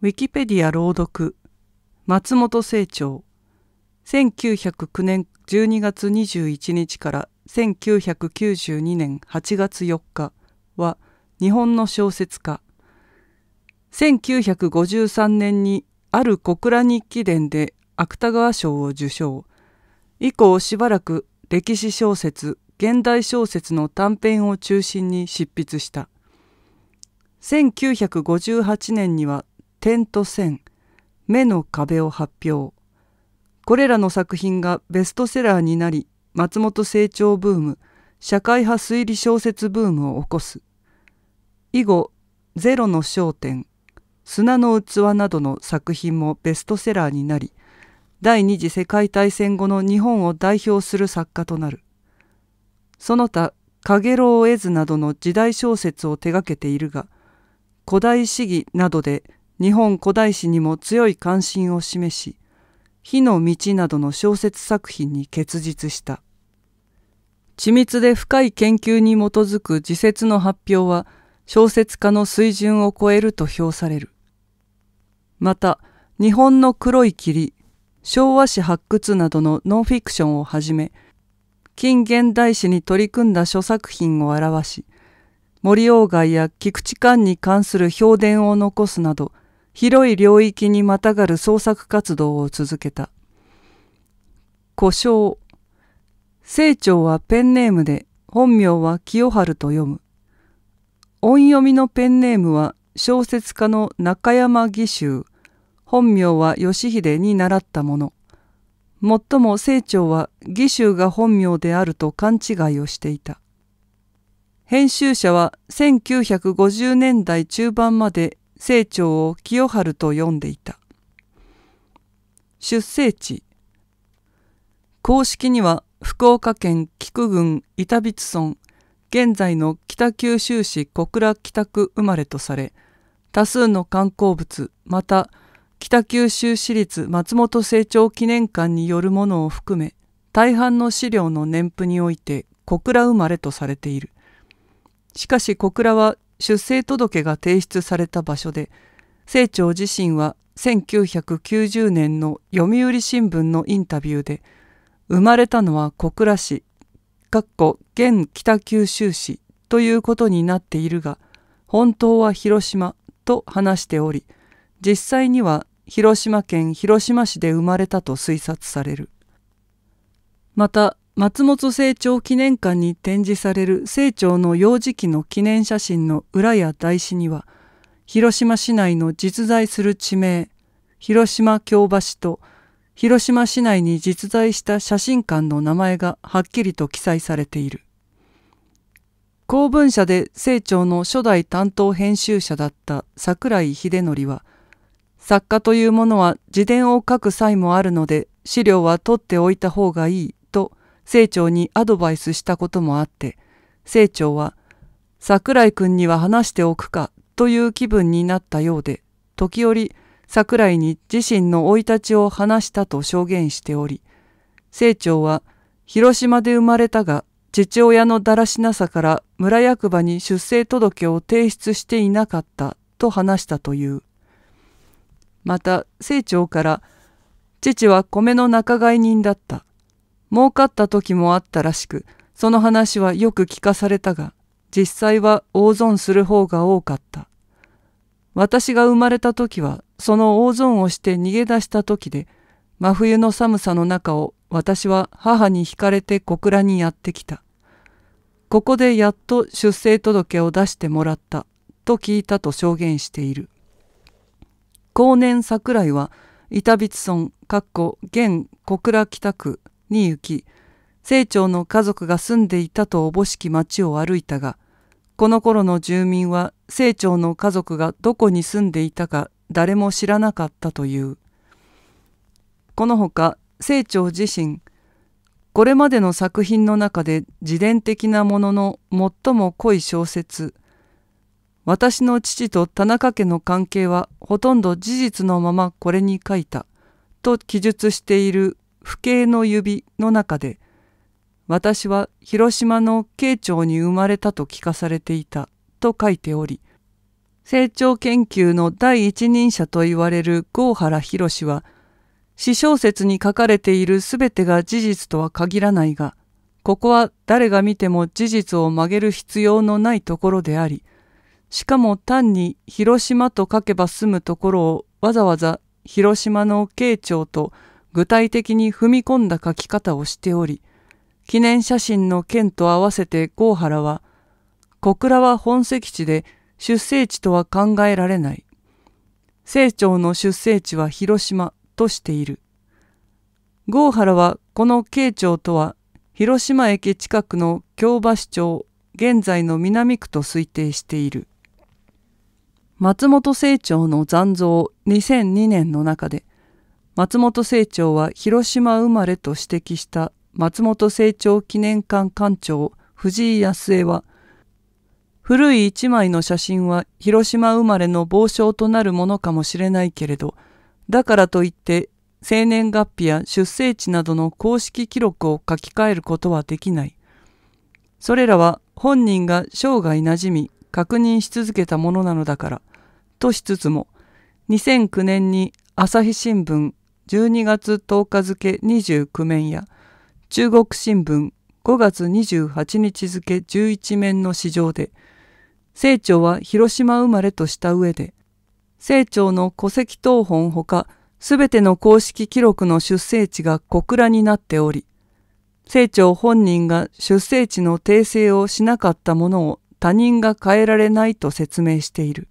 ウィキペディア朗読松本清張1909年12月21日から1992年8月4日は日本の小説家1953年にある小倉日記伝で芥川賞を受賞以降しばらく歴史小説現代小説の短編を中心に執筆した1958年には点と線目の壁を発表これらの作品がベストセラーになり松本成長ブーム社会派推理小説ブームを起こす以後「ゼロの焦点」「砂の器」などの作品もベストセラーになり第二次世界大戦後の日本を代表する作家となるその他「かげろう絵図」などの時代小説を手がけているが古代史義などで「日本古代史にも強い関心を示し「火の道」などの小説作品に結実した緻密で深い研究に基づく自説の発表は小説家の水準を超えると評されるまた日本の黒い霧昭和史発掘などのノンフィクションをはじめ近現代史に取り組んだ諸作品を表し森鴎外や菊池寛に関する評伝を残すなど広い領域にまたがる創作活動を続けた。故障。清張はペンネームで、本名は清春と読む。音読みのペンネームは小説家の中山義州、本名は義秀に習ったもの。もっとも清張は義州が本名であると勘違いをしていた。編集者は1950年代中盤まで清張を清春と呼んでいた。出生地公式には福岡県菊郡板筆村現在の北九州市小倉北区生まれとされ多数の観光物また北九州市立松本成長記念館によるものを含め大半の資料の年譜において小倉生まれとされているしかし小倉は出生届が提出された場所で清張自身は1990年の読売新聞のインタビューで生まれたのは小倉市かっこ現北九州市ということになっているが本当は広島と話しており実際には広島県広島市で生まれたと推察されるまた松本清張記念館に展示される清張の幼児期の記念写真の裏や台紙には、広島市内の実在する地名、広島京橋と、広島市内に実在した写真館の名前がはっきりと記載されている。公文社で清張の初代担当編集者だった桜井秀則は、作家というものは自伝を書く際もあるので資料は取っておいた方がいい清張にアドバイスしたこともあって、清張は、桜井くんには話しておくかという気分になったようで、時折桜井に自身の生い立ちを話したと証言しており、清張は広島で生まれたが、父親のだらしなさから村役場に出生届を提出していなかったと話したという。また、清張から、父は米の仲買人だった。儲かった時もあったらしく、その話はよく聞かされたが、実際は大損する方が多かった。私が生まれた時は、その大損をして逃げ出した時で、真冬の寒さの中を私は母に惹かれて小倉にやってきた。ここでやっと出生届を出してもらったと聞いたと証言している。後年桜井は、板筆村、かっこ現小倉北区に行き清張の家族が住んでいたとおぼしき町を歩いたがこの頃の住民は清張の家族がどこに住んでいたか誰も知らなかったというこのほか清張自身これまでの作品の中で自伝的なものの最も濃い小説「私の父と田中家の関係はほとんど事実のままこれに書いた」と記述している不敬の指の中で私は広島の慶長に生まれたと聞かされていたと書いており成長研究の第一人者と言われる郷原博は詩小説に書かれている全てが事実とは限らないがここは誰が見ても事実を曲げる必要のないところでありしかも単に広島と書けば済むところをわざわざ広島の慶長と「具体的に踏み込んだ書き方をしており、記念写真の件と合わせて郷原は、小倉は本籍地で出生地とは考えられない。清張の出生地は広島としている。郷原はこの慶長とは広島駅近くの京橋町現在の南区と推定している松本清張の残像2002年の中で松本清張は広島生まれと指摘した松本清張記念館館長藤井康江は、古い一枚の写真は広島生まれの傍証となるものかもしれないけれど、だからといって生年月日や出生地などの公式記録を書き換えることはできない。それらは本人が生涯馴染み確認し続けたものなのだから、としつつも、2009年に朝日新聞12月10日付29面や中国新聞5月28日付11面の市場で、清張は広島生まれとした上で、清張の戸籍謄本ほか、すべての公式記録の出生地が小倉になっており、清張本人が出生地の訂正をしなかったものを他人が変えられないと説明している。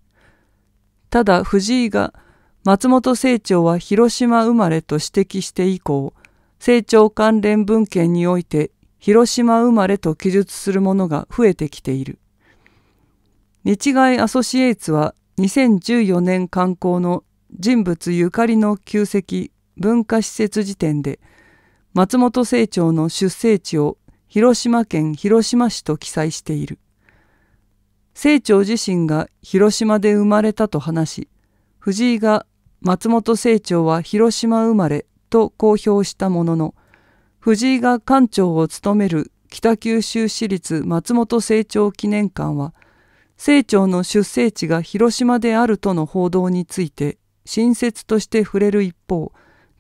ただ藤井が松本清張は広島生まれと指摘して以降、清張関連文献において広島生まれと記述するものが増えてきている。日外アソシエイツは2014年刊行の人物ゆかりの旧跡文化施設辞典で松本清張の出生地を広島県広島市と記載している。清張自身が広島で生まれたと話し、藤井が松本清張は広島生まれと公表したものの藤井が館長を務める北九州市立松本清張記念館は清張の出生地が広島であるとの報道について新説として触れる一方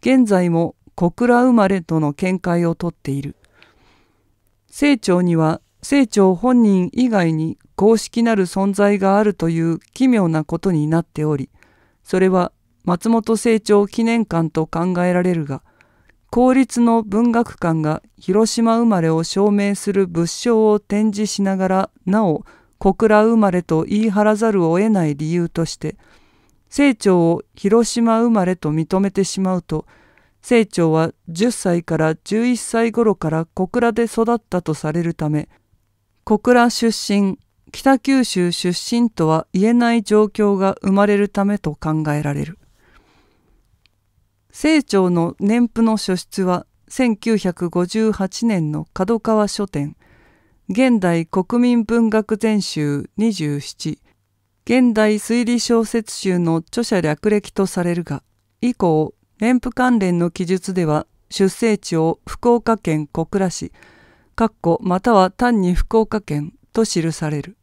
現在も小倉生まれとの見解をとっている清張には清張本人以外に公式なる存在があるという奇妙なことになっておりそれは松本清張記念館と考えられるが、公立の文学館が広島生まれを証明する仏書を展示しながらなお小倉生まれと言い張らざるを得ない理由として清張を広島生まれと認めてしまうと清張は10歳から11歳頃から小倉で育ったとされるため小倉出身北九州出身とは言えない状況が生まれるためと考えられる。清張の年譜の書出は1958年の角川書店現代国民文学全集27現代推理小説集の著者略歴とされるが以降年譜関連の記述では出生地を福岡県小倉市かっこまたは単に福岡県と記される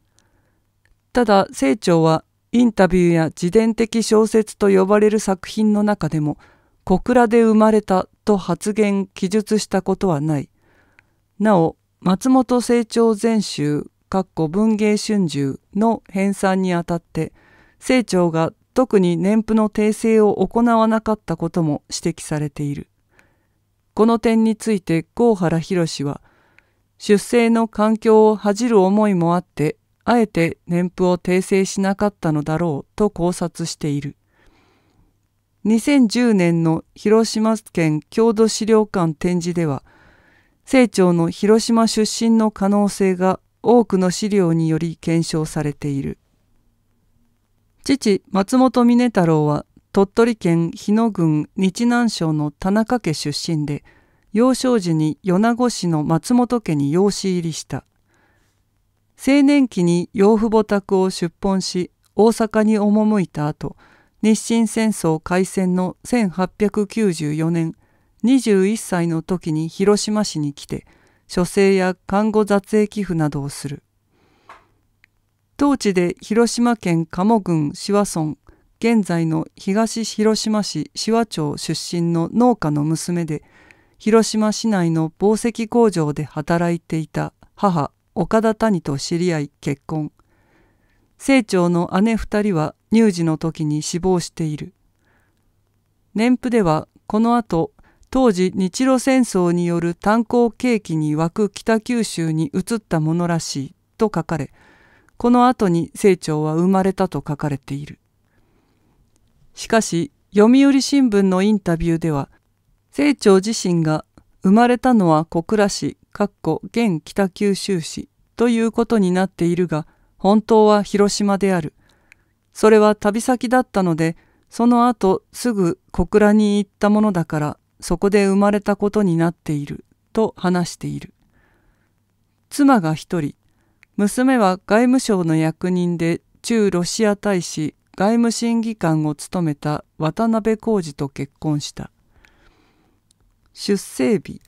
ただ清張はインタビューや自伝的小説と呼ばれる作品の中でも「小倉で生まれたと発言記述したことはない。なお、松本清張全集、文芸春秋の編纂にあたって、清張が特に年譜の訂正を行わなかったことも指摘されている。この点について郷原博は、出生の環境を恥じる思いもあって、あえて年譜を訂正しなかったのだろうと考察している。2010年の広島県郷土資料館展示では、清張の広島出身の可能性が多くの資料により検証されている。父、松本峰太郎は鳥取県日野郡日南省の田中家出身で、幼少時に米子市の松本家に養子入りした。青年期に養父母宅を出奔し、大阪に赴いた後、日清戦争開戦の1894年21歳の時に広島市に来て書生や看護雑営寄付などをする当地で広島県鴨郡志和村現在の東広島市志和町出身の農家の娘で広島市内の紡績工場で働いていた母岡田谷と知り合い結婚清張の姉二人は乳児の時に死亡している。年譜ではこの後当時日露戦争による炭鉱景気に沸く北九州に移ったものらしいと書かれこの後に清張は生まれたと書かれている。しかし読売新聞のインタビューでは清張自身が生まれたのは小倉市かっこ現北九州市ということになっているが本当は広島である。それは旅先だったので、その後すぐ小倉に行ったものだから、そこで生まれたことになっている、と話している。妻が一人、娘は外務省の役人で駐ロシア大使外務審議官を務めた渡辺浩二と結婚した。出生日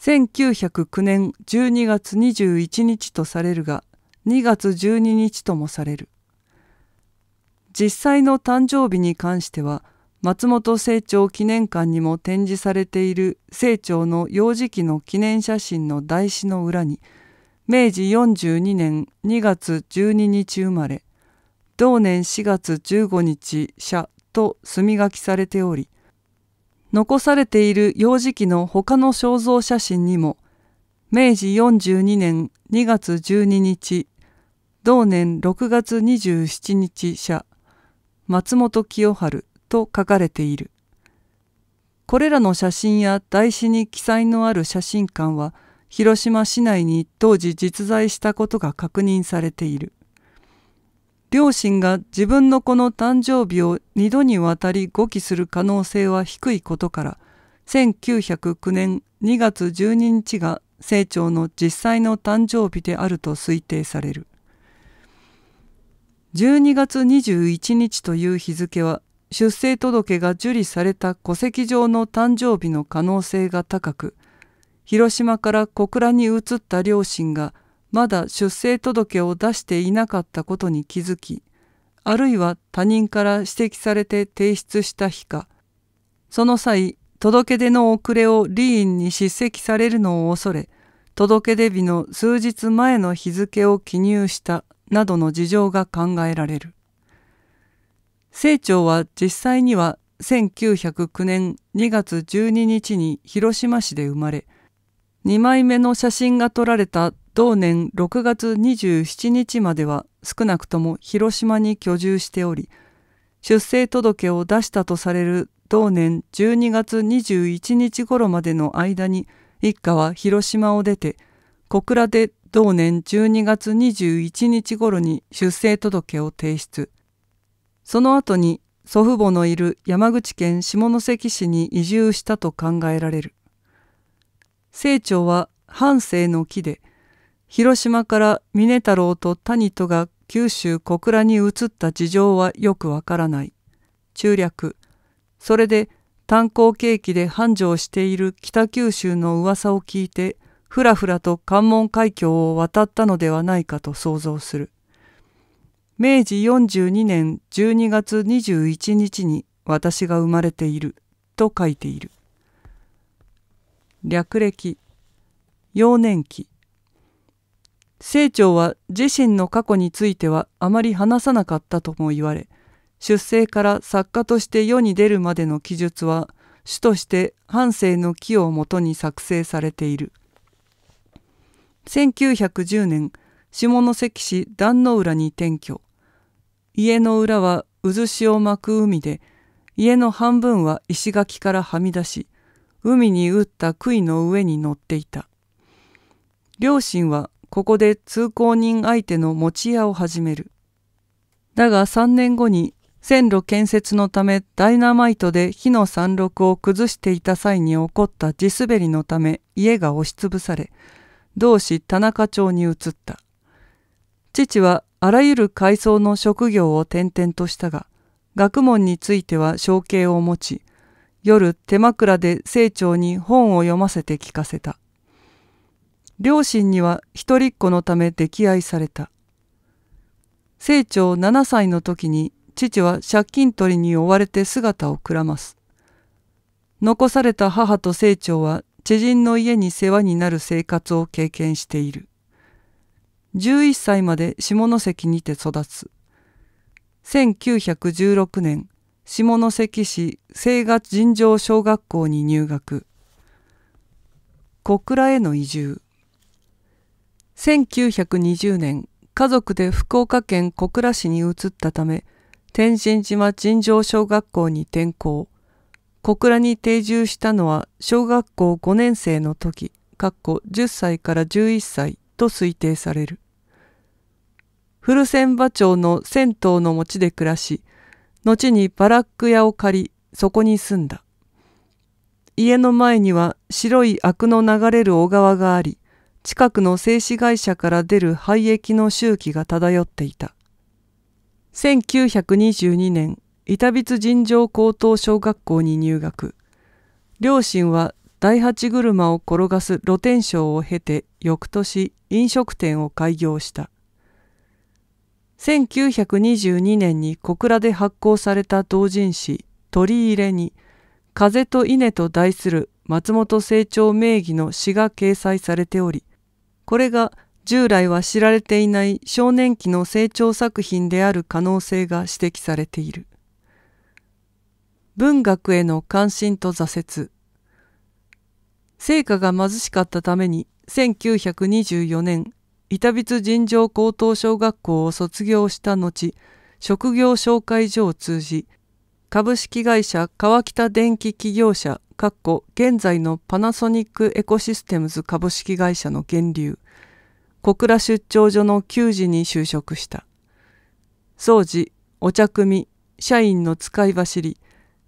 1909年12月21日とされるが2月12日ともされる実際の誕生日に関しては松本清張記念館にも展示されている清張の幼児期の記念写真の台紙の裏に明治42年2月12日生まれ同年4月15日社と墨書きされており残されている幼児期の他の肖像写真にも明治42年2月12日同年6月27日社松本清春と書かれている。これらの写真や台紙に記載のある写真館は広島市内に当時実在したことが確認されている。両親が自分の子の誕生日を2度にわたり誤記する可能性は低いことから1909年2月12日が清張の実際の誕生日であると推定される。12月21日という日付は出生届が受理された戸籍上の誕生日の可能性が高く広島から小倉に移った両親がまだ出生届を出していなかったことに気づきあるいは他人から指摘されて提出した日かその際届出の遅れを理院に叱責されるのを恐れ届出日の数日前の日付を記入したなどの事情が考えられる。清張は実際には1909年2月12日に広島市で生まれ、2枚目の写真が撮られた同年6月27日までは少なくとも広島に居住しており、出生届を出したとされる同年12月21日頃までの間に一家は広島を出て小倉で同年12月21日頃に出生届を提出。その後に祖父母のいる山口県下関市に移住したと考えられる。清張は半生の木で、広島から峰太郎と谷戸が九州小倉に移った事情はよくわからない。中略。それで炭鉱景気で繁盛している北九州の噂を聞いて、ふらふらと関門海峡を渡ったのではないかと想像する。明治42年12月21日に私が生まれていると書いている。略歴幼年期清張は自身の過去についてはあまり話さなかったとも言われ出生から作家として世に出るまでの記述は主として半生の木をもとに作成されている。1910年、下関市壇の浦に転居。家の裏は渦潮巻く海で、家の半分は石垣からはみ出し、海に打った杭の上に乗っていた。両親はここで通行人相手の持ち屋を始める。だが3年後に線路建設のためダイナマイトで火の山麓を崩していた際に起こった地滑りのため家が押しつぶされ、同志田中町に移った。父はあらゆる階層の職業を転々としたが、学問については承継を持ち、夜手枕で清張に本を読ませて聞かせた。両親には一人っ子のため溺愛された。清張7歳の時に父は借金取りに追われて姿をくらます。残された母と清張は知人の家に世話になる生活を経験している。11歳まで下関にて育つ。1916年、下関市清雅尋常小学校に入学。小倉への移住。1920年、家族で福岡県小倉市に移ったため、天神島尋常小学校に転校。小倉に定住したのは小学校5年生の時、かっこ10歳から11歳と推定される。古千場町の銭湯の持で暮らし、後にバラック屋を借り、そこに住んだ。家の前には白いアクの流れる小川があり、近くの製紙会社から出る廃液の周期が漂っていた。1922年板筆尋常高等小学校に入学両親は第八車を転がす露天商を経て翌年飲食店を開業した1922年に小倉で発行された同人誌「鳥入れ」に「風と稲」と題する松本清張名義の詩が掲載されておりこれが従来は知られていない少年期の清張作品である可能性が指摘されている文学への関心と挫折成果が貧しかったために1924年板筆尋常高等小学校を卒業した後職業紹介所を通じ株式会社川北電機企業社現在のパナソニックエコシステムズ株式会社の源流小倉出張所の給仕に就職した。掃除、お茶組、社員の使い走り、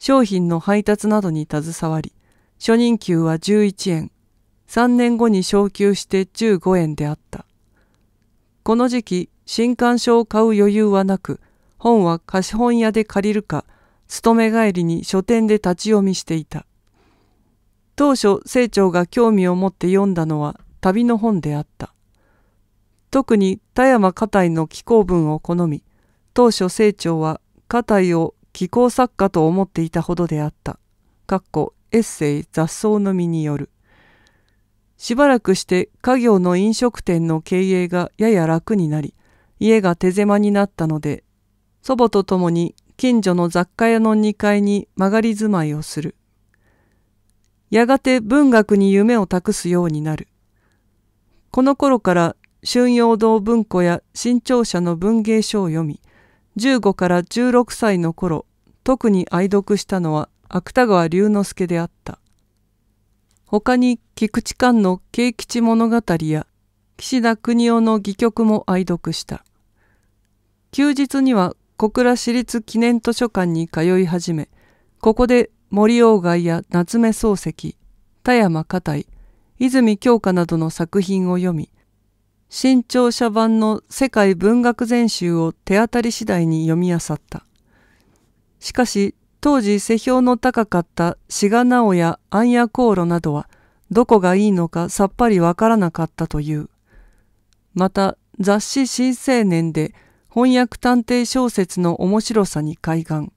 商品の配達などに携わり、初任給は11円、3年後に昇給して15円であった。この時期、新刊書を買う余裕はなく、本は貸本屋で借りるか、勤め帰りに書店で立ち読みしていた。当初、清張が興味を持って読んだのは旅の本であった。特に田山家体の紀行文を好み、当初清張は家体を気候作家と思っていたほどであった。かっこエッセイ雑草の実による。しばらくして家業の飲食店の経営がやや楽になり、家が手狭になったので、祖母と共に近所の雑貨屋の2階に曲がり住まいをする。やがて文学に夢を託すようになる。この頃から春陽堂文庫や新潮社の文芸書を読み、15から16歳の頃、特に愛読したのは芥川龍之介であった。他に菊池寛の慶吉物語や岸田邦夫の戯曲も愛読した。休日には小倉市立記念図書館に通い始め、ここで森鴎外や夏目漱石、田山片井、泉京香などの作品を読み、新潮社版の世界文学全集を手当たり次第に読み漁った。しかし、当時世評の高かった志賀直や暗夜航路などは、どこがいいのかさっぱりわからなかったという。また、雑誌新青年で翻訳探偵小説の面白さに開眼。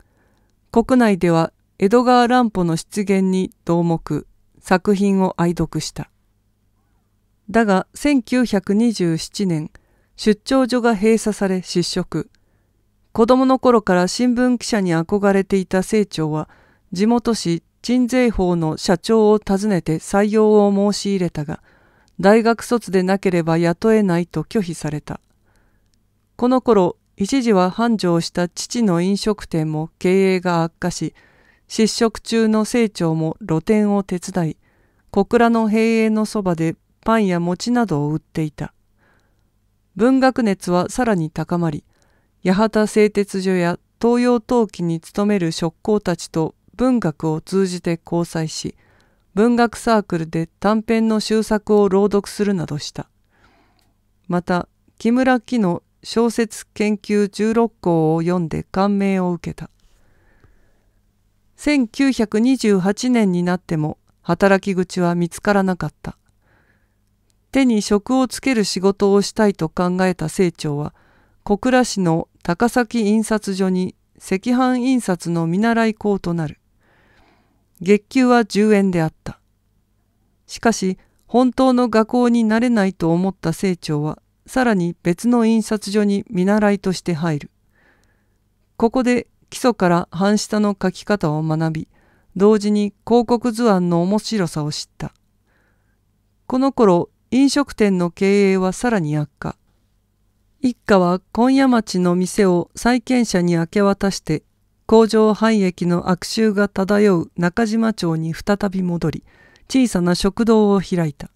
国内では江戸川乱歩の出現に同目、作品を愛読した。だが1927年出張所が閉鎖され失職子供の頃から新聞記者に憧れていた清張は地元市鎮西法の社長を訪ねて採用を申し入れたが大学卒でなければ雇えないと拒否されたこの頃一時は繁盛した父の飲食店も経営が悪化し失職中の清張も露店を手伝い小倉の閉営のそばでパンや餅などを売っていた。文学熱はさらに高まり、八幡製鉄所や東洋陶器に勤める職工たちと文学を通じて交際し、文学サークルで短編の修作を朗読するなどした。また、木村木の小説研究16項を読んで感銘を受けた。1928年になっても働き口は見つからなかった。手に職をつける仕事をしたいと考えた清張は小倉市の高崎印刷所に赤飯印刷の見習い校となる月給は10円であったしかし本当の画工になれないと思った清張はさらに別の印刷所に見習いとして入るここで基礎から半下の書き方を学び同時に広告図案の面白さを知ったこの頃飲食店の経営はさらに悪化。一家は今夜町の店を債権者に明け渡して、工場廃液の悪臭が漂う中島町に再び戻り、小さな食堂を開いた。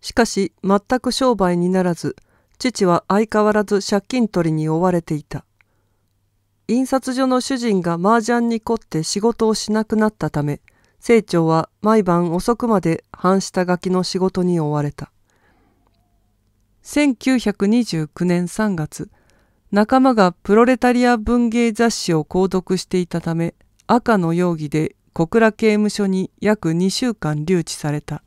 しかし、全く商売にならず、父は相変わらず借金取りに追われていた。印刷所の主人が麻雀に凝って仕事をしなくなったため、清張は毎晩遅くまで半下書きの仕事に追われた。1929年3月、仲間がプロレタリア文芸雑誌を購読していたため、赤の容疑で小倉刑務所に約2週間留置された。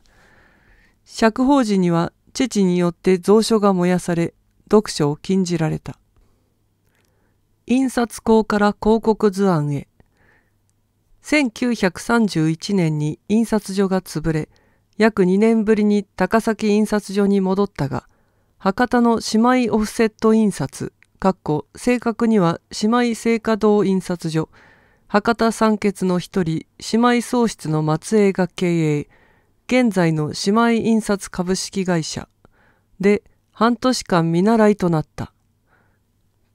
釈放時には父によって蔵書が燃やされ、読書を禁じられた。印刷校から広告図案へ。1931年に印刷所が潰れ、約2年ぶりに高崎印刷所に戻ったが、博多の姉妹オフセット印刷、かっこ正確には姉妹聖華堂印刷所、博多三欠の一人、姉妹喪失の末裔が経営、現在の姉妹印刷株式会社で半年間見習いとなった。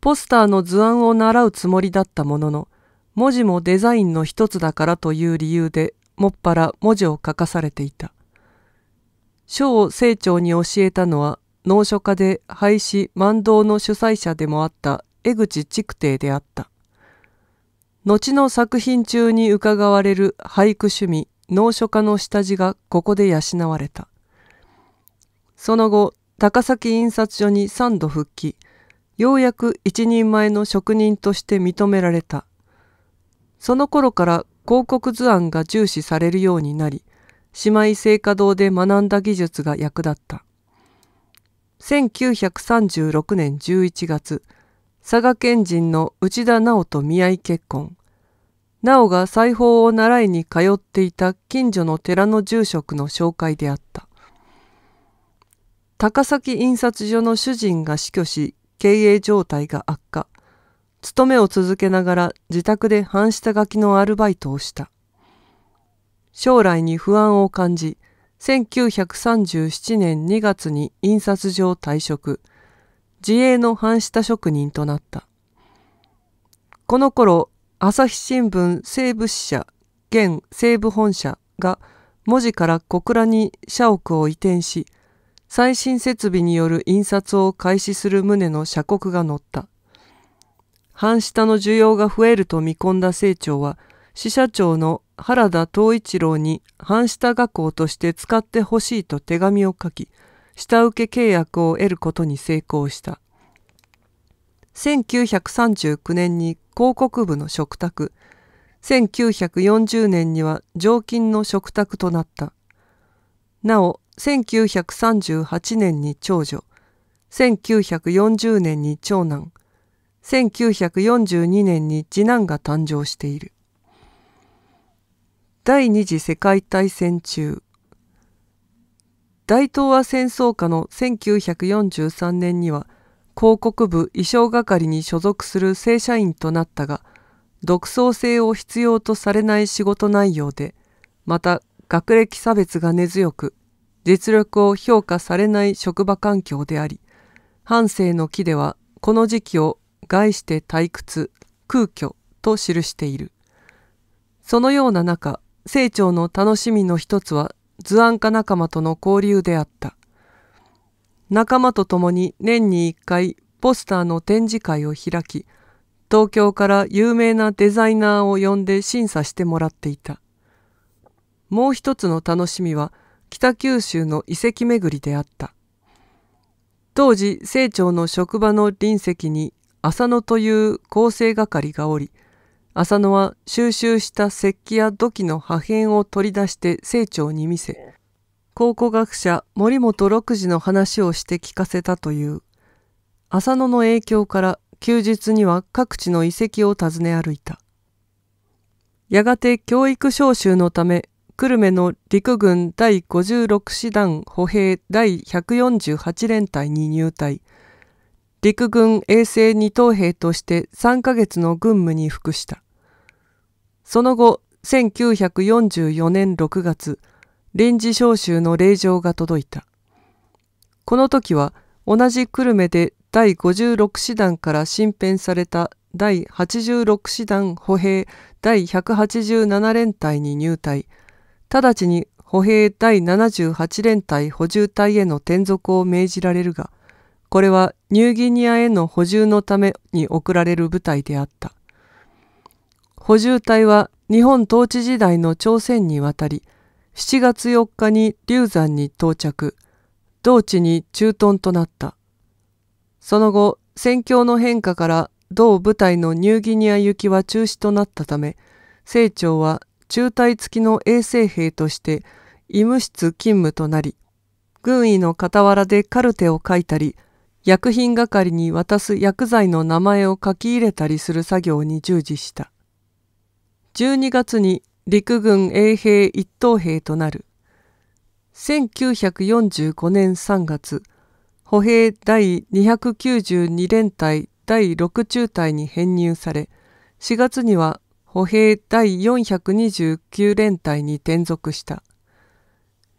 ポスターの図案を習うつもりだったものの、文字もデザインの一つだからという理由でもっぱら文字を書かされていた。書を清張に教えたのは農書家で廃止万堂の主催者でもあった江口築帝であった。後の作品中に伺われる俳句趣味農書家の下地がここで養われた。その後高崎印刷所に3度復帰ようやく一人前の職人として認められた。その頃から広告図案が重視されるようになり、姉妹聖火堂で学んだ技術が役立った。1936年11月、佐賀県人の内田直と見合い結婚。直が裁縫を習いに通っていた近所の寺の住職の紹介であった。高崎印刷所の主人が死去し、経営状態が悪化。勤めを続けながら自宅で半下書きのアルバイトをした。将来に不安を感じ、1937年2月に印刷所を退職、自営の半下職人となった。この頃、朝日新聞西部支社、現西部本社が文字から小倉に社屋を移転し、最新設備による印刷を開始する旨の社国が載った。半下の需要が増えると見込んだ清張は、支社長の原田東一郎に半下学校として使ってほしいと手紙を書き、下請け契約を得ることに成功した。1939年に広告部の食卓、1940年には常勤の食卓となった。なお、1938年に長女、1940年に長男、1942年に次男が誕生している。第二次世界大戦中、大東亜戦争下の1943年には広告部衣装係に所属する正社員となったが独創性を必要とされない仕事内容でまた学歴差別が根強く実力を評価されない職場環境であり半生の木ではこの時期を概して退屈空虚と記しているそのような中清張の楽しみの一つは図案家仲間との交流であった仲間と共に年に1回ポスターの展示会を開き東京から有名なデザイナーを呼んで審査してもらっていたもう一つの楽しみは北九州の遺跡巡りであった当時清張の職場の隣席に浅野という構成係がおり、浅野は収集した石器や土器の破片を取り出して清張に見せ、考古学者森本六次の話をして聞かせたという、浅野の影響から休日には各地の遺跡を訪ね歩いた。やがて教育招集のため、久留米の陸軍第56師団歩兵第148連隊に入隊。陸軍衛星二等兵として3ヶ月の軍務に服した。その後、1944年6月、臨時召集の令状が届いた。この時は同じ久留米で第56師団から新編された第86師団歩兵第187連隊に入隊、直ちに歩兵第78連隊補充隊への転属を命じられるが、これはニューギニアへの補充のために送られる部隊であった。補充隊は日本統治時代の朝鮮に渡り、7月4日に流山に到着、同地に駐屯となった。その後、戦況の変化から同部隊のニューギニア行きは中止となったため、清張は中隊付きの衛生兵として医務室勤務となり、軍医の傍らでカルテを書いたり、薬品係に渡す薬剤の名前を書き入れたりする作業に従事した。12月に陸軍衛兵一等兵となる。1945年3月、歩兵第292連隊第6中隊に編入され、4月には歩兵第429連隊に転属した。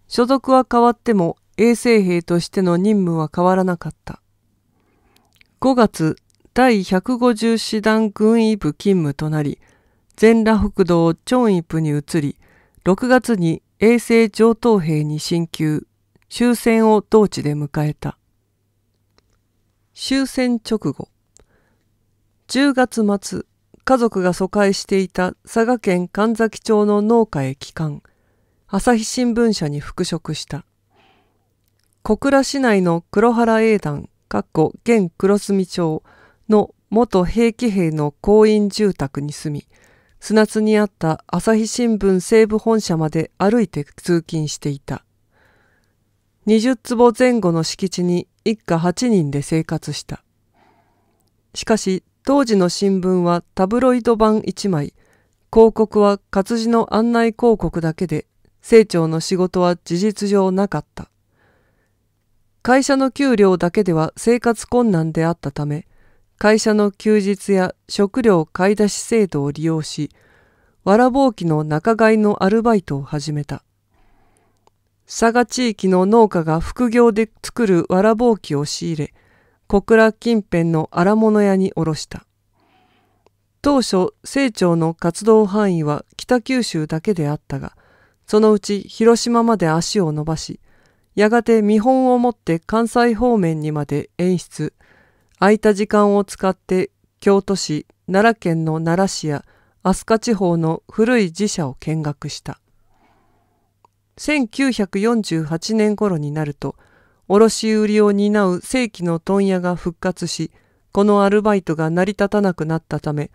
所属は変わっても衛生兵としての任務は変わらなかった。5月第150師団軍医部勤務となり、全羅北道チョンイプに移り、6月に衛星上等兵に進級、終戦を同地で迎えた。終戦直後、10月末、家族が疎開していた佐賀県神崎町の農家へ帰還、朝日新聞社に復職した。小倉市内の黒原英団現黒住町の元兵器兵の公員住宅に住み、砂津にあった朝日新聞西部本社まで歩いて通勤していた。20坪前後の敷地に一家8人で生活した。しかし、当時の新聞はタブロイド版1枚、広告は活字の案内広告だけで、清張の仕事は事実上なかった。会社の給料だけでは生活困難であったため、会社の休日や食料買い出し制度を利用し、わらぼうきの仲買のアルバイトを始めた。佐賀地域の農家が副業で作るわらぼうきを仕入れ、小倉近辺の荒物屋に卸した。当初、清張の活動範囲は北九州だけであったが、そのうち広島まで足を伸ばし、やがて見本を持って関西方面にまで演出空いた時間を使って京都市奈良県の奈良市や飛鳥地方の古い寺社を見学した1948年頃になると卸売を担う正規の問屋が復活しこのアルバイトが成り立たなくなったため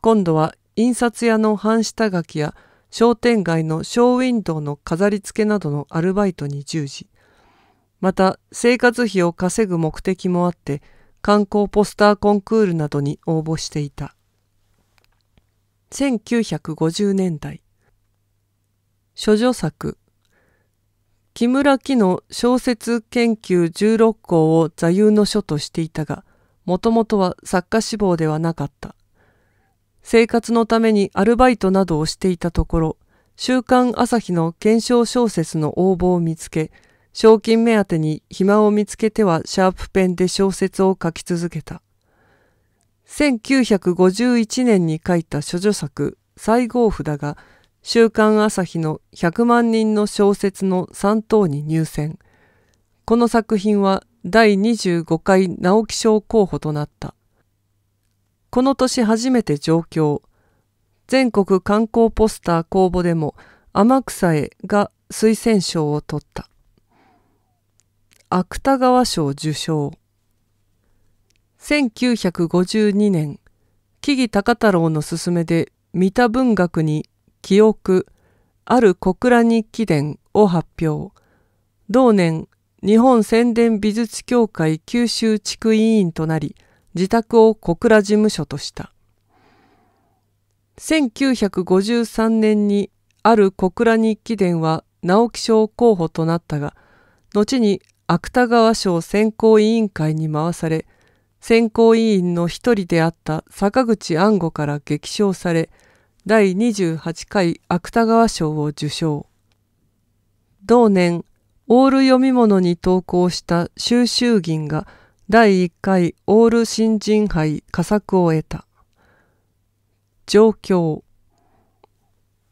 今度は印刷屋の半下書きや商店街のショーウィンドウの飾り付けなどのアルバイトに従事また生活費を稼ぐ目的もあって観光ポスターコンクールなどに応募していた1950年代諸女作木村木の小説研究16項を座右の書としていたがもともとは作家志望ではなかった生活のためにアルバイトなどをしていたところ週刊朝日の検証小説の応募を見つけ賞金目当てに暇を見つけてはシャープペンで小説を書き続けた。1951年に書いた処女作西郷札が週刊朝日の100万人の小説の3等に入選。この作品は第25回直木賞候補となった。この年初めて上京。全国観光ポスター公募でも天草へが推薦賞を取った。芥川賞受賞。1952年、木々高太郎の勧めで三田文学に記憶、ある小倉日記伝を発表。同年、日本宣伝美術協会九州地区委員となり、自宅を小倉事務所とした。1953年にある小倉日記伝は直木賞候補となったが、後に芥川賞選考委員会に回され、選考委員の一人であった坂口安吾から激賞され、第28回芥川賞を受賞。同年、オール読み物に投稿した収集銀が第1回オール新人杯佳作を得た。状況。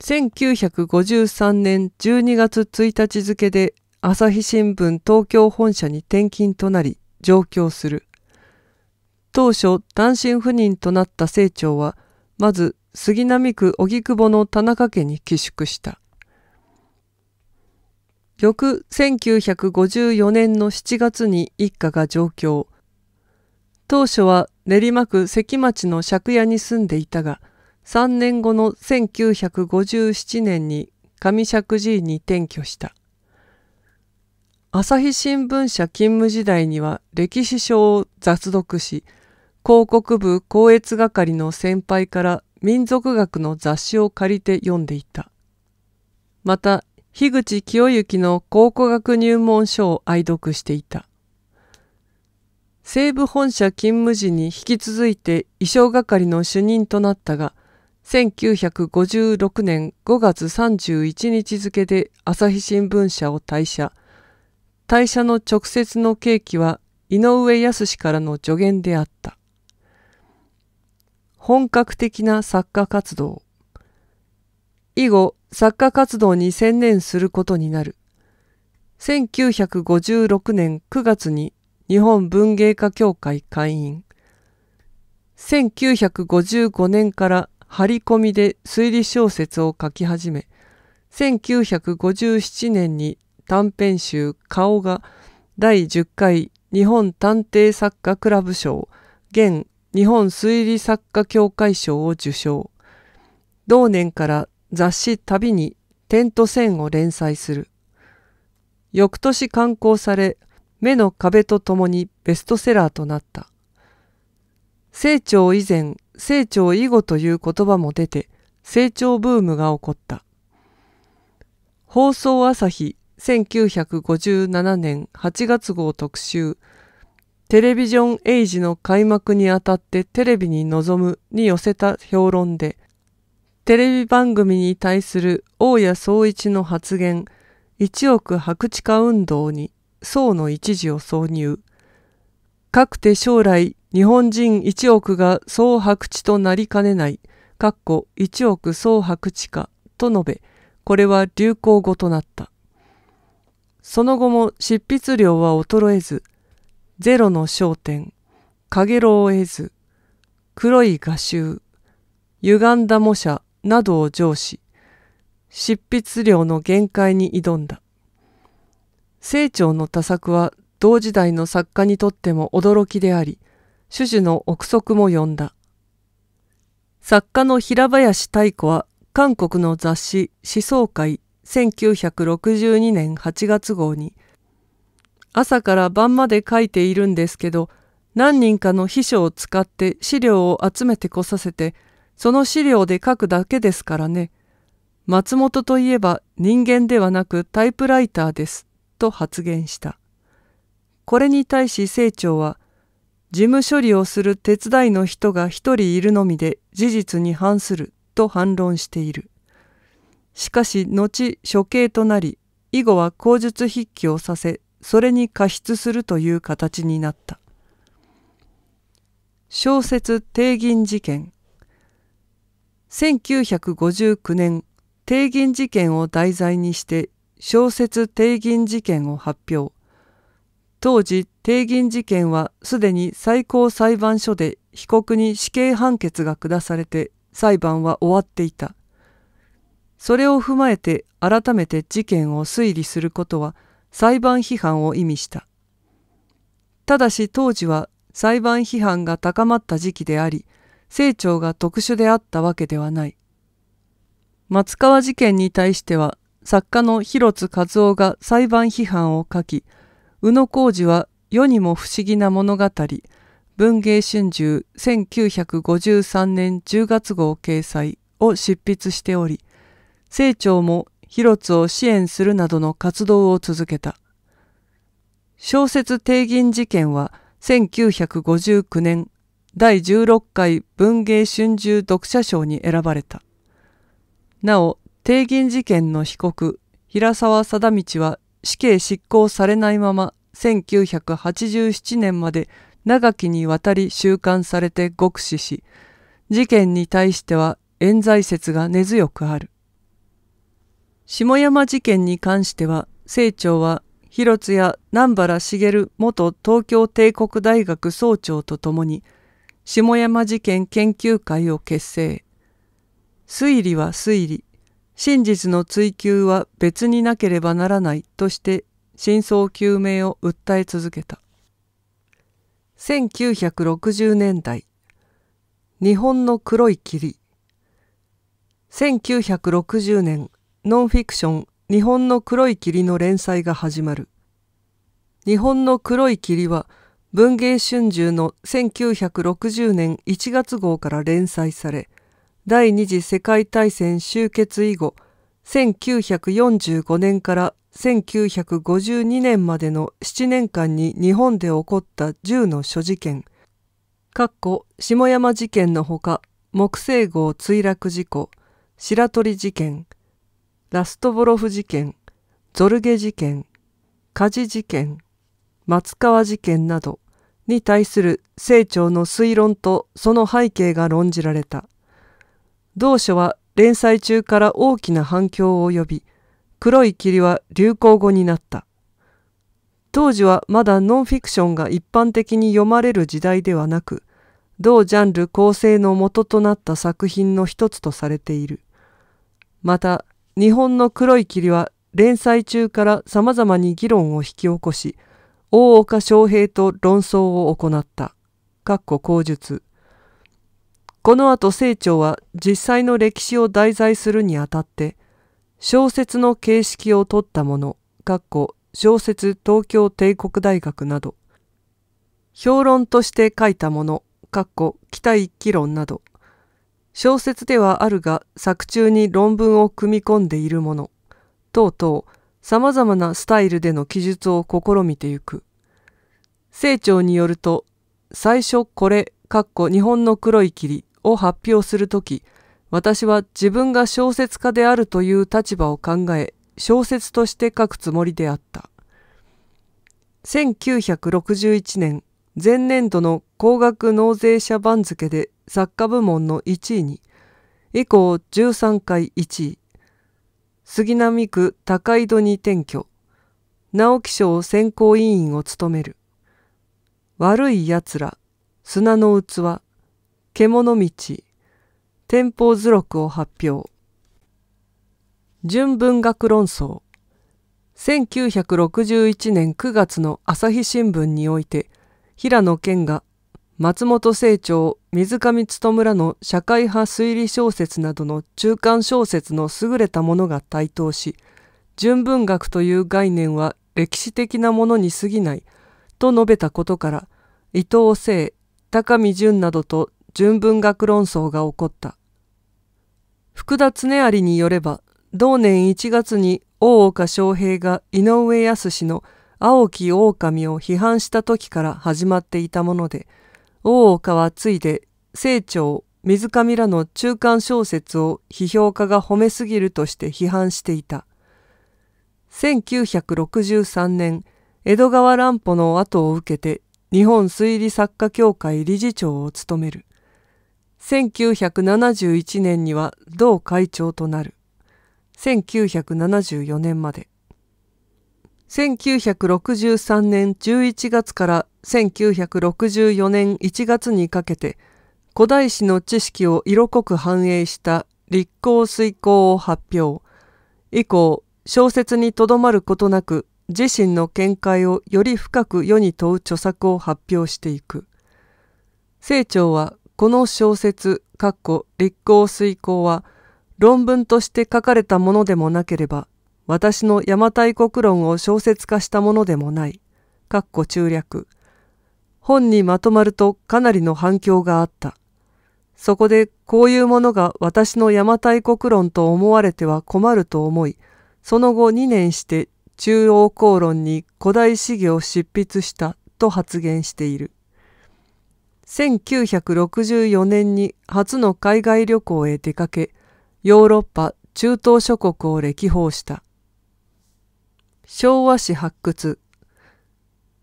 1953年12月1日付で朝日新聞東京本社に転勤となり上京する。当初単身赴任となった清張は、まず杉並区荻窪の田中家に寄宿した。翌1954年の7月に一家が上京。当初は練馬区関町の借家に住んでいたが、3年後の1957年に上石寺に転居した。朝日新聞社勤務時代には歴史書を雑読し、広告部光悦係の先輩から民族学の雑誌を借りて読んでいた。また、樋口清之の考古学入門書を愛読していた。西部本社勤務時に引き続いて衣装係の主任となったが、1956年5月31日付で朝日新聞社を退社。大社の直接の契機は井上康からの助言であった。本格的な作家活動。以後、作家活動に専念することになる。1956年9月に日本文芸家協会会員。1955年から張り込みで推理小説を書き始め、1957年に短編集顔が第10回日本探偵作家クラブ賞現日本推理作家協会賞を受賞同年から雑誌「旅」に「点と線」を連載する翌年刊行され「目の壁」とともにベストセラーとなった成長以前成長以後という言葉も出て成長ブームが起こった放送朝日1957年8月号特集テレビジョンエイジの開幕にあたってテレビに臨むに寄せた評論でテレビ番組に対する大谷総一の発言一億白地化運動に宋の一時を挿入かくて将来日本人一億が総白地となりかねないかっこ一億総白地化と述べこれは流行語となったその後も執筆量は衰えず、ゼロの焦点、影ろを得ず、黒い画集、歪んだ模写などを上司、執筆量の限界に挑んだ。清張の多作は同時代の作家にとっても驚きであり、種々の憶測も呼んだ。作家の平林太子は韓国の雑誌思想会1962年8月号に、朝から晩まで書いているんですけど、何人かの秘書を使って資料を集めてこさせて、その資料で書くだけですからね。松本といえば人間ではなくタイプライターです、と発言した。これに対し清張は、事務処理をする手伝いの人が一人いるのみで事実に反すると反論している。しかし後処刑となり以後は口述筆記をさせそれに過失するという形になった小説「帝銀事件」1959年帝銀事件を題材にして小説「帝銀事件」を発表当時帝銀事件はすでに最高裁判所で被告に死刑判決が下されて裁判は終わっていた。それを踏まえて改めて事件を推理することは裁判批判を意味した。ただし当時は裁判批判が高まった時期であり、清張が特殊であったわけではない。松川事件に対しては作家の広津和夫が裁判批判を書き、宇野浩二は世にも不思議な物語、文藝春秋1953年10月号掲載を執筆しており、清張も広津を支援するなどの活動を続けた。小説帝銀事件は1959年第16回文芸春秋読者賞に選ばれた。なお、帝銀事件の被告、平沢貞道は死刑執行されないまま1987年まで長きにわたり収監されて獄死し、事件に対しては冤罪説が根強くある。下山事件に関しては、清張は広津や南原茂元東京帝国大学総長とともに、下山事件研究会を結成。推理は推理、真実の追求は別になければならないとして真相究明を訴え続けた。1960年代、日本の黒い霧。1960年ノンフィクション日本の黒い霧の連載が始まる。日本の黒い霧は文藝春秋の1960年1月号から連載され、第二次世界大戦終結以後、1945年から1952年までの7年間に日本で起こった10の諸事件、かっこ下山事件のほか、木星号墜落事故、白鳥事件、ラストボロフ事件、ゾルゲ事件、火事事件、松川事件などに対する清張の推論とその背景が論じられた。同書は連載中から大きな反響を呼び、黒い霧は流行語になった。当時はまだノンフィクションが一般的に読まれる時代ではなく、同ジャンル構成の元となった作品の一つとされている。また、日本の黒い霧は連載中から様々に議論を引き起こし、大岡昌平と論争を行った。かっこ口述。この後清張は実際の歴史を題材するにあたって、小説の形式を取ったもの、かっこ小説東京帝国大学など、評論として書いたもの、かっこ期待議論など、小説ではあるが作中に論文を組み込んでいるもの等々様々なスタイルでの記述を試みてゆく。清張によると最初これかっこ日本の黒い霧を発表するとき私は自分が小説家であるという立場を考え小説として書くつもりであった1961年前年度の高額納税者番付で作家部門の1位に、以降13回1位、杉並区高井戸に転居、直木賞選考委員を務める、悪い奴ら、砂の器、獣道、天保図録を発表。純文学論争1961年9月の朝日新聞において平野健が松本清張水上勤村の社会派推理小説などの中間小説の優れたものが台頭し純文学という概念は歴史的なものに過ぎないと述べたことから伊藤清高見淳などと純文学論争が起こった福田恒有によれば同年1月に大岡昌平が井上康の「青き狼を批判した時から始まっていたもので、大岡はついで、清張、水上らの中間小説を批評家が褒めすぎるとして批判していた。1963年、江戸川乱歩の後を受けて、日本推理作家協会理事長を務める。1971年には同会長となる。1974年まで。1963年11月から1964年1月にかけて古代史の知識を色濃く反映した立候遂行を発表以降小説にとどまることなく自身の見解をより深く世に問う著作を発表していく清張はこの小説立候遂行は論文として書かれたものでもなければ私の邪馬台国論を小説化したものでもない。かっこ中略。本にまとまるとかなりの反響があった。そこでこういうものが私の邪馬台国論と思われては困ると思い、その後2年して中央公論に古代史義を執筆したと発言している。1964年に初の海外旅行へ出かけ、ヨーロッパ、中東諸国を歴訪した。昭和史発掘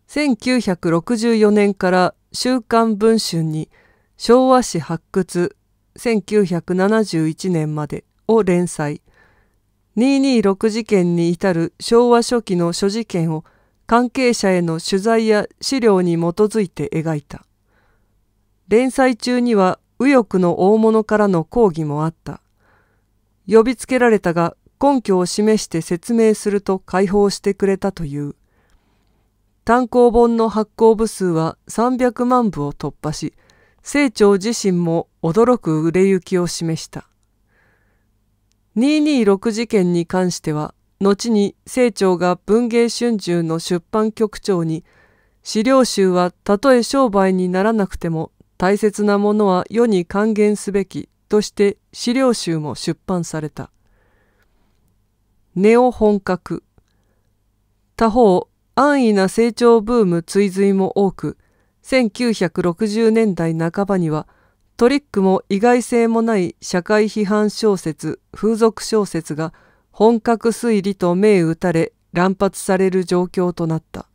1964年から週刊文春に昭和史発掘1971年までを連載226事件に至る昭和初期の諸事件を関係者への取材や資料に基づいて描いた連載中には右翼の大物からの抗議もあった呼びつけられたが根拠を示して説明すると解放してくれたという単行本の発行部数は300万部を突破し清張自身も驚く売れ行きを示した226事件に関しては後に清張が文芸春秋の出版局長に資料集はたとえ商売にならなくても大切なものは世に還元すべきとして資料集も出版された。ネオ本格。他方、安易な成長ブーム追随も多く、1960年代半ばには、トリックも意外性もない社会批判小説、風俗小説が本格推理と銘打たれ乱発される状況となった。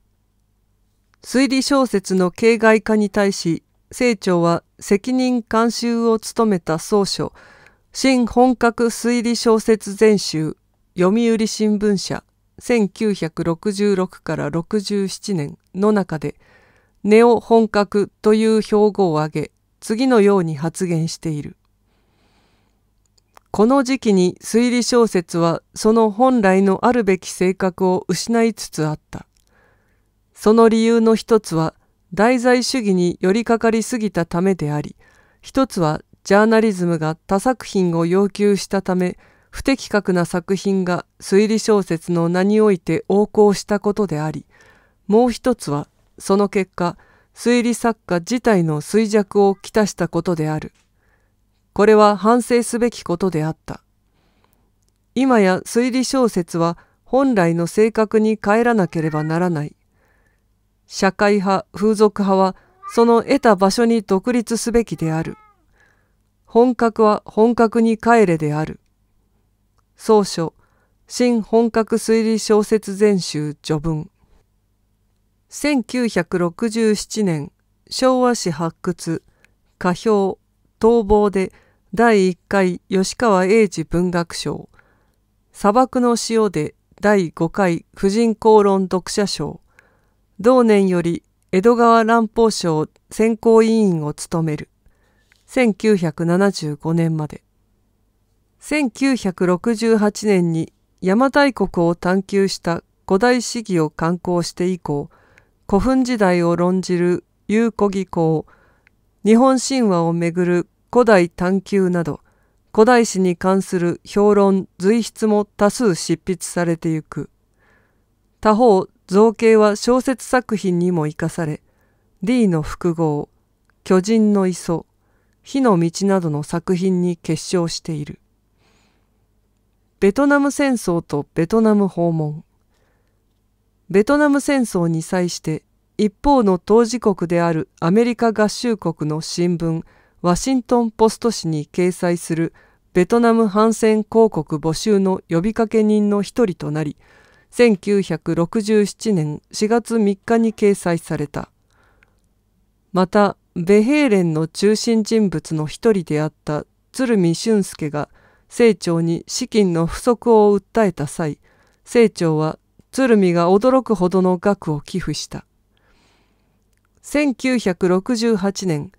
推理小説の形骸化に対し、清張は責任監修を務めた総書、新本格推理小説全集読売新聞社1966から67年の中でネオ本格という標語を挙げ次のように発言している。この時期に推理小説はその本来のあるべき性格を失いつつあった。その理由の一つは題材主義に寄りかかりすぎたためであり、一つはジャーナリズムが他作品を要求したため、不適格な作品が推理小説の名において横行したことでありもう一つはその結果推理作家自体の衰弱をきたしたことであるこれは反省すべきことであった今や推理小説は本来の性格に帰らなければならない社会派風俗派はその得た場所に独立すべきである本格は本格に帰れである総書新本格推理小説全集序文1967年昭和史発掘歌評逃亡で第1回吉川英治文学賞砂漠の塩で第5回婦人公論読者賞同年より江戸川乱歩賞選考委員を務める1975年まで1968年に邪馬台国を探求した古代史義を刊行して以降、古墳時代を論じる有古技巧、日本神話をめぐる古代探求など、古代史に関する評論、随筆も多数執筆されてゆく。他方、造形は小説作品にも生かされ、D の複合、巨人の磯、火の道などの作品に結晶している。ベトナム戦争とベトナム訪問ベトナム戦争に際して一方の当事国であるアメリカ合衆国の新聞ワシントン・ポスト紙に掲載するベトナム反戦広告募集の呼びかけ人の一人となり1967年4月3日に掲載されたまたベヘーレンの中心人物の一人であった鶴見俊介が「清張に資金の不足を訴えた際清張は鶴見が驚くほどの額を寄付した1968年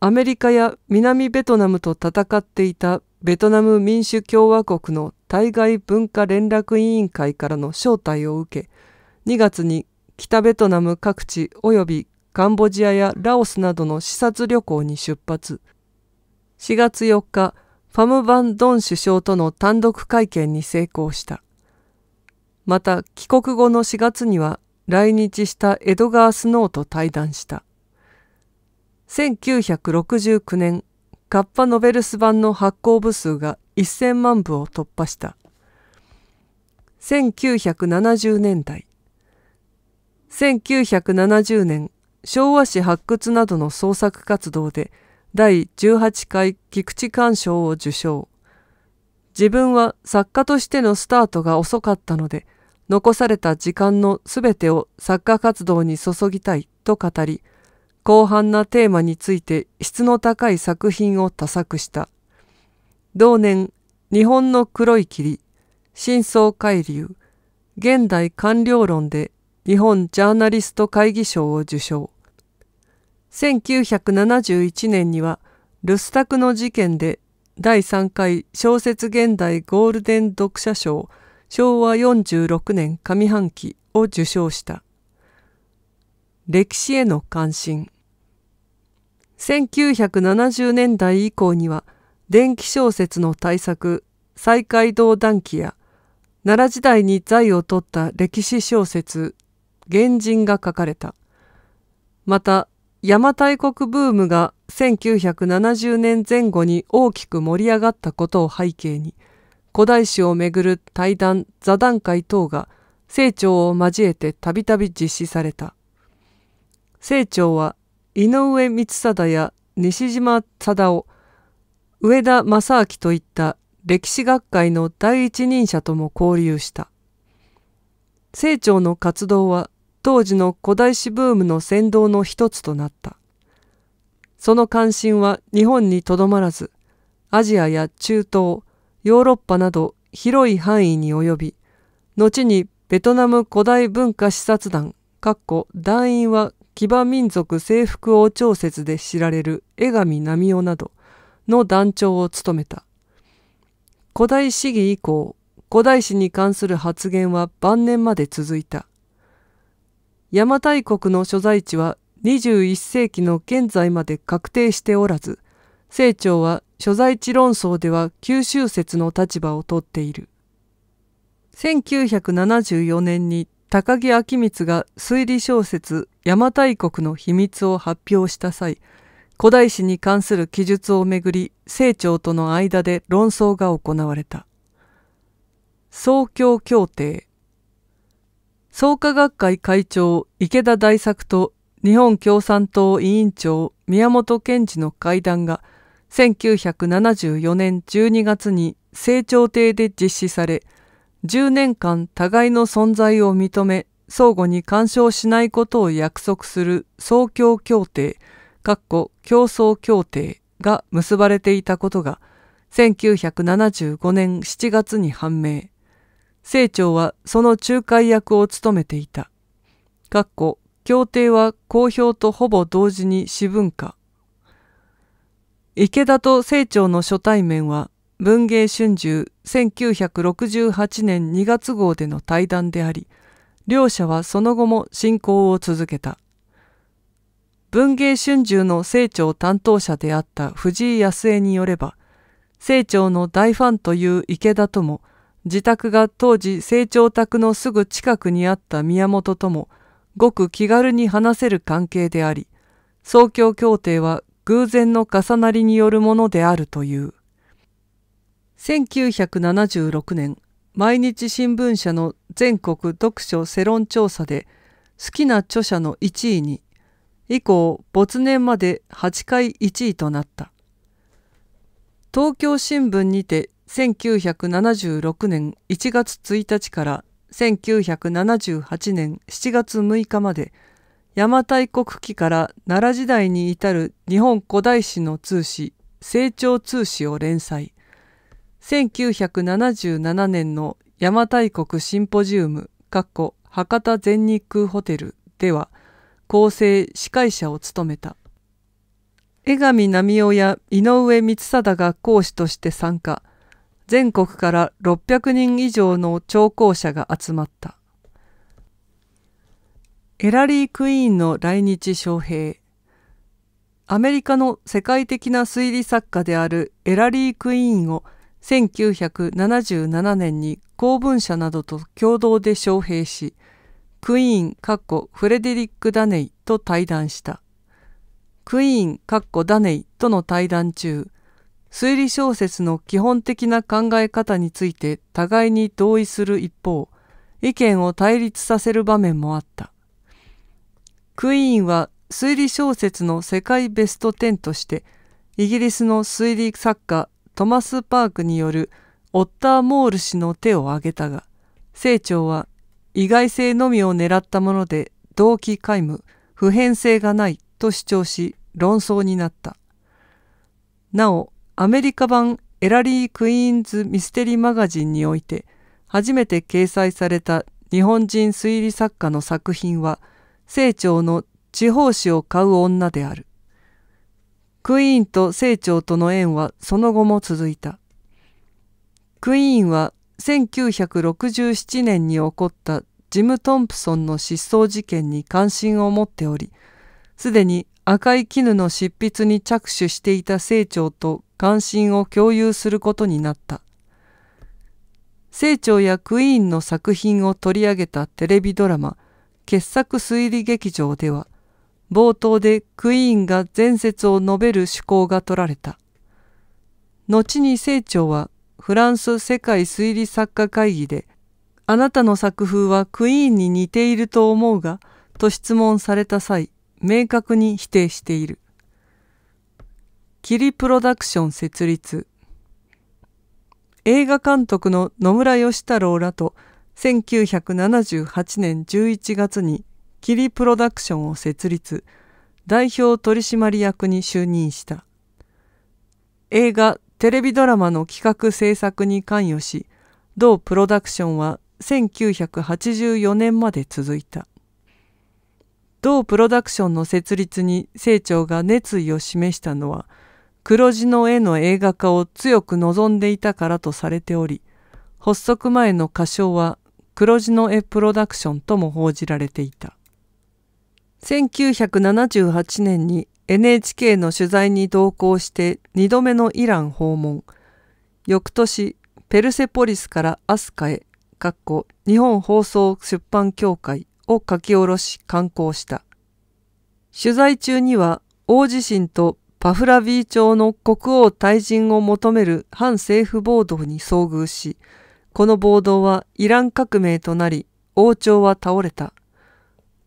アメリカや南ベトナムと戦っていたベトナム民主共和国の対外文化連絡委員会からの招待を受け2月に北ベトナム各地及びカンボジアやラオスなどの視察旅行に出発4月4日ファム・バン・ドン首相との単独会見に成功した。また帰国後の4月には来日したエドガー・スノーと対談した。1969年、カッパノベルス版の発行部数が1000万部を突破した。1970年代。1970年、昭和史発掘などの創作活動で、第18回菊池鑑賞を受賞。自分は作家としてのスタートが遅かったので、残された時間のすべてを作家活動に注ぎたいと語り、広範なテーマについて質の高い作品を多作した。同年、日本の黒い霧、真相海流、現代官僚論で日本ジャーナリスト会議賞を受賞。1971年にはルスタクの事件で第3回小説現代ゴールデン読者賞昭和46年上半期を受賞した。歴史への関心1970年代以降には電気小説の大作「再海道談記」や奈良時代に財を取った歴史小説「原人」が書かれたまた邪馬台国ブームが1970年前後に大きく盛り上がったことを背景に古代史をめぐる対談座談会等が清張を交えてたびたび実施された清張は井上光貞や西島貞夫上田正明といった歴史学会の第一人者とも交流した清張の活動は当時の古代史ブームの先導の一つとなった。その関心は日本にとどまらず、アジアや中東、ヨーロッパなど広い範囲に及び、後にベトナム古代文化視察団、団員は騎馬民族征服王朝説で知られる江上浪夫などの団長を務めた。古代史義以降、古代史に関する発言は晩年まで続いた。邪馬台国の所在地は21世紀の現在まで確定しておらず、清張は所在地論争では九州説の立場をとっている。1974年に高木明光が推理小説「邪馬台国の秘密」を発表した際古代史に関する記述をめぐり清張との間で論争が行われた。宗教協定創価学会会長池田大作と日本共産党委員長宮本賢治の会談が1974年12月に成長亭で実施され、10年間互いの存在を認め、相互に干渉しないことを約束する総協協定、かっこ競争協定が結ばれていたことが、1975年7月に判明。清張はその仲介役を務めていた。かっこ協定は公表とほぼ同時に私文化。池田と清張の初対面は文芸春秋1968年2月号での対談であり、両者はその後も進行を続けた。文芸春秋の清張担当者であった藤井康江によれば、清張の大ファンという池田とも、自宅が当時成長宅のすぐ近くにあった宮本ともごく気軽に話せる関係であり宗教協定は偶然の重なりによるものであるという1976年毎日新聞社の全国読書世論調査で好きな著者の1位に以降没年まで8回1位となった東京新聞にて1976年1月1日から1978年7月6日まで邪馬台国期から奈良時代に至る日本古代史の通史「成長通史」を連載1977年の邪馬台国シンポジウム博多全日空ホテルでは構成司会者を務めた江上奈美夫や井上光貞が講師として参加「全国から600人以上の聴講者が集まった。エラリー・クイーンの来日招聘アメリカの世界的な推理作家であるエラリー・クイーンを1977年に公文社などと共同で招聘し、クイーンかっこフレデリック・ダネイと対談した。クイーンかっこダネイとの対談中、推理小説の基本的な考え方について互いに同意する一方、意見を対立させる場面もあった。クイーンは推理小説の世界ベスト10として、イギリスの推理作家トマス・パークによるオッター・モール氏の手を挙げたが、清張は意外性のみを狙ったもので動機皆無、普遍性がないと主張し論争になった。なお、アメリカ版エラリー・クイーンズ・ミステリー・マガジンにおいて初めて掲載された日本人推理作家の作品は清張の地方紙を買う女である。クイーンと清張との縁はその後も続いた。クイーンは1967年に起こったジム・トンプソンの失踪事件に関心を持っており、すでに赤い絹の執筆に着手していた清張と関心を共有することになった。清張やクイーンの作品を取り上げたテレビドラマ、傑作推理劇場では、冒頭でクイーンが前説を述べる趣向が取られた。後に清張はフランス世界推理作家会議で、あなたの作風はクイーンに似ていると思うが、と質問された際、明確に否定している。キリプロダクション設立映画監督の野村義太郎らと1978年11月にキリプロダクションを設立代表取締役に就任した映画テレビドラマの企画制作に関与し同プロダクションは1984年まで続いた同プロダクションの設立に清張が熱意を示したのは「黒字の絵の映画化を強く望んでいたからとされており、発足前の歌唱は黒字の絵プロダクションとも報じられていた。1978年に NHK の取材に同行して2度目のイラン訪問。翌年、ペルセポリスからアスカへ、かっこ日本放送出版協会を書き下ろし刊行した。取材中には大地震とパフラビー朝の国王退陣を求める反政府暴動に遭遇し、この暴動はイラン革命となり、王朝は倒れた。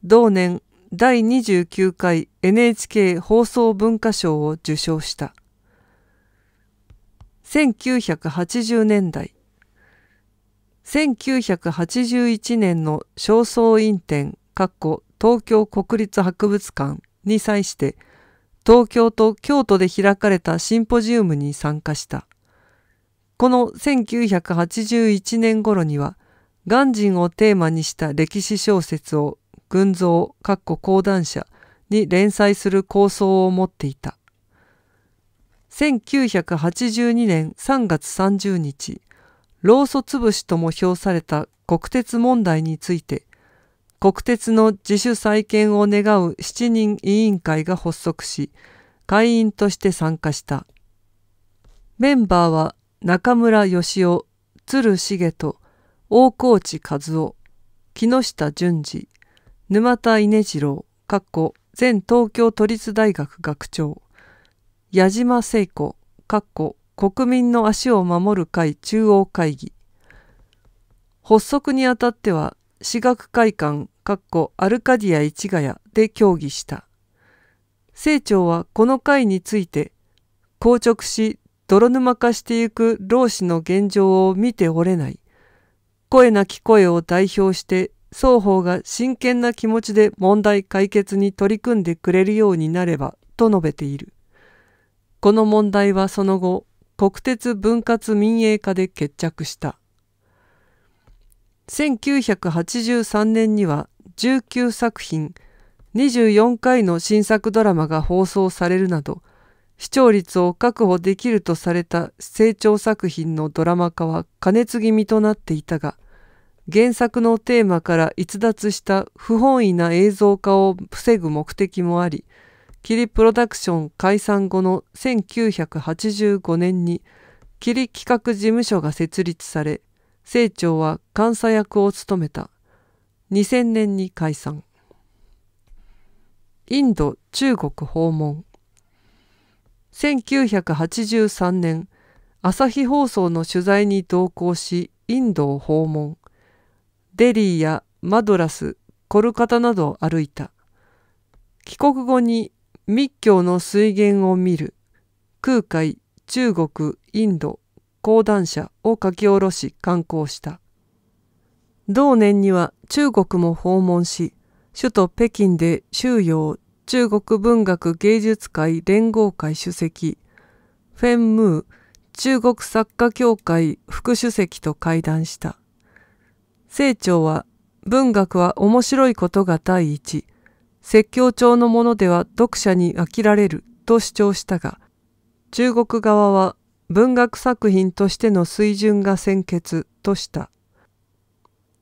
同年第29回 NHK 放送文化賞を受賞した。1980年代1981年の焦燥院展東京国立博物館に際して東京と京都で開かれたシンポジウムに参加した。この1981年頃には、鑑真をテーマにした歴史小説を群像、かっこ講談社に連載する構想を持っていた。1982年3月30日、老祖潰しとも評された国鉄問題について、国鉄の自主再建を願う7人委員会が発足し、会員として参加した。メンバーは中村義雄、鶴重と大河内和夫、木下淳二、沼田稲次郎、かっこ前東京都立大学学長、矢島聖子、かっこ国民の足を守る会中央会議。発足にあたっては私学会館アルカディア市ヶ谷で協議した。清張はこの会について、硬直し泥沼化してゆく老子の現状を見ておれない。声なき声を代表して双方が真剣な気持ちで問題解決に取り組んでくれるようになればと述べている。この問題はその後、国鉄分割民営化で決着した。1983年には19作品24回の新作ドラマが放送されるなど視聴率を確保できるとされた成長作品のドラマ化は過熱気味となっていたが原作のテーマから逸脱した不本意な映像化を防ぐ目的もありキリプロダクション解散後の1985年にキリ企画事務所が設立され清張は監査役を務めた2000年に解散インド中国訪問1983年朝日放送の取材に同行しインドを訪問デリーやマドラスコルカタなどを歩いた帰国後に密教の水源を見る空海中国インド講談社を書き下ろし刊行した。同年には中国も訪問し、首都北京で収容中国文学芸術会連合会主席、フェン・ムー中国作家協会副主席と会談した。清張は文学は面白いことが第一、説教調のものでは読者に飽きられると主張したが、中国側は文学作品としての水準が先決とした。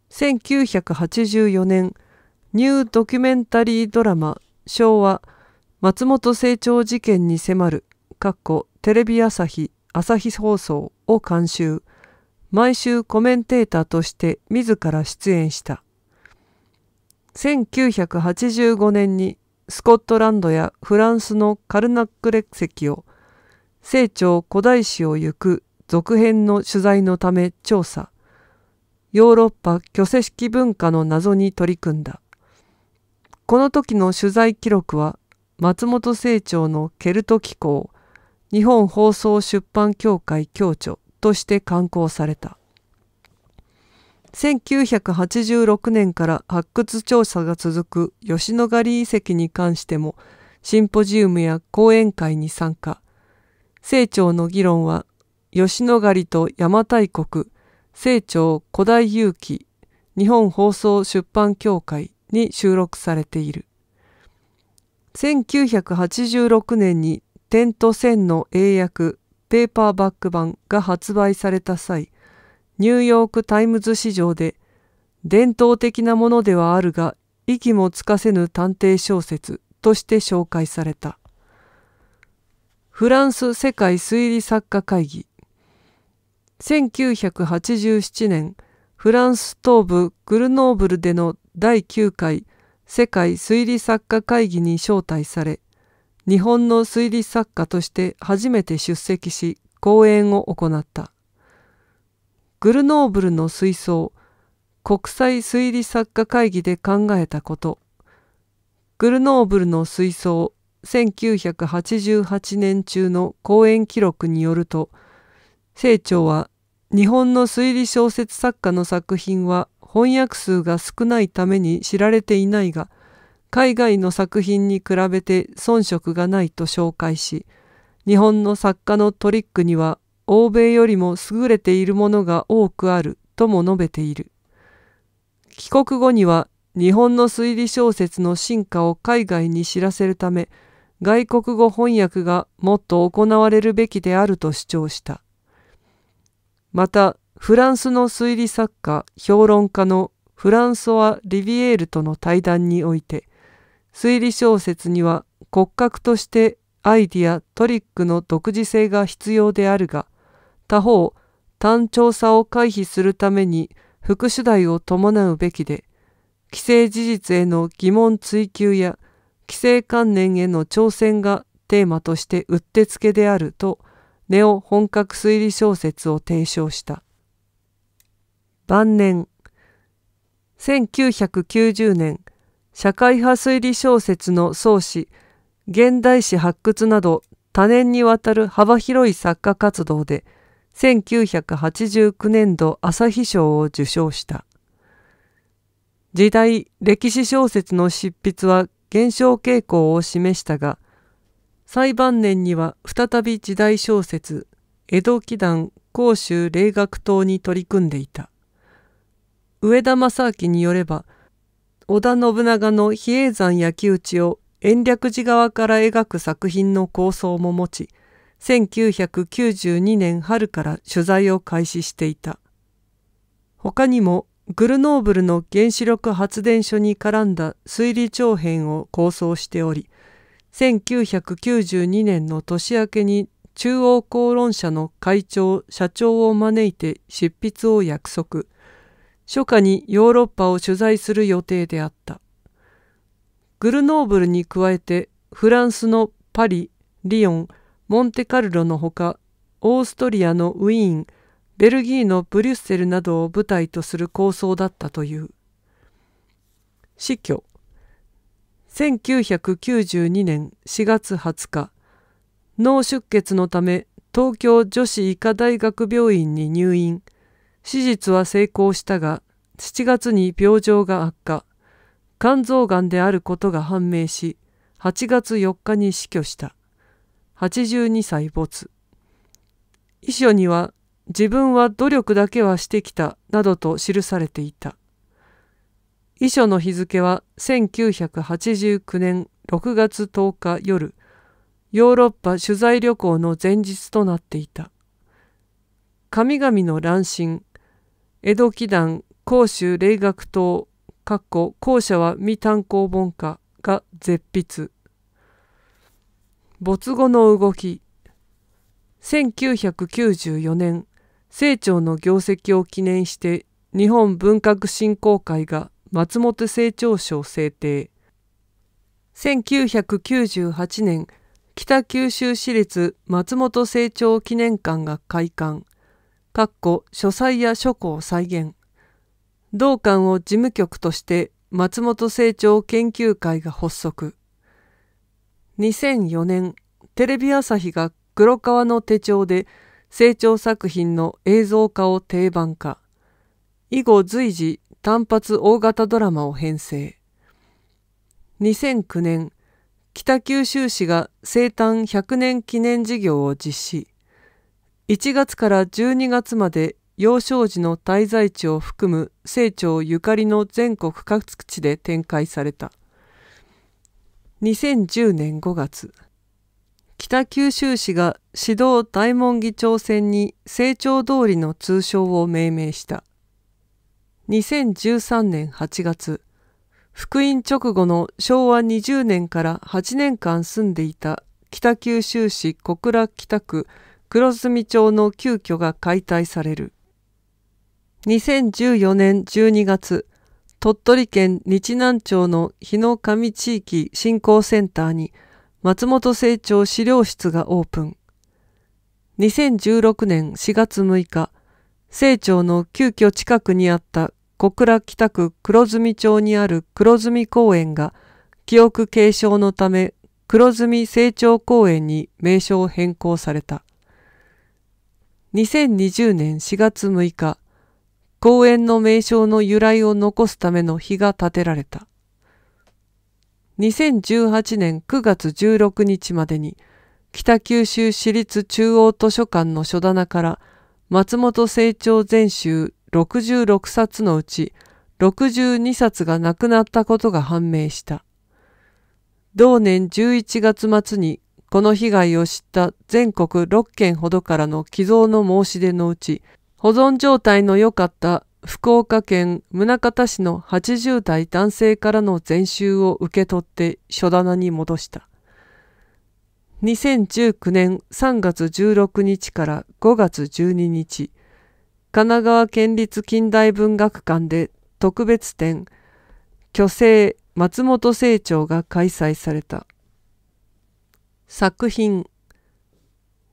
1984年、ニュードキュメンタリードラマ昭和松本清張事件に迫る、かっこテレビ朝日、朝日放送を監修、毎週コメンテーターとして自ら出演した。1985年にスコットランドやフランスのカルナックレ席を清張古代史を行く続編の取材のため調査。ヨーロッパ巨世式文化の謎に取り組んだ。この時の取材記録は松本清張のケルト機構日本放送出版協会協著として刊行された。1986年から発掘調査が続く吉野ヶ里遺跡に関してもシンポジウムや講演会に参加清張の議論は、吉野ヶ里と邪馬台国、清張古代勇気、日本放送出版協会に収録されている。1986年に点と線の英訳ペーパーバック版が発売された際、ニューヨークタイムズ市場で伝統的なものではあるが息もつかせぬ探偵小説として紹介された。フランス世界推理作家会議1987年フランス東部グルノーブルでの第9回世界推理作家会議に招待され日本の推理作家として初めて出席し講演を行ったグルノーブルの水槽国際推理作家会議で考えたことグルノーブルの水槽1988年中の講演記録によると清張は日本の推理小説作家の作品は翻訳数が少ないために知られていないが海外の作品に比べて遜色がないと紹介し日本の作家のトリックには欧米よりも優れているものが多くあるとも述べている帰国後には日本の推理小説の進化を海外に知らせるため外国語翻訳がもっと行われるべきであると主張した。また、フランスの推理作家、評論家のフランソワ・リビエールとの対談において、推理小説には骨格としてアイディア、トリックの独自性が必要であるが、他方、単調さを回避するために副主題を伴うべきで、既成事実への疑問追求や規制観念への挑戦がテーマとしてうってつけであるとネオ本格推理小説を提唱した。晩年1990年社会派推理小説の創始現代史発掘など多年にわたる幅広い作家活動で1989年度朝日賞を受賞した時代歴史小説の執筆は減少傾向を示したが、最晩年には再び時代小説、江戸祈団甲州霊学党に取り組んでいた。上田正明によれば、織田信長の比叡山焼き討ちを延暦寺側から描く作品の構想も持ち、1992年春から取材を開始していた。他にもグルノーブルの原子力発電所に絡んだ推理長編を構想しており、1992年の年明けに中央公論社の会長、社長を招いて執筆を約束。初夏にヨーロッパを取材する予定であった。グルノーブルに加えてフランスのパリ、リヨン、モンテカルロのほか、オーストリアのウィーン、ベルギーのブリュッセルなどを舞台とする構想だったという。死去1992年4月20日脳出血のため東京女子医科大学病院に入院手術は成功したが7月に病状が悪化肝臓がんであることが判明し8月4日に死去した82歳没遺書には自分は努力だけはしてきたなどと記されていた。遺書の日付は1989年6月10日夜、ヨーロッパ取材旅行の前日となっていた。神々の乱心、江戸祈願甲州霊学党、かっこ後者は未単行本化が絶筆。没後の動き、1994年清張の業績を記念して日本文学振興会が松本清張賞制定1998年北九州市立松本清張記念館が開館括弧書斎や書庫を再現同館を事務局として松本清張研究会が発足2004年テレビ朝日が黒川の手帳で「成長作品の映像化を定番化。以後随時単発大型ドラマを編成。2009年、北九州市が生誕100年記念事業を実施。1月から12月まで幼少時の滞在地を含む清張ゆかりの全国各地で展開された。2010年5月。北九州市が指導大門議長選に成長通りの通称を命名した。2013年8月、福音直後の昭和20年から8年間住んでいた北九州市小倉北区黒住町の急遽が解体される。2014年12月、鳥取県日南町の日野上地域振興センターに松本清張資料室がオープン。2016年4月6日、清張の急遽近くにあった小倉北区黒住町にある黒住公園が記憶継承のため黒住清長公園に名称を変更された。2020年4月6日、公園の名称の由来を残すための碑が建てられた。2018年9月16日までに北九州市立中央図書館の書棚から松本清張全集66冊のうち62冊がなくなったことが判明した。同年11月末にこの被害を知った全国6件ほどからの寄贈の申し出のうち、保存状態の良かった福岡県宗像市の80代男性からの全集を受け取って書棚に戻した。2019年3月16日から5月12日、神奈川県立近代文学館で特別展、巨星松本清張が開催された。作品、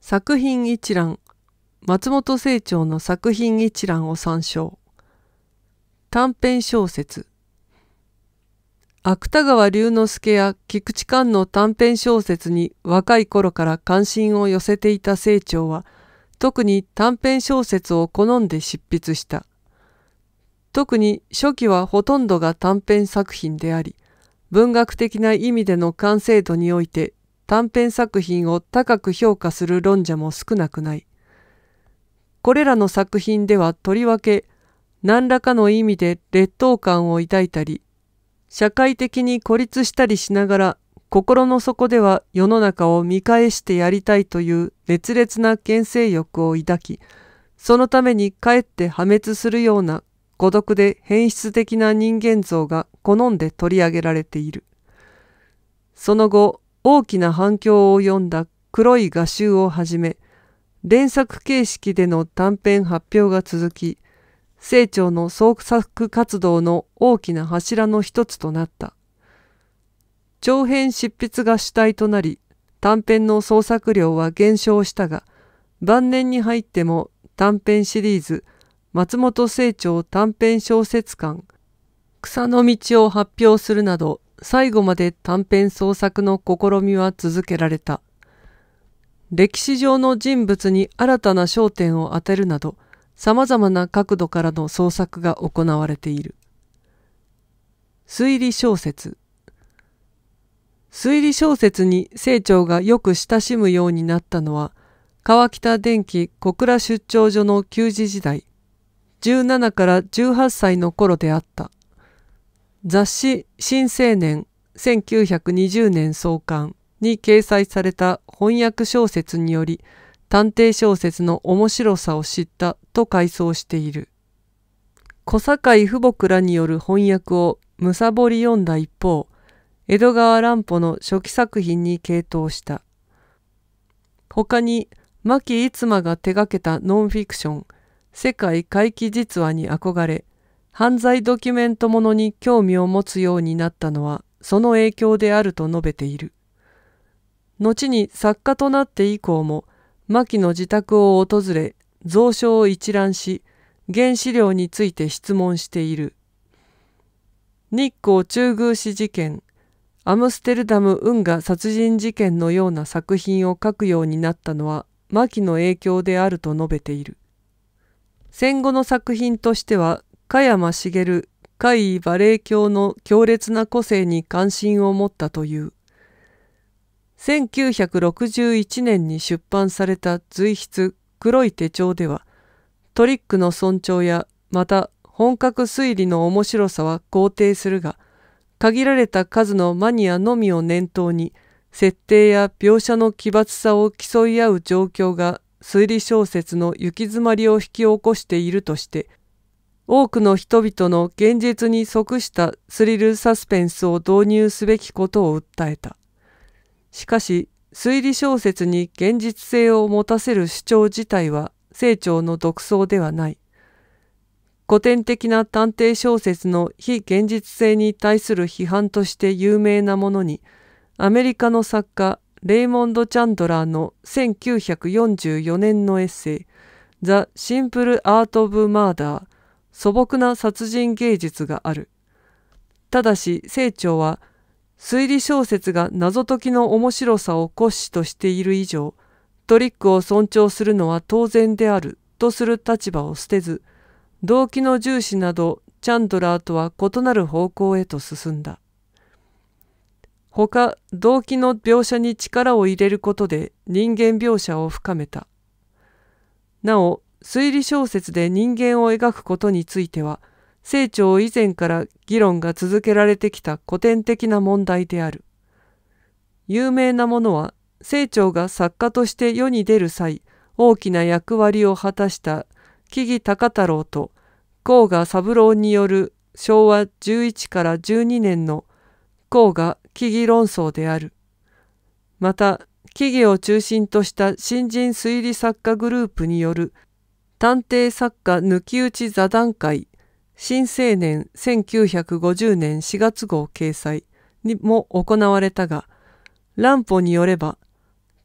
作品一覧、松本清張の作品一覧を参照。短編小説芥川龍之介や菊池寛の短編小説に若い頃から関心を寄せていた清張は特に短編小説を好んで執筆した。特に初期はほとんどが短編作品であり文学的な意味での完成度において短編作品を高く評価する論者も少なくない。これらの作品ではとりわけ何らかの意味で劣等感を抱いたり、社会的に孤立したりしながら、心の底では世の中を見返してやりたいという熱烈な牽制欲を抱き、そのためにかえって破滅するような孤独で変質的な人間像が好んで取り上げられている。その後、大きな反響を呼んだ黒い画集をはじめ、連作形式での短編発表が続き、清張の創作活動の大きな柱の一つとなった。長編執筆が主体となり、短編の創作量は減少したが、晩年に入っても短編シリーズ、松本清張短編小説館、草の道を発表するなど、最後まで短編創作の試みは続けられた。歴史上の人物に新たな焦点を当てるなど、様々な角度からの創作が行われている。推理小説推理小説に清張がよく親しむようになったのは、川北電機小倉出張所の休仕時代、17から18歳の頃であった。雑誌新青年1920年創刊に掲載された翻訳小説により、探偵小説の面白さを知ったと回想している。小堺父母らによる翻訳をむさぼり読んだ一方、江戸川乱歩の初期作品に傾倒した。他に、牧逸馬が手がけたノンフィクション、世界怪奇実話に憧れ、犯罪ドキュメントものに興味を持つようになったのは、その影響であると述べている。後に作家となって以降も、牧の自宅を訪れ、蔵書を一覧し、原資料について質問している。日光中宮市事件、アムステルダム運河殺人事件のような作品を書くようになったのは、牧の影響であると述べている。戦後の作品としては、加山茂、海バレエ教の強烈な個性に関心を持ったという。1961年に出版された随筆黒い手帳では、トリックの尊重やまた本格推理の面白さは肯定するが、限られた数のマニアのみを念頭に、設定や描写の奇抜さを競い合う状況が推理小説の行き詰まりを引き起こしているとして、多くの人々の現実に即したスリルサスペンスを導入すべきことを訴えた。しかし、推理小説に現実性を持たせる主張自体は清張の独創ではない。古典的な探偵小説の非現実性に対する批判として有名なものに、アメリカの作家レイモンド・チャンドラーの1944年のエッセイ、ザ・シンプル・アート・オブ・マーダー、素朴な殺人芸術がある。ただし、清張は、推理小説が謎解きの面白さを骨子としている以上、トリックを尊重するのは当然であるとする立場を捨てず、動機の重視などチャンドラーとは異なる方向へと進んだ。他、動機の描写に力を入れることで人間描写を深めた。なお、推理小説で人間を描くことについては、清張以前から議論が続けられてきた古典的な問題である。有名なものは清張が作家として世に出る際大きな役割を果たした木木高太郎と甲賀三郎による昭和11から12年の甲賀木木論争である。また木木を中心とした新人推理作家グループによる探偵作家抜き打ち座談会新青年1950年4月号掲載にも行われたが、乱歩によれば、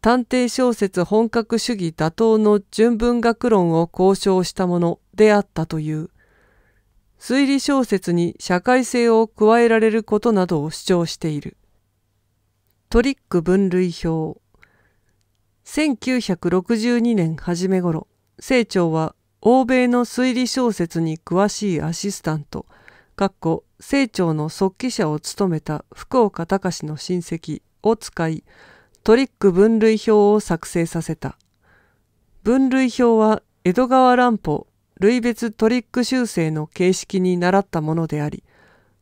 探偵小説本格主義打倒の純文学論を交渉したものであったという。推理小説に社会性を加えられることなどを主張している。トリック分類表1962年初め頃、清張は欧米の推理小説に詳しいアシスタント、かっこ、清張の速記者を務めた福岡隆の親戚を使い、トリック分類表を作成させた。分類表は江戸川乱歩、類別トリック修正の形式に習ったものであり、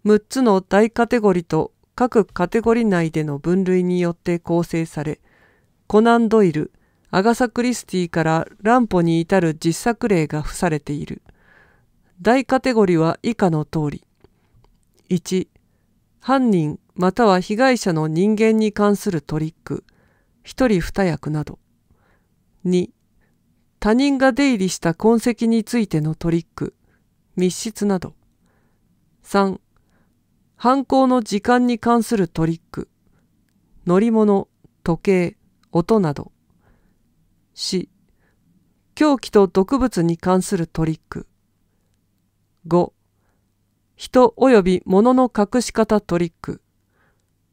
6つの大カテゴリと各カテゴリ内での分類によって構成され、コナン・ドイル、アガサ・クリスティから乱歩に至る実作例が付されている。大カテゴリは以下の通り。1、犯人または被害者の人間に関するトリック、一人二役など。2、他人が出入りした痕跡についてのトリック、密室など。3、犯行の時間に関するトリック、乗り物、時計、音など。し狂気と毒物に関するトリック5人及び物の隠し方トリック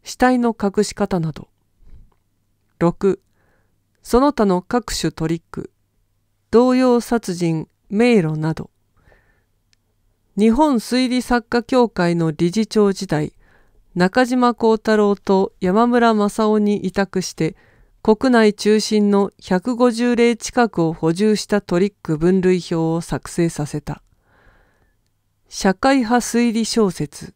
死体の隠し方など6その他の各種トリック同様殺人迷路など日本推理作家協会の理事長時代中島幸太郎と山村正雄に委託して国内中心の150例近くを補充したトリック分類表を作成させた。社会派推理小説。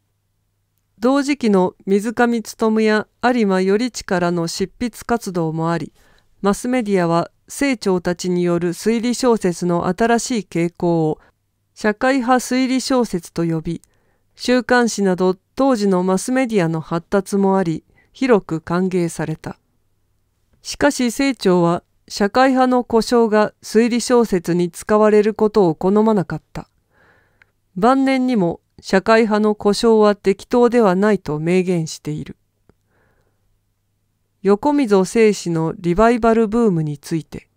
同時期の水上勉や有馬頼からの執筆活動もあり、マスメディアは清張たちによる推理小説の新しい傾向を社会派推理小説と呼び、週刊誌など当時のマスメディアの発達もあり、広く歓迎された。しかし清張は社会派の故障が推理小説に使われることを好まなかった。晩年にも社会派の故障は適当ではないと明言している。横溝正史のリバイバルブームについて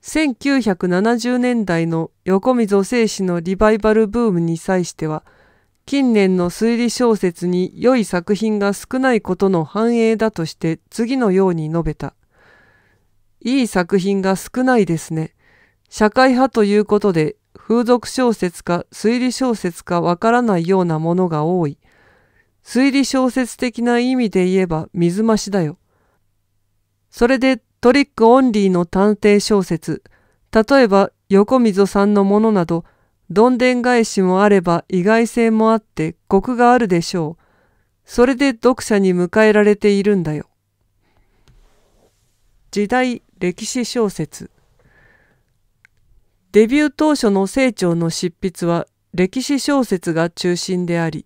1970年代の横溝正史のリバイバルブームに際しては近年の推理小説に良い作品が少ないことの反映だとして次のように述べた。いい作品が少ないですね。社会派ということで風俗小説か推理小説かわからないようなものが多い。推理小説的な意味で言えば水増しだよ。それでトリックオンリーの探偵小説、例えば横溝さんのものなどどんでん返しもあれば意外性もあってコクがあるでしょう。それで読者に迎えられているんだよ。時代歴史小説デビュー当初の清張の執筆は歴史小説が中心であり、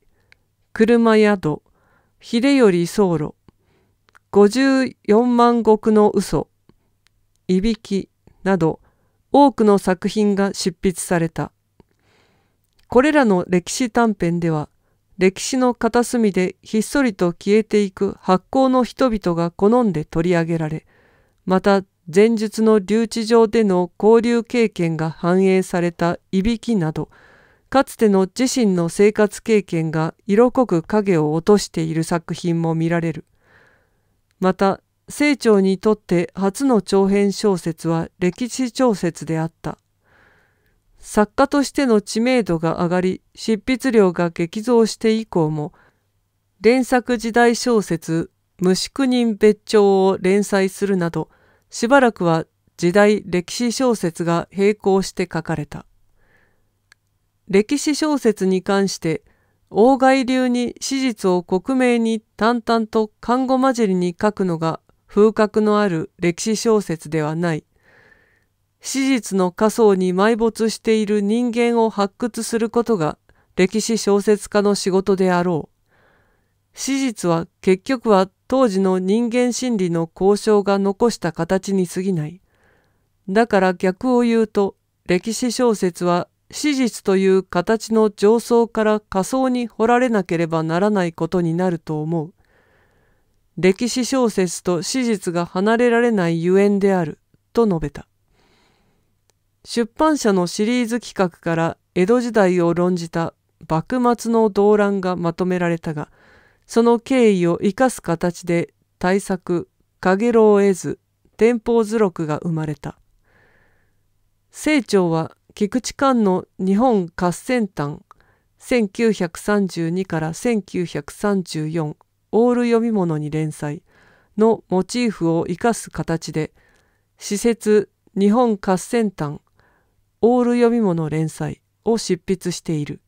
車宿、秀頼僧侶、十四万石の嘘、いびきなど多くの作品が執筆された。これらの歴史短編では歴史の片隅でひっそりと消えていく発酵の人々が好んで取り上げられまた前述の留置場での交流経験が反映されたいびきなどかつての自身の生活経験が色濃く影を落としている作品も見られるまた清張にとって初の長編小説は歴史小説であった作家としての知名度が上がり執筆量が激増して以降も連作時代小説「無宿人別帳」を連載するなどしばらくは時代歴史小説が並行して書かれた歴史小説に関して大外流に史実を克明に淡々と看護交じりに書くのが風格のある歴史小説ではない史実の仮想に埋没している人間を発掘することが歴史小説家の仕事であろう。史実は結局は当時の人間心理の交渉が残した形に過ぎない。だから逆を言うと歴史小説は史実という形の上層から仮想に掘られなければならないことになると思う。歴史小説と史実が離れられないゆえんである、と述べた。出版社のシリーズ企画から江戸時代を論じた幕末の動乱がまとめられたが、その経緯を生かす形で大作、かげろう絵図、天保図録が生まれた。清張は菊池寛の日本合戦譚1932から1934オール読み物に連載のモチーフを生かす形で、施説日本合戦譚オール読み物連載を執筆している。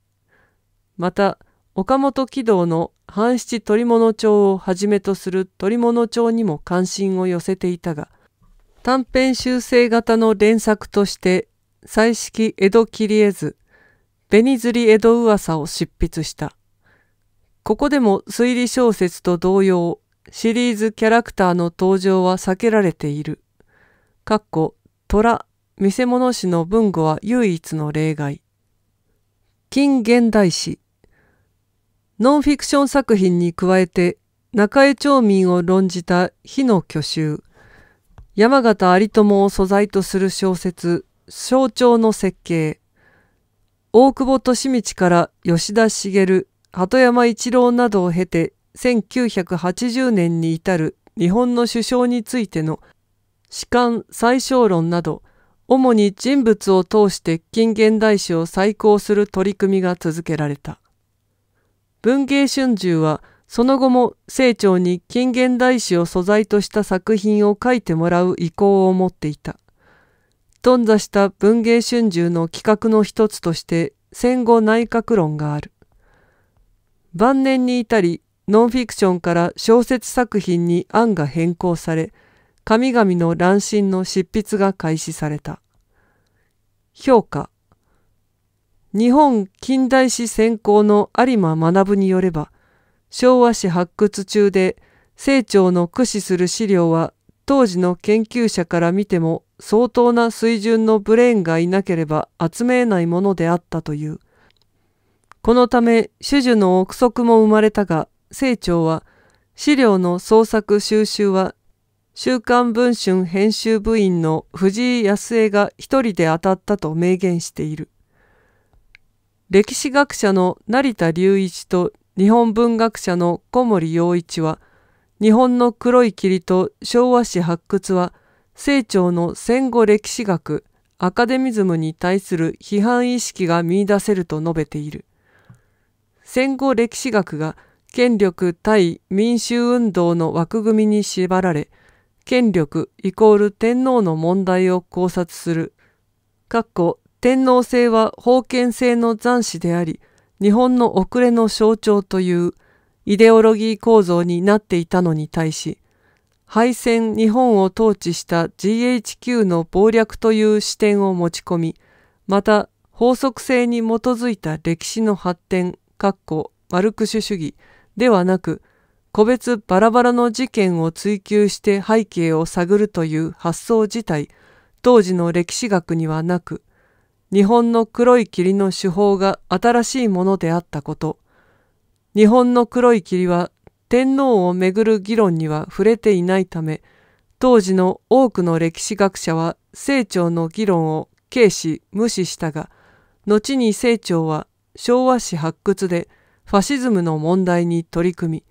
また、岡本喜道の半七鳥物帳をはじめとする鳥物帳にも関心を寄せていたが、短編修正型の連作として、彩色江戸切り絵図、紅釣り江戸噂を執筆した。ここでも推理小説と同様、シリーズキャラクターの登場は避けられている。かっこ、虎見せ物師の文語は唯一の例外。近現代史。ノンフィクション作品に加えて、中江町民を論じた火の巨衆。山形有朋を素材とする小説、象徴の設計、大久保利道から吉田茂、鳩山一郎などを経て、1980年に至る日本の首相についての、士官最小論など、主に人物を通して近現代史を再興する取り組みが続けられた。文芸春秋はその後も清張に近現代史を素材とした作品を書いてもらう意向を持っていた。頓挫した文芸春秋の企画の一つとして戦後内閣論がある。晩年に至りノンフィクションから小説作品に案が変更され、神々の乱心の執筆が開始された。評価日本近代史専攻の有馬学によれば、昭和史発掘中で清張の駆使する資料は当時の研究者から見ても相当な水準のブレーンがいなければ集めえないものであったという。このため主樹の憶測も生まれたが、清張は資料の創作収集は週刊文春編集部員の藤井康江が一人で当たったと明言している。歴史学者の成田隆一と日本文学者の小森洋一は、日本の黒い霧と昭和史発掘は、清張の戦後歴史学、アカデミズムに対する批判意識が見出せると述べている。戦後歴史学が権力対民衆運動の枠組みに縛られ、権力イコール天皇の問題を考察する。かっこ天皇制は封建制の残滓であり、日本の遅れの象徴というイデオロギー構造になっていたのに対し、敗戦日本を統治した GHQ の謀略という視点を持ち込み、また法則性に基づいた歴史の発展、かマルクシュ主義ではなく、個別バラバラの事件を追求して背景を探るという発想自体当時の歴史学にはなく日本の黒い霧の手法が新しいものであったこと日本の黒い霧は天皇をめぐる議論には触れていないため当時の多くの歴史学者は清張の議論を軽視無視したが後に清張は昭和史発掘でファシズムの問題に取り組み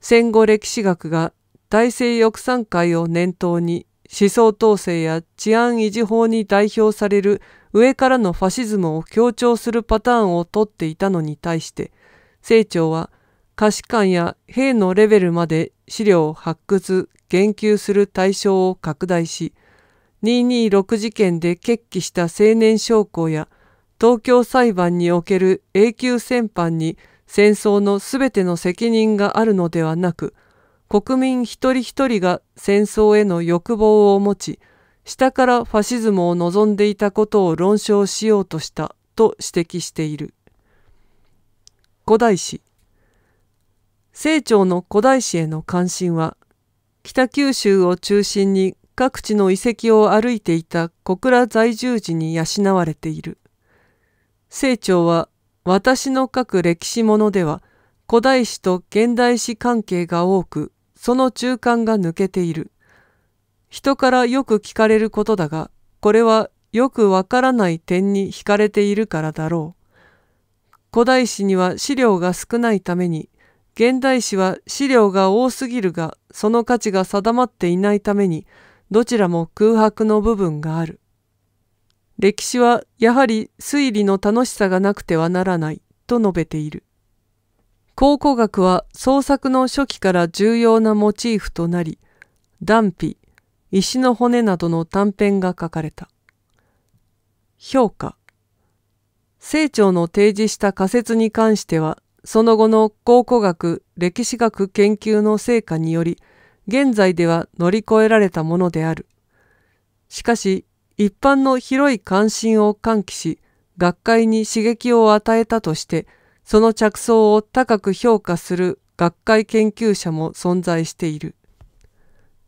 戦後歴史学が大政翼賛会を念頭に思想統制や治安維持法に代表される上からのファシズムを強調するパターンをとっていたのに対して、清張は可視感や兵のレベルまで資料を発掘、言及する対象を拡大し、226事件で決起した青年将校や東京裁判における永久戦犯に戦争のすべての責任があるのではなく、国民一人一人が戦争への欲望を持ち、下からファシズムを望んでいたことを論証しようとしたと指摘している。古代史清張の古代史への関心は、北九州を中心に各地の遺跡を歩いていた小倉在住時に養われている。清張は私の書く歴史ものでは古代史と現代史関係が多く、その中間が抜けている。人からよく聞かれることだが、これはよくわからない点に惹かれているからだろう。古代史には資料が少ないために、現代史は資料が多すぎるが、その価値が定まっていないために、どちらも空白の部分がある。歴史はやはり推理の楽しさがなくてはならないと述べている。考古学は創作の初期から重要なモチーフとなり、断皮、石の骨などの短編が書かれた。評価。清張の提示した仮説に関しては、その後の考古学、歴史学研究の成果により、現在では乗り越えられたものである。しかし、一般の広い関心を喚起し、学会に刺激を与えたとして、その着想を高く評価する学会研究者も存在している。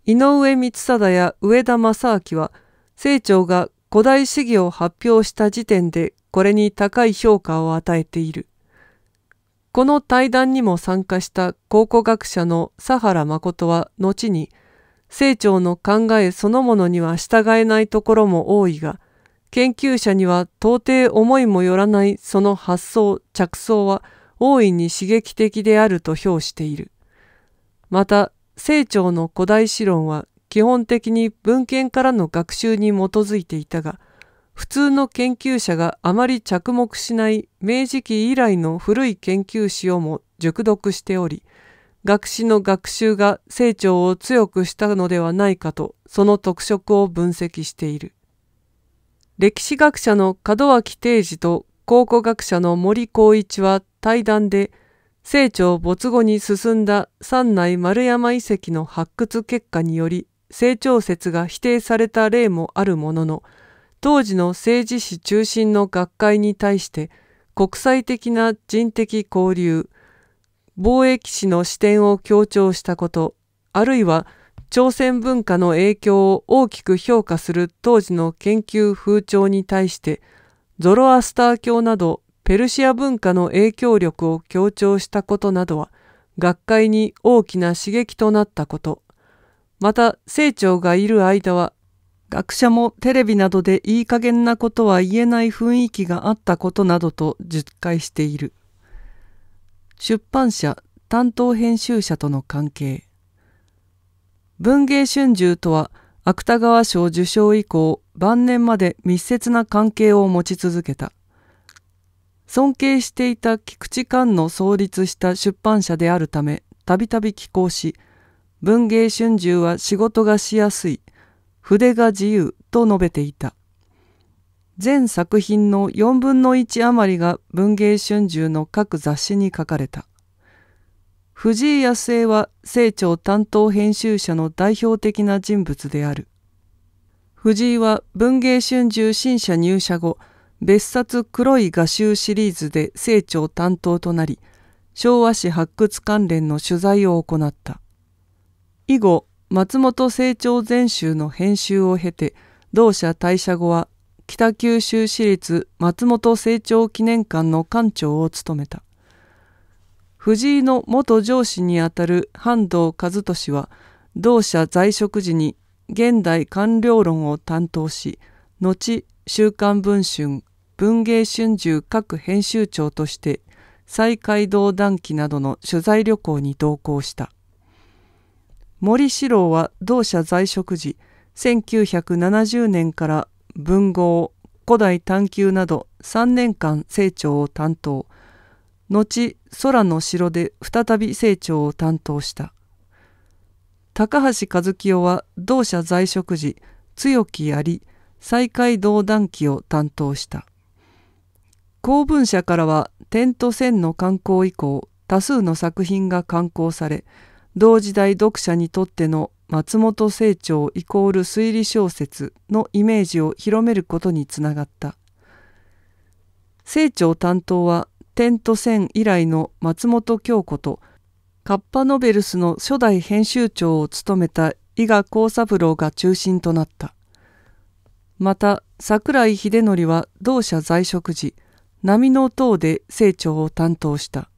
井上光貞や上田正明は、清張が古代史義を発表した時点でこれに高い評価を与えている。この対談にも参加した考古学者の佐原誠は後に清張の考えそのものには従えないところも多いが、研究者には到底思いもよらないその発想、着想は大いに刺激的であると評している。また、清張の古代史論は基本的に文献からの学習に基づいていたが、普通の研究者があまり着目しない明治期以来の古い研究史をも熟読しており、学士の学習が成長を強くしたのではないかとその特色を分析している。歴史学者の門脇定治と考古学者の森光一は対談で成長没後に進んだ三内丸山遺跡の発掘結果により成長説が否定された例もあるものの当時の政治史中心の学会に対して国際的な人的交流貿易史の視点を強調したこと、あるいは朝鮮文化の影響を大きく評価する当時の研究風潮に対して、ゾロアスター教などペルシア文化の影響力を強調したことなどは、学会に大きな刺激となったこと。また、清張がいる間は、学者もテレビなどでいい加減なことは言えない雰囲気があったことなどと述解している。出版社担当編集者との関係文藝春秋とは芥川賞受賞以降晩年まで密接な関係を持ち続けた尊敬していた菊池寛の創立した出版社であるためたびたび寄稿し文藝春秋は仕事がしやすい筆が自由と述べていた全作品の4分の1余りが文藝春秋の各雑誌に書かれた。藤井康江は清張担当編集者の代表的な人物である。藤井は文藝春秋新社入社後、別冊黒い画集シリーズで清張担当となり、昭和史発掘関連の取材を行った。以後、松本清張全集の編集を経て、同社退社後は北九州市立松本成長記念館の館長を務めた藤井の元上司にあたる半藤和俊は同社在職時に現代官僚論を担当し後「週刊文春」「文芸春秋」各編集長として西海道談記などの取材旅行に同行した森四郎は同社在職時1970年から文豪古代探求など3年間清張を担当後空の城で再び清張を担当した高橋和清は同社在職時強きあり再開道談記を担当した公文社からは点と線の刊行以降多数の作品が刊行され同時代読者にとっての松本清張イコール推理小説のイメージを広めることにつながった。清張担当は点と線以来の松本京子とカッパノベルスの初代編集長を務めた伊賀幸三郎が中心となった。また桜井秀則は同社在職時波の塔で清張を担当した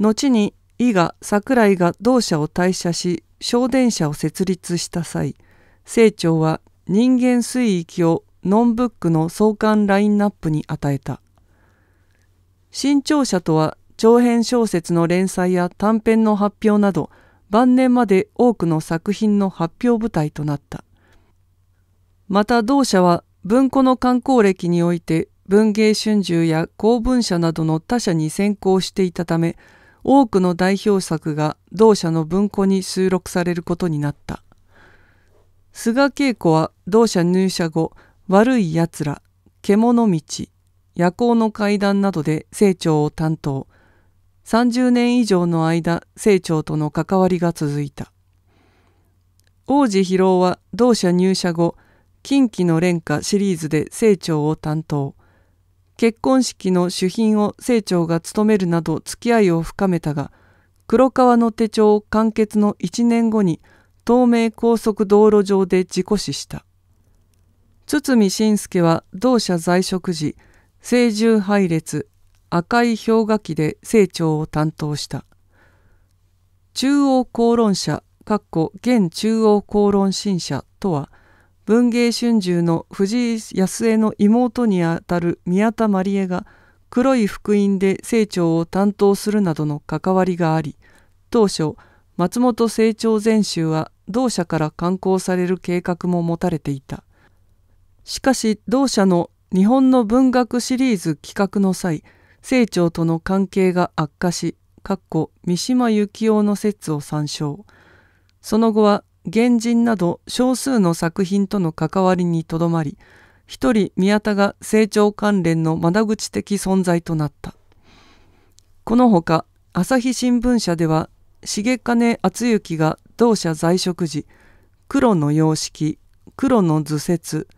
後に伊賀桜井が同社を退社し昇電社を設立した際清張は人間水域をノンブックの創刊ラインナップに与えた新潮社とは長編小説の連載や短編の発表など晩年まで多くの作品の発表舞台となったまた同社は文庫の観光歴において文芸春秋や公文社などの他社に先行していたため多くの代表作が同社の文庫に収録されることになった。菅恵子は同社入社後、悪い奴ら、獣道、夜行の階段などで清張を担当。30年以上の間、清張との関わりが続いた。王子博夫は同社入社後、近畿の連歌シリーズで清張を担当。結婚式の主賓を清張が務めるなど付き合いを深めたが、黒川の手帳完結の1年後に東名高速道路上で事故死した。堤伸介は同社在職時、清獣配列、赤い氷河期で清張を担当した。中央公論社、括弧現中央公論新社とは、文藝春秋の藤井康江の妹にあたる宮田まりえが黒い福音で清張を担当するなどの関わりがあり当初松本清張全集は同社から刊行される計画も持たれていたしかし同社の日本の文学シリーズ企画の際清張との関係が悪化し三島由紀夫の説を参照その後は原人など少数の作品との関わりにとどまり一人宮田が成長関連の窓口的存在となったこのほか朝日新聞社では重金厚之が同社在職時黒の様式黒の図説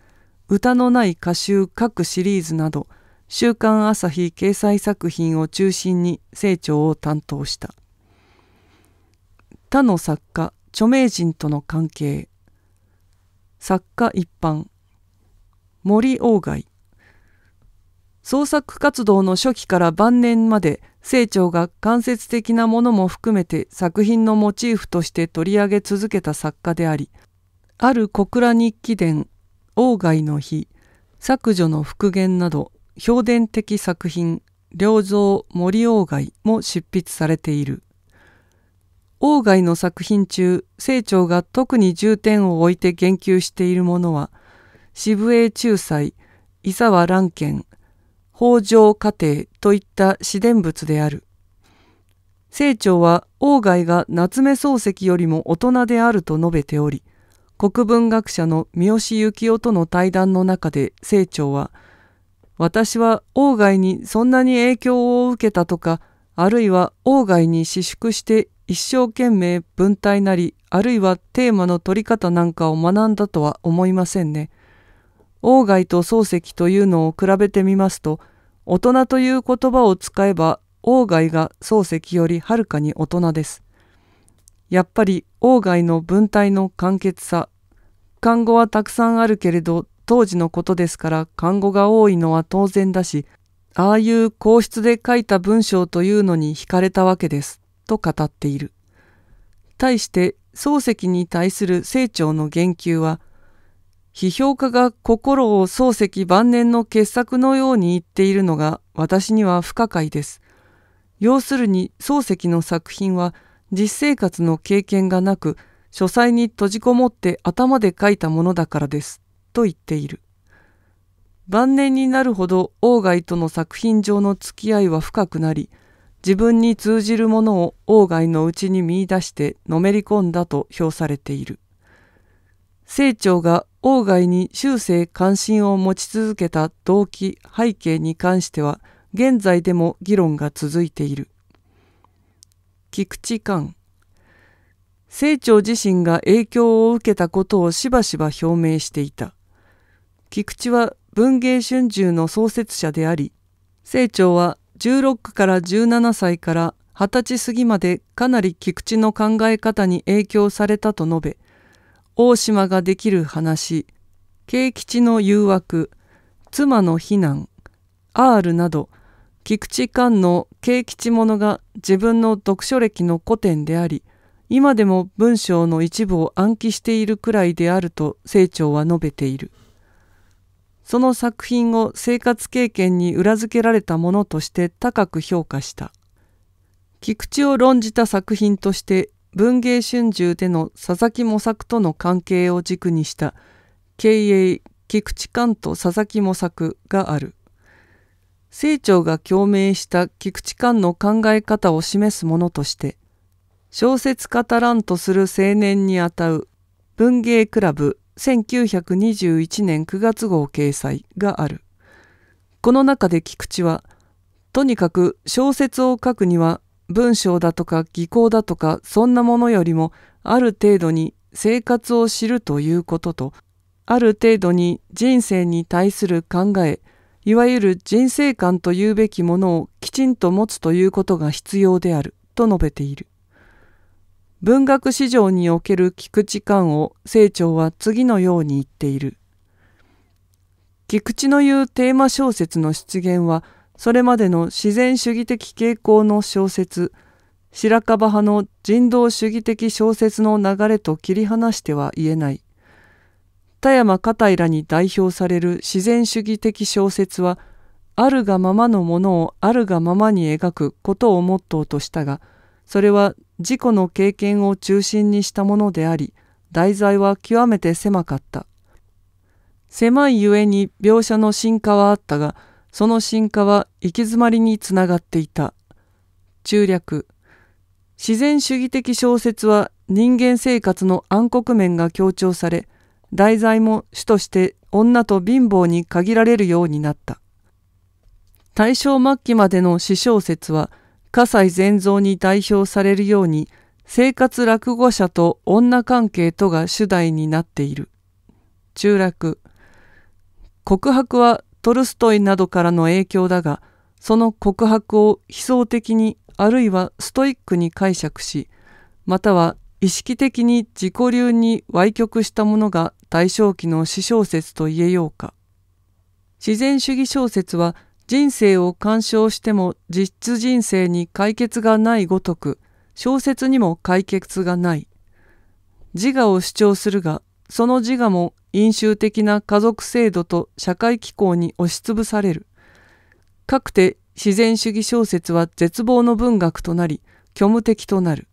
歌のない歌集各シリーズなど「週刊朝日」掲載作品を中心に清張を担当した他の作家著名人との関係作家一般森鴎外創作活動の初期から晩年まで清張が間接的なものも含めて作品のモチーフとして取り上げ続けた作家でありある小倉日記伝「鴎外の日」「削除の復元」など評伝的作品「良造森鴎外」も執筆されている。鴎外の作品中清張が特に重点を置いて言及しているものは渋江仲裁伊沢蘭県北条家庭といった自伝物である清張は鴎外が夏目漱石よりも大人であると述べており国文学者の三好幸夫との対談の中で清張は私は鴎外にそんなに影響を受けたとかあるいは鴎外に私粛して一生懸命文体なりあるいはテーマの取り方なんかを学んだとは思いませんね。鴎外と漱石というのを比べてみますと大人という言葉を使えば鴎外が漱石よりはるかに大人です。やっぱり鴎外の文体の簡潔さ漢語はたくさんあるけれど当時のことですから漢語が多いのは当然だしああいう皇室で書いた文章というのに惹かれたわけです。と語っている。対して漱石に対する清張の言及は、批評家が心を漱石晩年の傑作のように言っているのが私には不可解です。要するに漱石の作品は実生活の経験がなく書斎に閉じこもって頭で書いたものだからですと言っている。晩年になるほど鴎外との作品上の付き合いは深くなり自分に通じるものを鴎外のうちに見出してのめり込んだと評されている。清張が鴎外に終生関心を持ち続けた動機背景に関しては現在でも議論が続いている。菊池寛清張自身が影響を受けたことをしばしば表明していた。菊池は文藝春秋の創設者であり、清張は16から17歳から20歳過ぎまでかなり菊池の考え方に影響されたと述べ、大島ができる話、慶吉の誘惑、妻の非難、R など、菊池寛の慶吉者が自分の読書歴の古典であり、今でも文章の一部を暗記しているくらいであると清張は述べている。その作品を生活経験に裏付けられたものとして高く評価した。菊池を論じた作品として文藝春秋での佐々木模索との関係を軸にした経営菊池寛と佐々木模索がある。清張が共鳴した菊池寛の考え方を示すものとして小説家たらんとする青年にあたう文芸クラブ1921年9月号掲載がある。この中で菊池は、とにかく小説を書くには文章だとか技巧だとかそんなものよりもある程度に生活を知るということと、ある程度に人生に対する考え、いわゆる人生観というべきものをきちんと持つということが必要であると述べている。文学史上における菊池観を清張は次のように言っている。菊池の言うテーマ小説の出現は、それまでの自然主義的傾向の小説、白樺派の人道主義的小説の流れと切り離しては言えない。田山片平に代表される自然主義的小説は、あるがままのものをあるがままに描くことをモットーとしたが、それは自己の経験を中心にしたものであり、題材は極めて狭かった。狭いゆえに描写の進化はあったが、その進化は行き詰まりにつながっていた。中略。自然主義的小説は人間生活の暗黒面が強調され、題材も主として女と貧乏に限られるようになった。大正末期までの詩小説は、葛西善三に代表されるように生活落語者と女関係とが主題になっている。中落告白はトルストイなどからの影響だがその告白を悲壮的にあるいはストイックに解釈しまたは意識的に自己流に歪曲したものが大正期の詩小説と言えようか。自然主義小説は人生を鑑賞しても実質人生に解決がないごとく、小説にも解決がない。自我を主張するが、その自我も飲酒的な家族制度と社会機構に押しつぶされる。かくて自然主義小説は絶望の文学となり、虚無的となる。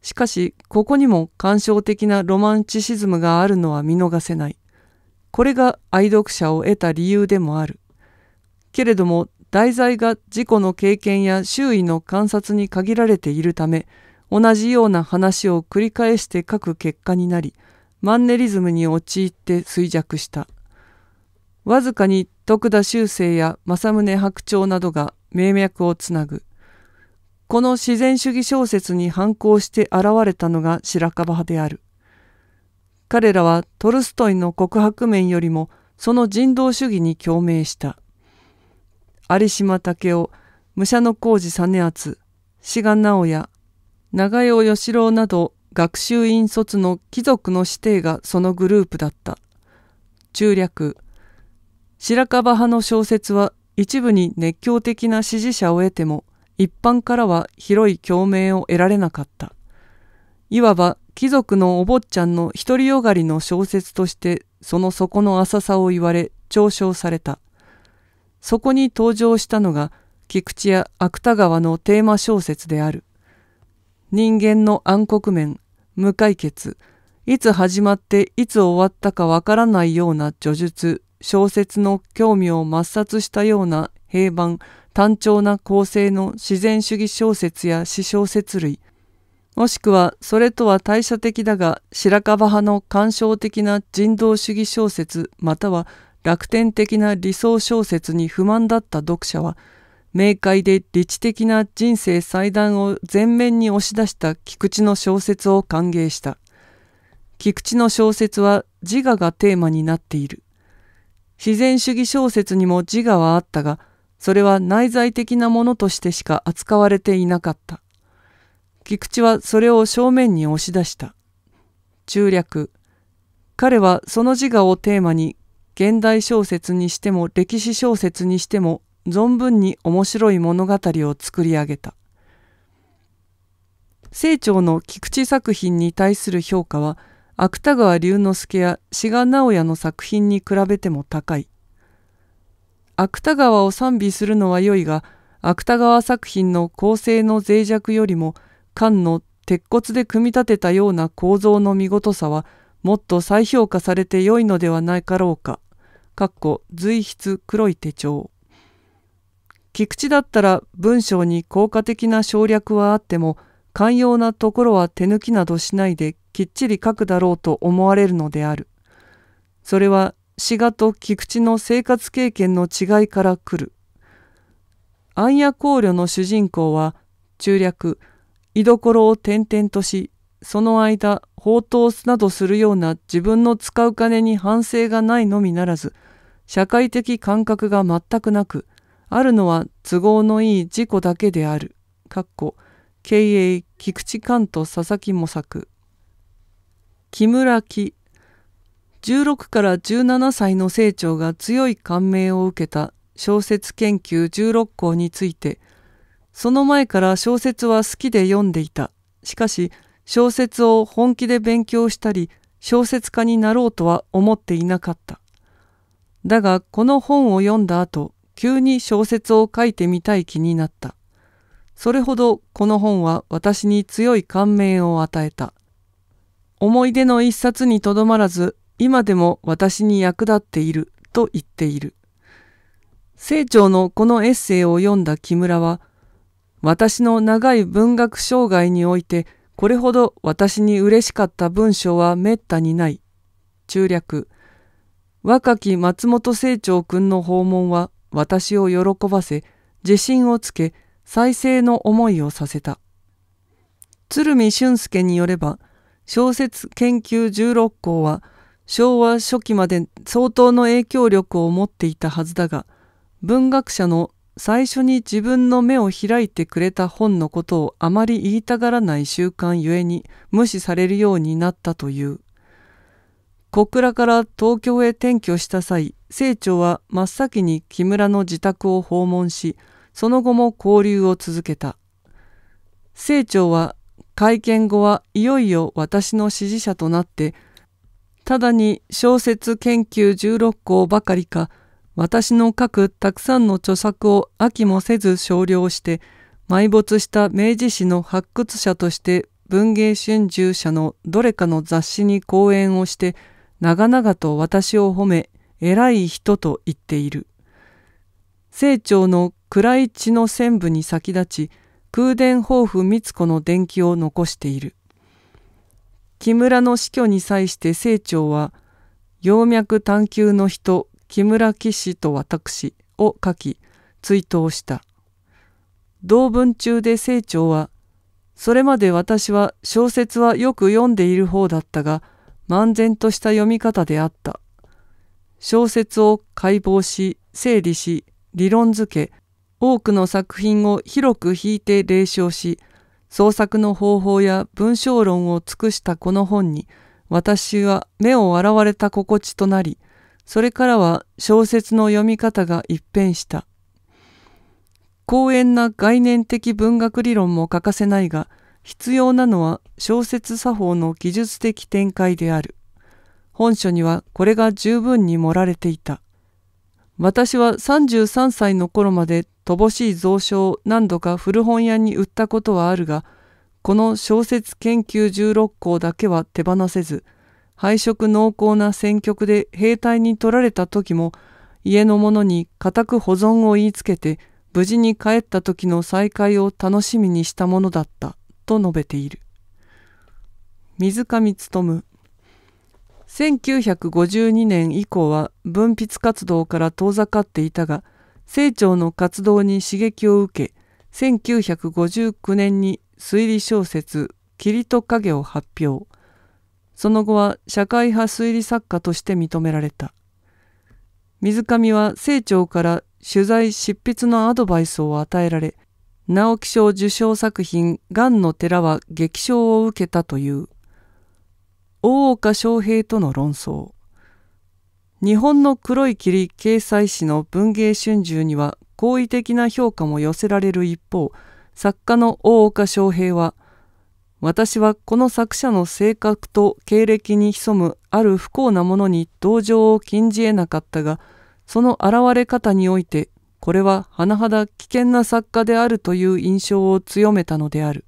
しかし、ここにも感傷的なロマンチシズムがあるのは見逃せない。これが愛読者を得た理由でもある。けれども題材が事故の経験や周囲の観察に限られているため同じような話を繰り返して書く結果になりマンネリズムに陥って衰弱したわずかに徳田修正や政宗白鳥などが名脈をつなぐこの自然主義小説に反抗して現れたのが白樺派である彼らはトルストイの告白面よりもその人道主義に共鳴した有島武雄、武者の工事実厚、志賀直也、長代義郎など学習院卒の貴族の子弟がそのグループだった。中略、白樺派の小説は一部に熱狂的な支持者を得ても、一般からは広い共鳴を得られなかった。いわば貴族のお坊ちゃんの独りよがりの小説としてその底の浅さを言われ嘲笑された。そこに登場したのが菊池や芥川のテーマ小説である。人間の暗黒面、無解決、いつ始まっていつ終わったかわからないような叙述、小説の興味を抹殺したような平板、単調な構成の自然主義小説や詩小説類、もしくはそれとは対照的だが白樺派の感傷的な人道主義小説または楽天的な理想小説に不満だった読者は明快で理知的な人生祭壇を前面に押し出した菊池の小説を歓迎した菊池の小説は自我がテーマになっている自然主義小説にも自我はあったがそれは内在的なものとしてしか扱われていなかった菊池はそれを正面に押し出した中略彼はその自我をテーマに現代小説にしても歴史小説にしても存分に面白い物語を作り上げた。清張の菊池作品に対する評価は芥川龍之介や志賀直哉の作品に比べても高い。芥川を賛美するのは良いが芥川作品の構成の脆弱よりも菅の鉄骨で組み立てたような構造の見事さはもっと再評価されて良いのではないかろうか。かっこ随筆黒い手帳。菊池だったら文章に効果的な省略はあっても、寛容なところは手抜きなどしないできっちり書くだろうと思われるのである。それは志賀と菊池の生活経験の違いから来る。暗夜考慮の主人公は中略、居所を転々とし、その間放蕩などするような自分の使う金に反省がないのみならず、社会的感覚が全くなく、あるのは都合のいい事故だけである。かっこ経営菊池寛と佐々木模作。木村木16から17歳の成長が強い感銘を受けた小説研究16校について、その前から小説は好きで読んでいた。しかし、小説を本気で勉強したり小説家になろうとは思っていなかった。だがこの本を読んだ後急に小説を書いてみたい気になった。それほどこの本は私に強い感銘を与えた。思い出の一冊にとどまらず今でも私に役立っていると言っている。清張のこのエッセイを読んだ木村は私の長い文学生涯においてこれほど私に嬉しかった文章はめったにない。中略。若き松本清張君の訪問は私を喜ばせ、自信をつけ、再生の思いをさせた。鶴見俊介によれば、小説研究16校は昭和初期まで相当の影響力を持っていたはずだが、文学者の最初に自分の目を開いてくれた本のことをあまり言いたがらない習慣ゆえに無視されるようになったという。小倉から東京へ転居した際、清張は真っ先に木村の自宅を訪問し、その後も交流を続けた。清張は会見後はいよいよ私の支持者となって、ただに小説研究16校ばかりか、私の書くたくさんの著作を飽きもせず少量して埋没した明治史の発掘者として文芸春秋社のどれかの雑誌に講演をして長々と私を褒め偉い人と言っている清張の暗い血の線部に先立ち空伝抱負光子の伝記を残している木村の死去に際して清張は葉脈探求の人木村騎士と私を書き追悼した。同文中で清張は、それまで私は小説はよく読んでいる方だったが、漫然とした読み方であった。小説を解剖し、整理し、理論づけ、多くの作品を広く引いて霊唱し、創作の方法や文章論を尽くしたこの本に、私は目を洗われた心地となり、それからは小説の読み方が一変した。公園な概念的文学理論も欠かせないが、必要なのは小説作法の技術的展開である。本書にはこれが十分に盛られていた。私は33歳の頃まで乏しい蔵書を何度か古本屋に売ったことはあるが、この小説研究16項だけは手放せず、配色濃厚な戦局で兵隊に取られた時も家の者に固く保存を言いつけて無事に帰った時の再会を楽しみにしたものだったと述べている水上努1952年以降は文筆活動から遠ざかっていたが清張の活動に刺激を受け1959年に推理小説「霧と影」を発表その後は社会派推理作家として認められた。水上は清張から取材執筆のアドバイスを与えられ、直木賞受賞作品「癌の寺」は激賞を受けたという大岡翔平との論争日本の黒い霧掲載誌の文芸春秋には好意的な評価も寄せられる一方作家の大岡翔平は私はこの作者の性格と経歴に潜むある不幸なものに同情を禁じ得なかったが、その現れ方において、これは甚だ危険な作家であるという印象を強めたのである。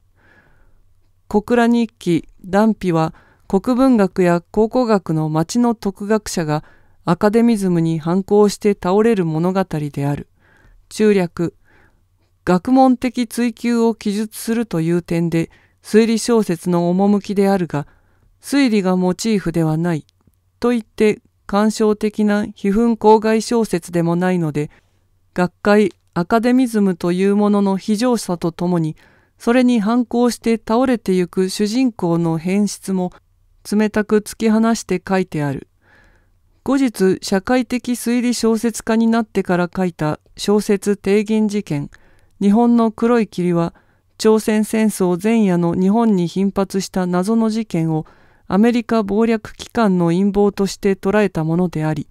小倉日記断秘は国文学や考古学の町の徳学者がアカデミズムに反抗して倒れる物語である。中略、学問的追求を記述するという点で、推理小説の趣であるが、推理がモチーフではない、と言って感傷的な批判公害小説でもないので、学会アカデミズムというものの非常さとともに、それに反抗して倒れてゆく主人公の変質も冷たく突き放して書いてある。後日、社会的推理小説家になってから書いた小説提言事件、日本の黒い霧は、朝鮮戦争前夜の日本に頻発した謎の事件をアメリカ謀略機関の陰謀として捉えたものであり、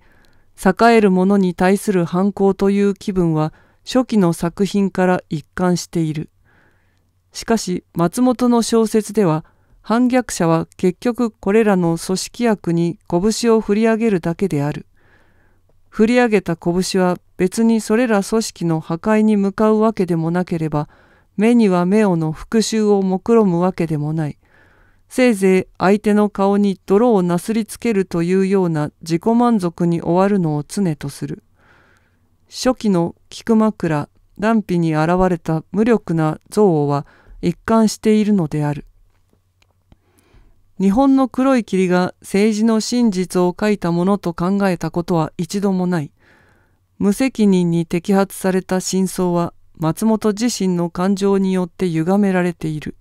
栄える者に対する反抗という気分は初期の作品から一貫している。しかし松本の小説では反逆者は結局これらの組織役に拳を振り上げるだけである。振り上げた拳は別にそれら組織の破壊に向かうわけでもなければ目には目をの復讐を目論むわけでもない。せいぜい相手の顔に泥をなすりつけるというような自己満足に終わるのを常とする。初期の菊枕、断皮に現れた無力な憎悪は一貫しているのである。日本の黒い霧が政治の真実を書いたものと考えたことは一度もない。無責任に摘発された真相は松本自身の感情によって歪められている。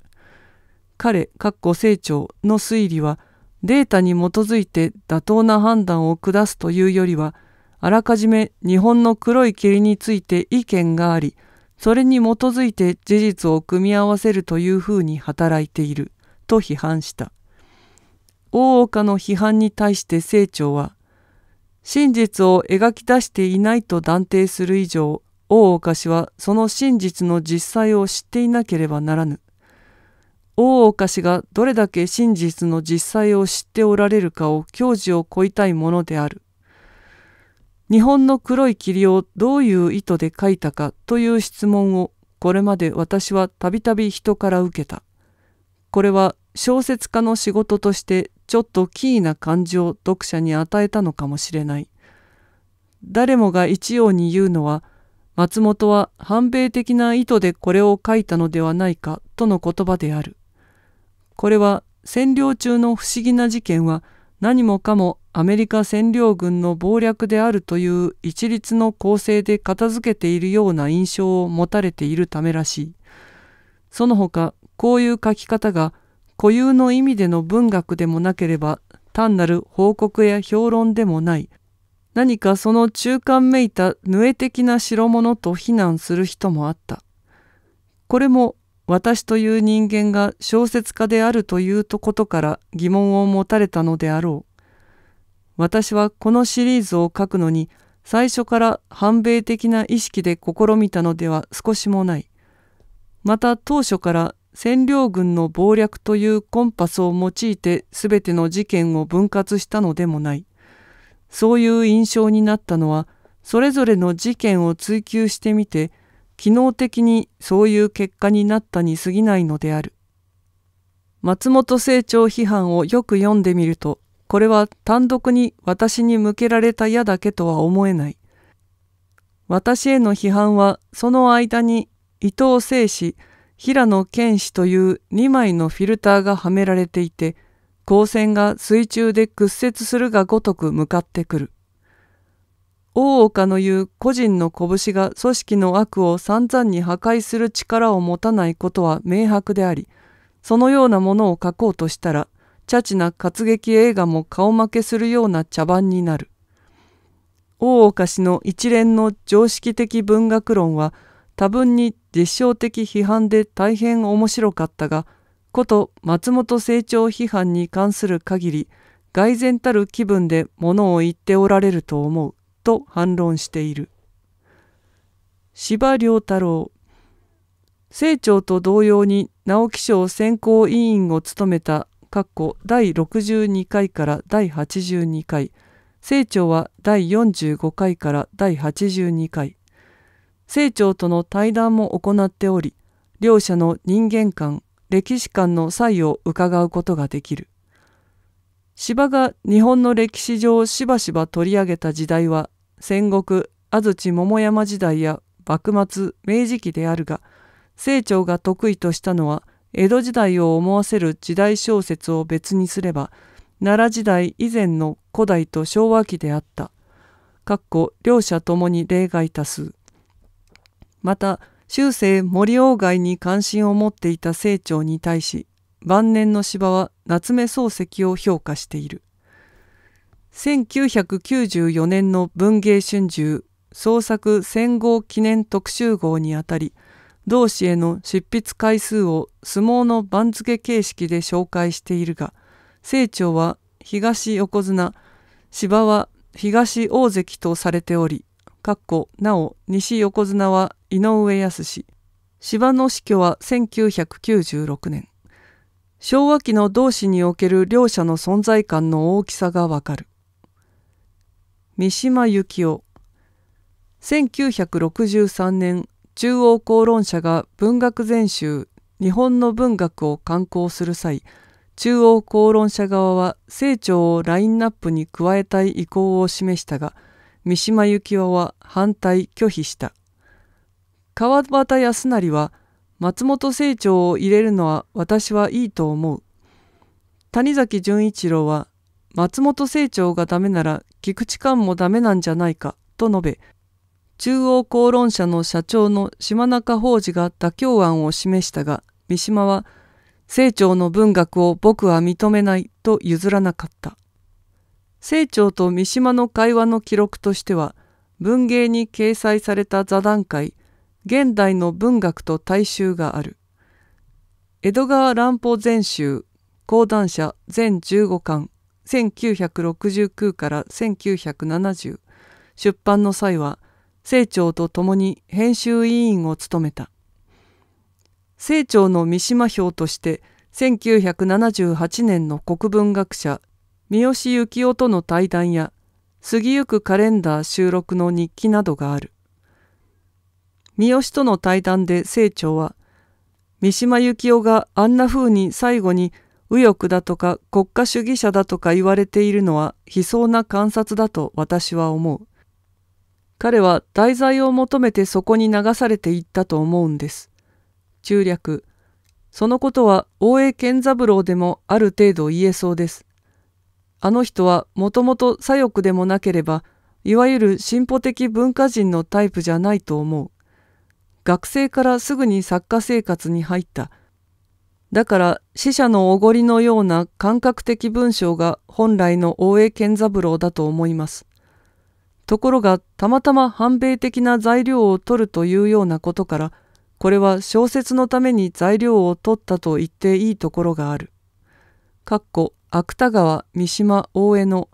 彼、かっこ成長の推理は、データに基づいて妥当な判断を下すというよりは、あらかじめ日本の黒い霧について意見があり、それに基づいて事実を組み合わせるというふうに働いている、と批判した。大岡の批判に対して清張は、真実を描き出していないと断定する以上、大岡氏はその真実の実際を知っていなければならぬ。大岡氏がどれだけ真実の実際を知っておられるかを教示を乞いたいものである。日本の黒い霧をどういう意図で書いたかという質問をこれまで私はたびたび人から受けた。これは小説家の仕事としてちょっとキーな感じを読者に与えたのかもしれない。誰もが一様に言うのは松本は反米的な意図でこれを書いたのではないかとの言葉である。これは占領中の不思議な事件は何もかもアメリカ占領軍の謀略であるという一律の構成で片付けているような印象を持たれているためらしい。その他こういう書き方が固有の意味での文学でもなければ単なる報告や評論でもない何かその中間めいたぬえ的な代物と非難する人もあった。これも私という人間が小説家であるというとことから疑問を持たれたのであろう。私はこのシリーズを書くのに最初から反米的な意識で試みたのでは少しもない。また当初から占領軍の謀略というコンパスを用いて全ての事件を分割したのでもない。そういう印象になったのはそれぞれの事件を追求してみて機能的にそういう結果になったに過ぎないのである。松本清張批判をよく読んでみるとこれは単独に私に向けられた矢だけとは思えない。私への批判はその間に伊藤聖氏平野健氏という2枚のフィルターがはめられていて光線が水中で屈折するがごとく向かってくる。大岡の言う個人の拳が組織の悪を散々に破壊する力を持たないことは明白であり、そのようなものを書こうとしたら、チャチな活劇映画も顔負けするような茶番になる。大岡氏の一連の常識的文学論は多分に実証的批判で大変面白かったが、こと松本清張批判に関する限り蓋然たる気分で物を言っておられると思うと反論している司馬遼太郎清張と同様に直木賞選考委員を務めた括弧第62回から第82回清張は第45回から第82回清張との対談も行っており両者の人間観歴史観の差異を伺うことができる。芝が日本の歴史上しばしば取り上げた時代は戦国安土桃山時代や幕末明治期であるが清張が得意としたのは江戸時代を思わせる時代小説を別にすれば奈良時代以前の古代と昭和期であった。両者ともに例外多数。また中世森鴎外に関心を持っていた清張に対し晩年の芝は夏目漱石を評価している1994年の文藝春秋創作戦後記念特集号にあたり同志への執筆回数を相撲の番付形式で紹介しているが清張は東横綱芝は東大関とされており、なお西横綱は井上康芝の死去は1996年昭和期の同志における両者の存在感の大きさがわかる三島由紀夫1963年中央公論社が文学全集日本の文学を刊行する際中央公論社側は清張をラインナップに加えたい意向を示したが三島由紀夫は反対拒否した川端康成は松本清張を入れるのは私はいいと思う。谷崎潤一郎は松本清張がダメなら菊池寛もダメなんじゃないかと述べ、中央公論社の社長の島中法治が妥協案を示したが、三島は清張の文学を僕は認めないと譲らなかった。清張と三島の会話の記録としては、文芸に掲載された座談会、現代の文学と大衆がある。江戸川乱歩全集、講談社全15巻、1969から1970、出版の際は、清張と共に編集委員を務めた。清張の三島表として、1978年の国文学者、三好幸男との対談や、過ぎゆくカレンダー収録の日記などがある。三好との対談で清張は、三島由紀夫があんな風に最後に右翼だとか国家主義者だとか言われているのは悲壮な観察だと私は思う。彼は題材を求めてそこに流されていったと思うんです。中略。そのことは大江健三郎でもある程度言えそうです。あの人はもともと左翼でもなければ、いわゆる進歩的文化人のタイプじゃないと思う。学生からすぐに作家生活に入った。だから死者のおごりのような感覚的文章が本来の大江健三郎だと思います。ところがたまたま反米的な材料を取るというようなことからこれは小説のために材料を取ったと言っていいところがある。かっこ芥川三島大江の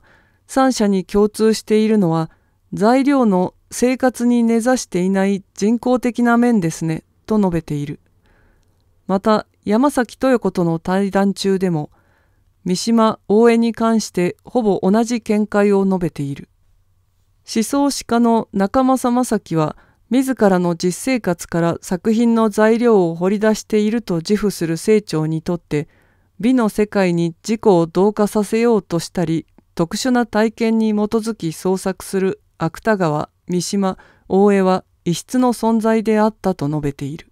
三者に共通しているのは材料の生活に根ざしていない人工的な面ですね、と述べている。また、山崎豊子との対談中でも、三島応援に関してほぼ同じ見解を述べている。思想史家の中政正樹は、自らの実生活から作品の材料を掘り出していると自負する清張にとって、美の世界に自己を同化させようとしたり、特殊な体験に基づき創作する芥川三島大江は異質の存在であったと述べている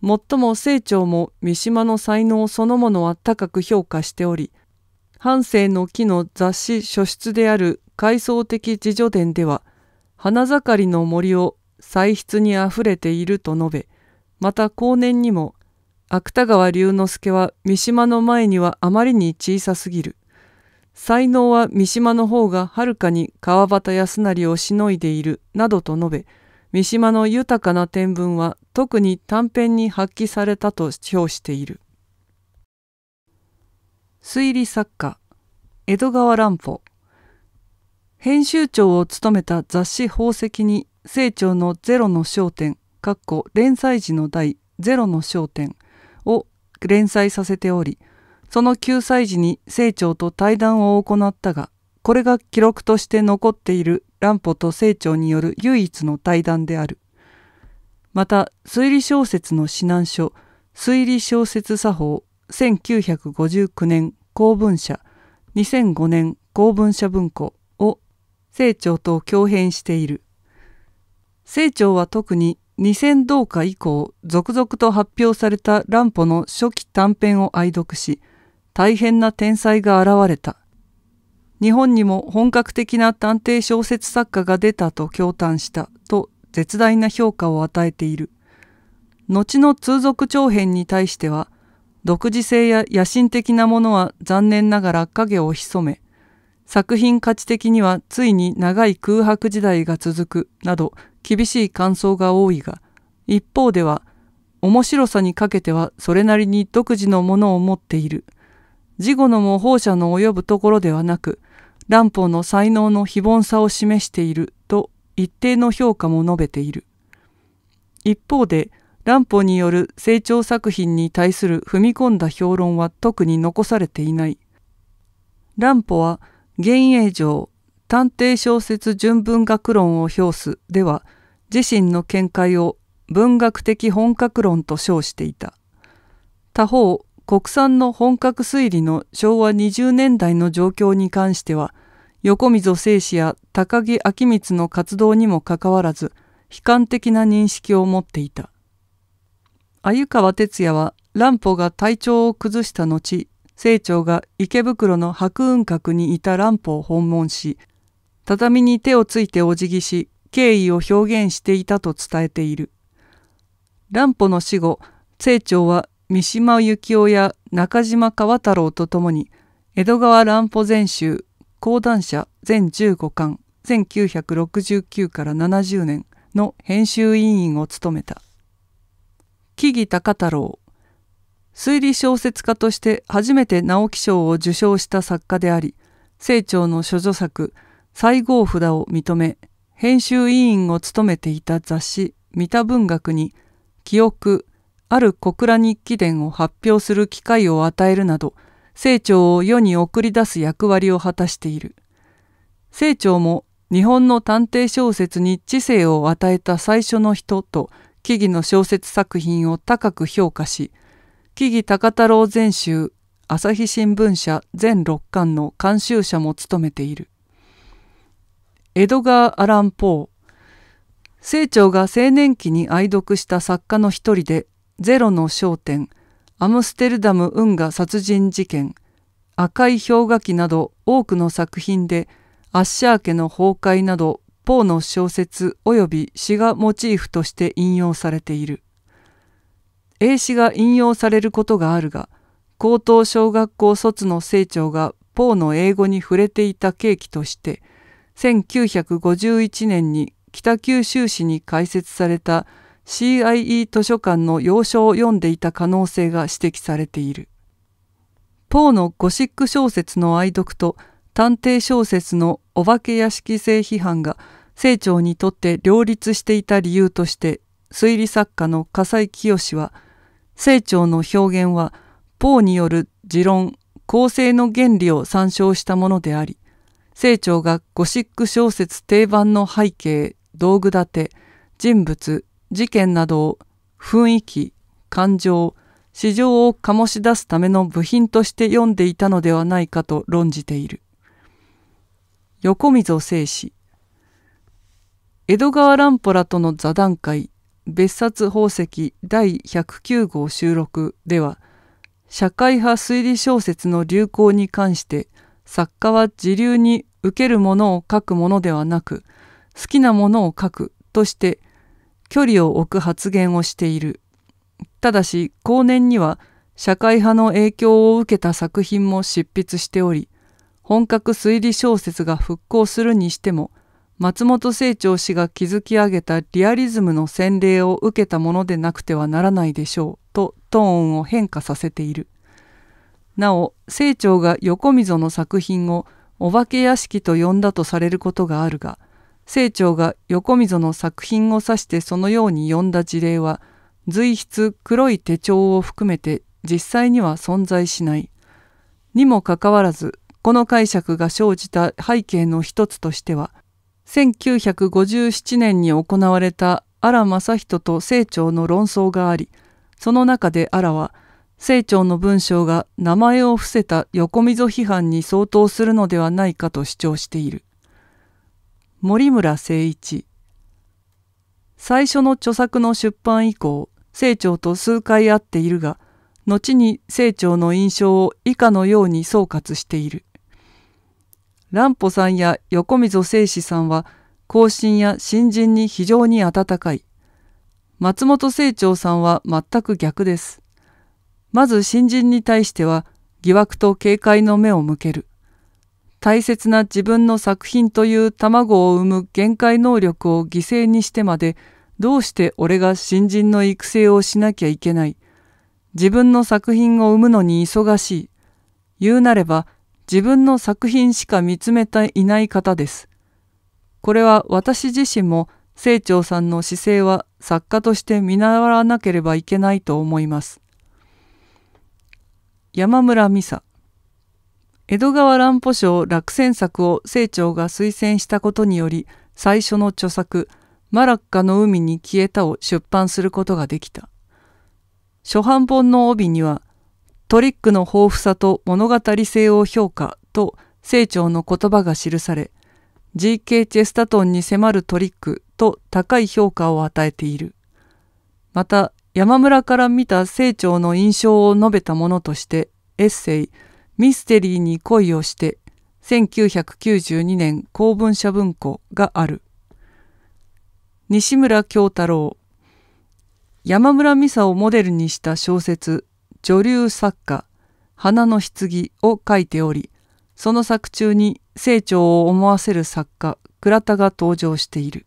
もっとも清張も三島の才能そのものは高く評価しており半生の木の雑誌書出である階層的自叙伝では花盛りの森を才筆にあふれていると述べまた後年にも芥川龍之介は三島の前にはあまりに小さすぎる才能は三島の方がはるかに川端康成をしのいでいるなどと述べ三島の豊かな天文は特に短編に発揮されたと評している推理作家江戸川乱歩編集長を務めた雑誌「宝石」に清張の「ゼロの焦点」連載時の題「ゼロの焦点」を連載させておりその救済時に清張と対談を行ったが、これが記録として残っている乱歩と清張による唯一の対談である。また、推理小説の指南書、推理小説作法、1959年公文社、2005年公文社文庫を清張と共編している。清張は特に2000同化以降、続々と発表された乱歩の初期短編を愛読し、大変な天才が現れた。日本にも本格的な探偵小説作家が出たと驚嘆したと絶大な評価を与えている。後の通俗長編に対しては、独自性や野心的なものは残念ながら影を潜め、作品価値的にはついに長い空白時代が続くなど厳しい感想が多いが、一方では面白さにかけてはそれなりに独自のものを持っている。事後の模倣者の及ぶところではなく、乱歩の才能の非凡さを示していると一定の評価も述べている。一方で、乱歩による成長作品に対する踏み込んだ評論は特に残されていない。乱歩は、幻影城、探偵小説純文学論を評すでは、自身の見解を文学的本格論と称していた。他方、国産の本格推理の昭和20年代の状況に関しては、横溝正史や高木明光の活動にもかかわらず、悲観的な認識を持っていた。鮎川哲也は乱歩が体調を崩した後、清張が池袋の白雲閣にいた乱歩を訪問し、畳に手をついてお辞儀し、敬意を表現していたと伝えている。乱歩の死後、清張は三島由紀夫や中島川太郎とともに江戸川乱歩全集講談社全15巻1969から70年の編集委員を務めた木木高太郎推理小説家として初めて直木賞を受賞した作家であり清張の処女作「西郷札」を認め編集委員を務めていた雑誌「三田文学」に「記憶ある小倉日記伝を発表する機会を与えるなど、清張を世に送り出す役割を果たしている。清張も日本の探偵小説に知性を与えた最初の人と木々の小説作品を高く評価し、木々高太郎全集、朝日新聞社全6巻の監修者も務めている。エドガー・アラン・ポー、清張が青年期に愛読した作家の一人でゼロの焦点、アムステルダム運河殺人事件、赤い氷河期など多くの作品で、アッシャー家の崩壊など、ポーの小説及び詩がモチーフとして引用されている。英詩が引用されることがあるが、高等小学校卒の生長がポーの英語に触れていた契機として、1951年に北九州市に開設された CIE 図書館の要書を読んでいた可能性が指摘されている。ポーのゴシック小説の愛読と探偵小説のお化け屋敷性批判が清張にとって両立していた理由として推理作家の笠井清は清張の表現はポーによる持論構成の原理を参照したものであり清張がゴシック小説定番の背景道具立て人物事件などを雰囲気、感情、市場を醸し出すための部品として読んでいたのではないかと論じている。横溝正史江戸川乱歩らとの座談会別冊宝石第109号収録では社会派推理小説の流行に関して作家は自流に受けるものを書くものではなく好きなものを書くとして距離を置く発言をしている。ただし後年には社会派の影響を受けた作品も執筆しており本格推理小説が復興するにしても松本清張氏が築き上げたリアリズムの洗礼を受けたものでなくてはならないでしょうとトーンを変化させている。なお清張が横溝の作品を「お化け屋敷」と呼んだとされることがあるが「清張が横溝の作品を指してそのように呼んだ事例は随筆黒い手帳を含めて実際には存在しない。にもかかわらずこの解釈が生じた背景の一つとしては1957年に行われた荒正人と清張の論争がありその中で荒は清張の文章が名前を伏せた横溝批判に相当するのではないかと主張している。森村誠一最初の著作の出版以降清張と数回会っているが後に清張の印象を以下のように総括している蘭歩さんや横溝正史さんは後進や新人に非常に温かい松本清張さんは全く逆ですまず新人に対しては疑惑と警戒の目を向ける大切な自分の作品という卵を産む限界能力を犠牲にしてまでどうして俺が新人の育成をしなきゃいけない自分の作品を生むのに忙しい言うなれば自分の作品しか見つめていない方です。これは私自身も清張さんの姿勢は作家として見習わなければいけないと思います。山村美沙江戸川乱歩賞落選作を清張が推薦したことにより最初の著作「マラッカの海に消えた」を出版することができた初版本の帯には「トリックの豊富さと物語性を評価」と清張の言葉が記され G.K. チェスタトンに迫るトリックと高い評価を与えているまた山村から見た清張の印象を述べたものとしてエッセイ「ミステリーに恋をして1992年公文社文庫がある西村京太郎山村美沙をモデルにした小説女流作家花の棺を書いておりその作中に清張を思わせる作家倉田が登場している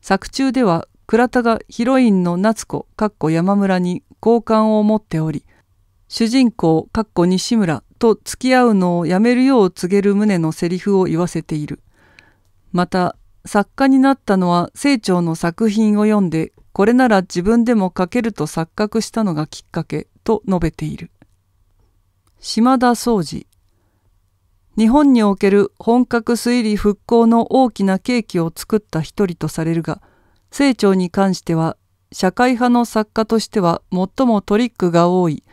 作中では倉田がヒロインの夏子かっこ山村に好感を持っており主人公、かっこ西村と付き合うのをやめるよう告げる旨のセリフを言わせている。また、作家になったのは清張の作品を読んで、これなら自分でも書けると錯覚したのがきっかけと述べている。島田総司日本における本格推理復興の大きな契機を作った一人とされるが、清張に関しては社会派の作家としては最もトリックが多い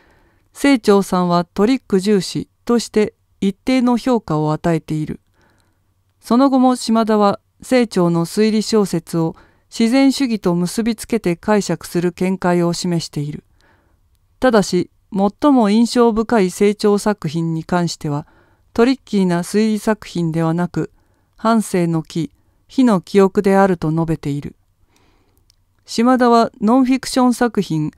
清張さんはトリック重視として一定の評価を与えている。その後も島田は清張の推理小説を自然主義と結びつけて解釈する見解を示している。ただし、最も印象深い成長作品に関しては、トリッキーな推理作品ではなく、半省の木、火の記憶であると述べている。島田はノンフィクション作品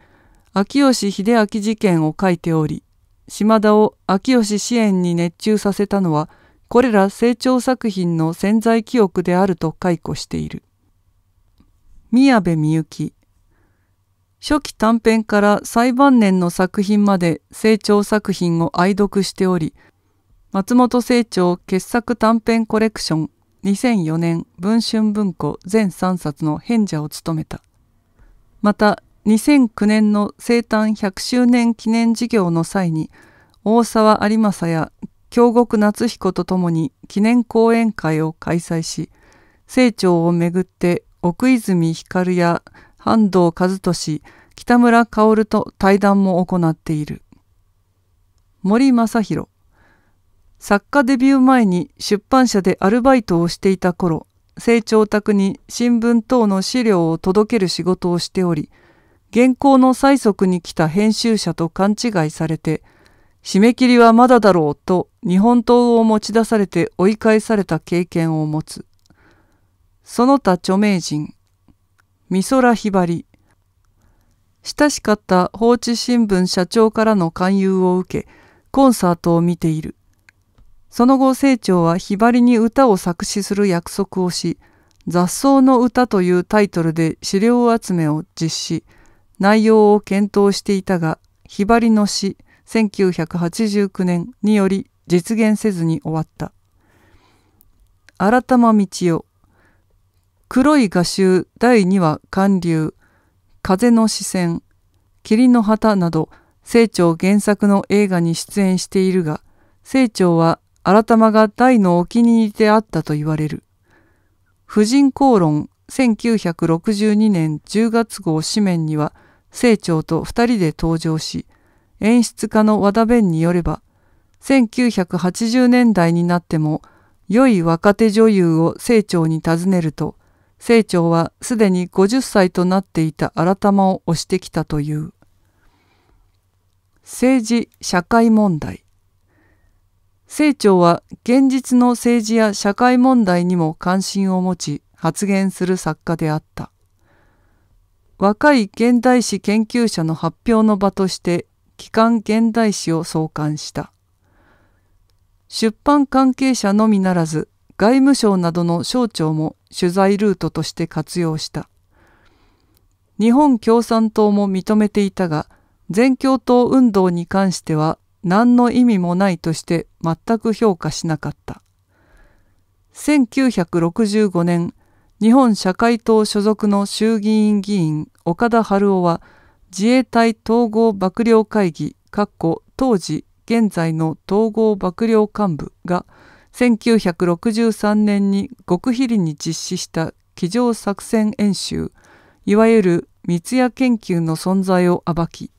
秋吉秀明事件を書いており島田を秋吉支援に熱中させたのはこれら成長作品の潜在記憶であると解雇している宮部みゆき初期短編から最晩年の作品まで成長作品を愛読しており松本清張傑作短編コレクション2004年文春文庫全3冊の編者を務めたまた2009年の生誕100周年記念事業の際に大沢有正や京極夏彦とともに記念講演会を開催し清張をめぐって奥泉光や半藤和俊北村薫と対談も行っている森正弘作家デビュー前に出版社でアルバイトをしていた頃清張宅に新聞等の資料を届ける仕事をしており原稿の催促に来た編集者と勘違いされて、締め切りはまだだろうと日本刀を持ち出されて追い返された経験を持つ。その他著名人、美空ひばり、親しかった放置新聞社長からの勧誘を受け、コンサートを見ている。その後、清張はひばりに歌を作詞する約束をし、雑草の歌というタイトルで資料集めを実施。内容を検討していたが、ひばりの死1989年により実現せずに終わった。改ま道よ。黒い画集第2話寒流、風の視線、霧の旗など、清張原作の映画に出演しているが、清張は改まが大のお気に入りであったと言われる。婦人公論1962年10月号紙面には、清張と2人で登場し、演出家の和田弁によれば、1980年代になっても、良い若手女優を清張に尋ねると、清張はすでに50歳となっていた改まを押してきたという。政治・社会問題清張は現実の政治や社会問題にも関心を持ち発言する作家であった。若い現代史研究者の発表の場として期間現代史を創刊した。出版関係者のみならず外務省などの省庁も取材ルートとして活用した。日本共産党も認めていたが、全共闘運動に関しては何の意味もないとして全く評価しなかった。1965年、日本社会党所属の衆議院議員岡田春夫は自衛隊統合幕僚会議当時現在の統合幕僚幹部が1963年に極秘裏に実施した机上作戦演習いわゆる密夜研究の存在を暴き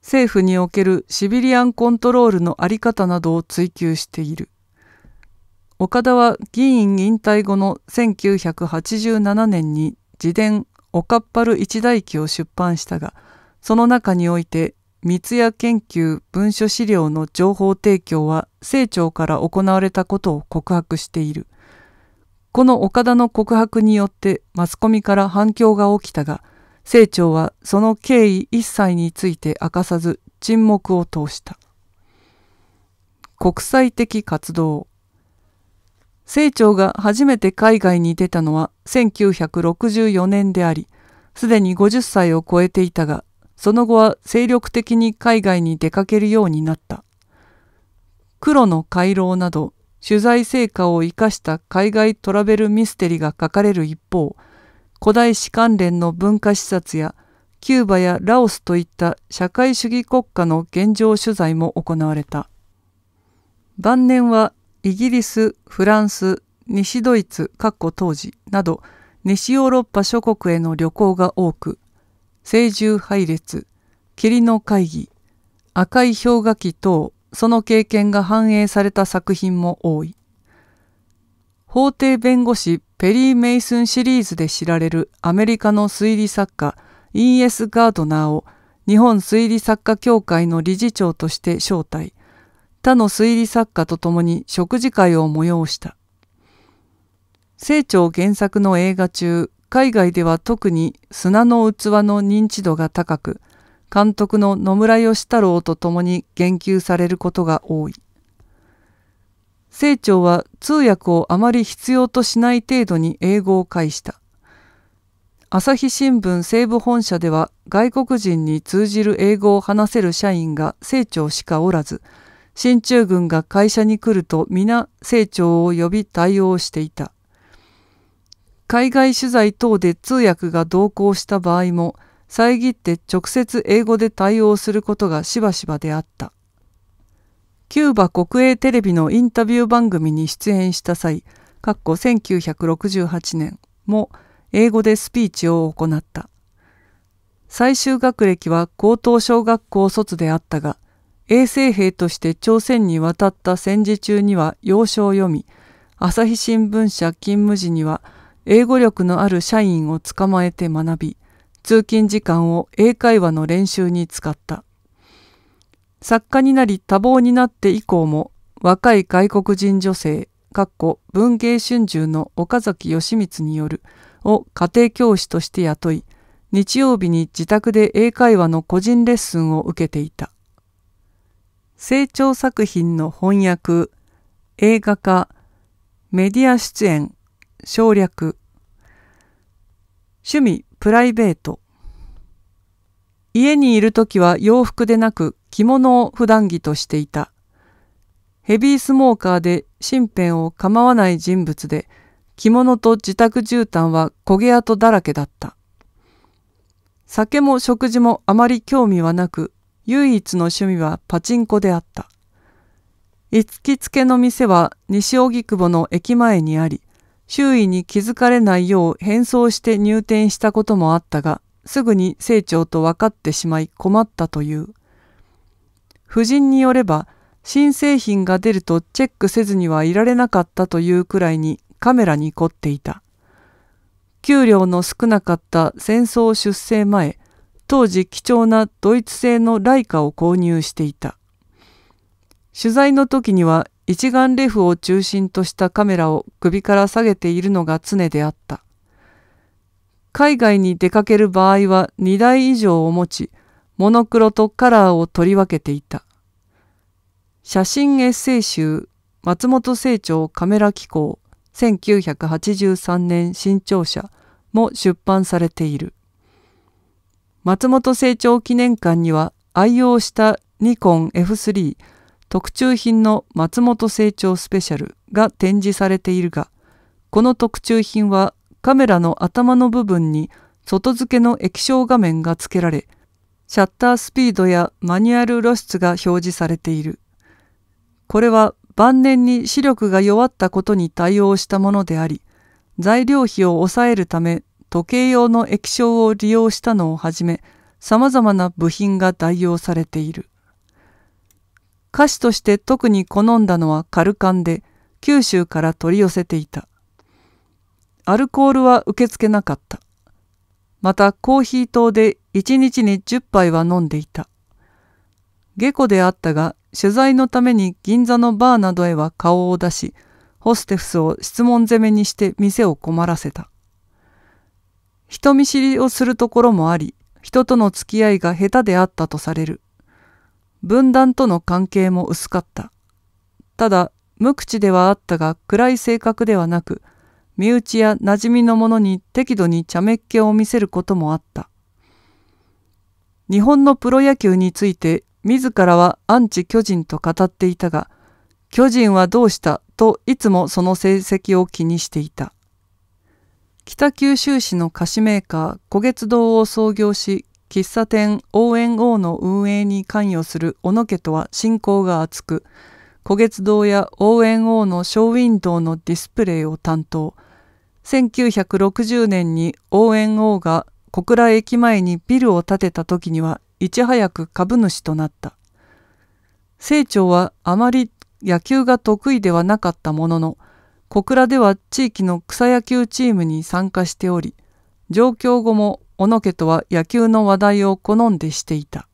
政府におけるシビリアンコントロールの在り方などを追求している。岡田は議員引退後の1987年に自伝「岡っぱる一代記」を出版したがその中において三夜研究文書資料の情報提供は清張から行われたことを告白しているこの岡田の告白によってマスコミから反響が起きたが清張はその経緯一切について明かさず沈黙を通した国際的活動清張が初めて海外に出たのは1964年であり、すでに50歳を超えていたが、その後は精力的に海外に出かけるようになった。黒の回廊など、取材成果を生かした海外トラベルミステリが書かれる一方、古代史関連の文化視察や、キューバやラオスといった社会主義国家の現状取材も行われた。晩年はイギリス、フランス、西ドイツ、当時など西ヨーロッパ諸国への旅行が多く、清獣配列、霧の会議、赤い氷河期等、その経験が反映された作品も多い。法廷弁護士ペリー・メイスンシリーズで知られるアメリカの推理作家イエス・ガードナーを日本推理作家協会の理事長として招待。他の推理作家と共に食事会を催した。清張原作の映画中、海外では特に砂の器の認知度が高く、監督の野村義太郎と共に言及されることが多い。清張は通訳をあまり必要としない程度に英語を介した。朝日新聞西部本社では外国人に通じる英語を話せる社員が清張しかおらず、進駐軍が会社に来ると皆清張を呼び対応していた。海外取材等で通訳が同行した場合も、遮って直接英語で対応することがしばしばであった。キューバ国営テレビのインタビュー番組に出演した際、かっこ1968年も英語でスピーチを行った。最終学歴は高等小学校卒であったが、衛生兵として朝鮮に渡った戦時中には要書を読み、朝日新聞社勤務時には英語力のある社員を捕まえて学び、通勤時間を英会話の練習に使った。作家になり多忙になって以降も若い外国人女性、かっこ文芸春秋の岡崎義光によるを家庭教師として雇い、日曜日に自宅で英会話の個人レッスンを受けていた。成長作品の翻訳、映画化、メディア出演、省略、趣味、プライベート。家にいるときは洋服でなく着物を普段着としていた。ヘビースモーカーで身辺を構わない人物で、着物と自宅絨毯は焦げ跡だらけだった。酒も食事もあまり興味はなく、唯一の趣味はパチンコであった。行きつけの店は西荻窪の駅前にあり、周囲に気づかれないよう変装して入店したこともあったが、すぐに成長と分かってしまい困ったという。夫人によれば、新製品が出るとチェックせずにはいられなかったというくらいにカメラに凝っていた。給料の少なかった戦争出生前、当時貴重なドイツ製のライカを購入していた。取材の時には一眼レフを中心としたカメラを首から下げているのが常であった。海外に出かける場合は2台以上を持ち、モノクロとカラーを取り分けていた。写真エッセイ集、松本清張カメラ機構、1983年新潮社も出版されている。松本成長記念館には愛用したニコン F3 特注品の松本成長スペシャルが展示されているが、この特注品はカメラの頭の部分に外付けの液晶画面が付けられ、シャッタースピードやマニュアル露出が表示されている。これは晩年に視力が弱ったことに対応したものであり、材料費を抑えるため時計用の液晶を利用したのをはじめ、様々な部品が代用されている。歌手として特に好んだのはカルカンで、九州から取り寄せていた。アルコールは受け付けなかった。またコーヒー糖で一日に10杯は飲んでいた。下戸であったが、取材のために銀座のバーなどへは顔を出し、ホステフスを質問攻めにして店を困らせた。人見知りをするところもあり、人との付き合いが下手であったとされる。分断との関係も薄かった。ただ、無口ではあったが暗い性格ではなく、身内や馴染みの者に適度に茶目っ気を見せることもあった。日本のプロ野球について自らはアンチ巨人と語っていたが、巨人はどうしたといつもその成績を気にしていた。北九州市の菓子メーカー古月堂を創業し喫茶店応援 O の運営に関与する小野家とは親交が厚く古月堂や応援 O のショーウィンドウのディスプレイを担当1960年に応援 O が小倉駅前にビルを建てた時にはいち早く株主となった清張はあまり野球が得意ではなかったものの小倉では地域の草野球チームに参加しており、上京後も小野家とは野球の話題を好んでしていた。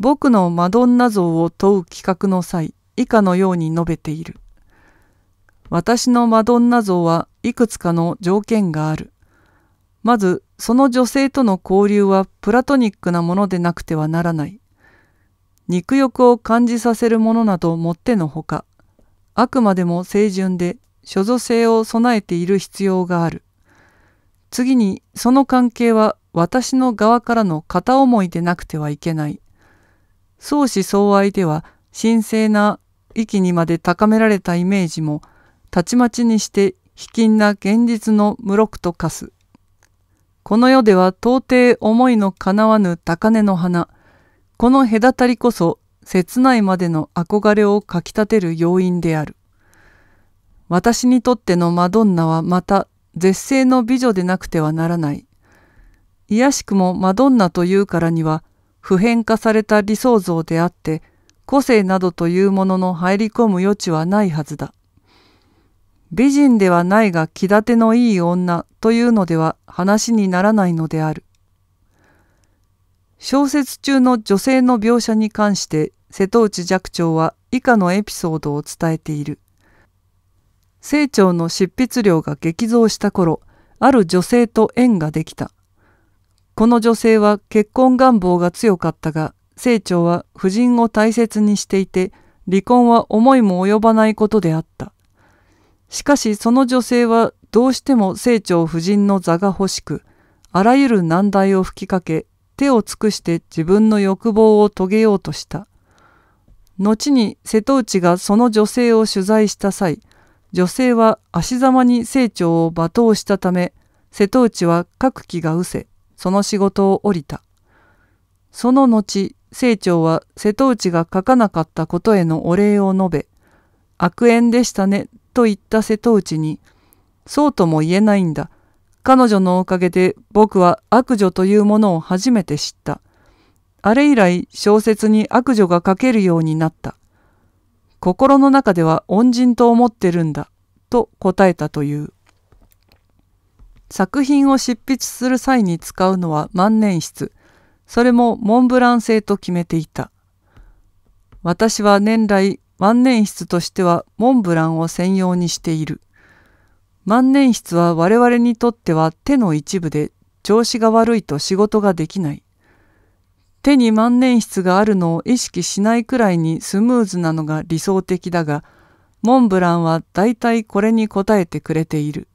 僕のマドンナ像を問う企画の際、以下のように述べている。私のマドンナ像はいくつかの条件がある。まず、その女性との交流はプラトニックなものでなくてはならない。肉欲を感じさせるものなどもってのほか、あくまでも清純で所蔵性を備えている必要がある。次にその関係は私の側からの片思いでなくてはいけない。相思相愛では神聖な域にまで高められたイメージもたちまちにして卑近な現実の無力と化す。この世では到底思いの叶わぬ高根の花。この隔たりこそ切ないまでの憧れをかきたてる要因である。私にとってのマドンナはまた絶世の美女でなくてはならない。いやしくもマドンナというからには普遍化された理想像であって個性などというものの入り込む余地はないはずだ。美人ではないが気立てのいい女というのでは話にならないのである。小説中の女性の描写に関して瀬戸内寂聴は以下のエピソードを伝えている。清張の執筆量が激増した頃、ある女性と縁ができた。この女性は結婚願望が強かったが、清張は夫人を大切にしていて、離婚は思いも及ばないことであった。しかしその女性はどうしても清張夫人の座が欲しく、あらゆる難題を吹きかけ、手を尽くして自分の欲望を遂げようとした。後に瀬戸内がその女性を取材した際、女性は足ざまに清張を罵倒したため、瀬戸内は各機が失せ、その仕事を降りた。その後、清張は瀬戸内が書かなかったことへのお礼を述べ、悪縁でしたね、と言った瀬戸内に、そうとも言えないんだ。彼女のおかげで僕は悪女というものを初めて知った。あれ以来小説に悪女が書けるようになった。心の中では恩人と思ってるんだ、と答えたという。作品を執筆する際に使うのは万年筆。それもモンブラン製と決めていた。私は年来万年筆としてはモンブランを専用にしている。万年筆は我々にとっては手の一部で調子が悪いと仕事ができない。手に万年筆があるのを意識しないくらいにスムーズなのが理想的だが、モンブランは大体これに答えてくれている。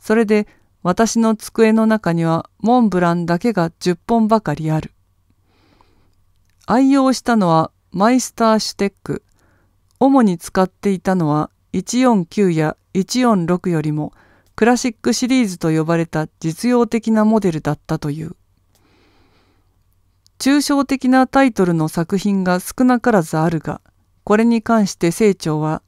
それで私の机の中にはモンブランだけが10本ばかりある。愛用したのはマイスターシュテック。主に使っていたのは149や146よりもクラシックシリーズと呼ばれた実用的なモデルだったという。抽象的なタイトルの作品が少なからずあるが、これに関して清張は、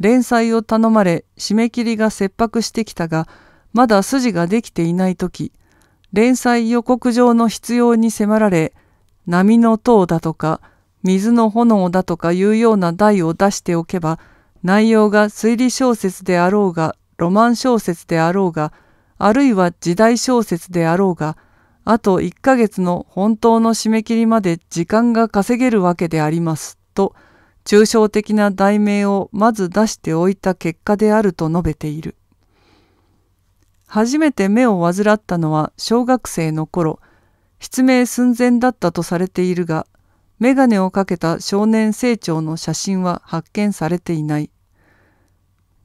連載を頼まれ締め切りが切迫してきたが、まだ筋ができていない時、連載予告状の必要に迫られ、波の塔だとか、水の炎だとかいうような題を出しておけば、内容が推理小説であろうが、ロマン小説であろうが、あるいは時代小説であろうが、あと1ヶ月の本当の締め切りまで時間が稼げるわけでありますと抽象的な題名をまず出しておいた結果であると述べている。初めて目を患ったのは小学生の頃失明寸前だったとされているが眼鏡をかけた少年成長の写真は発見されていない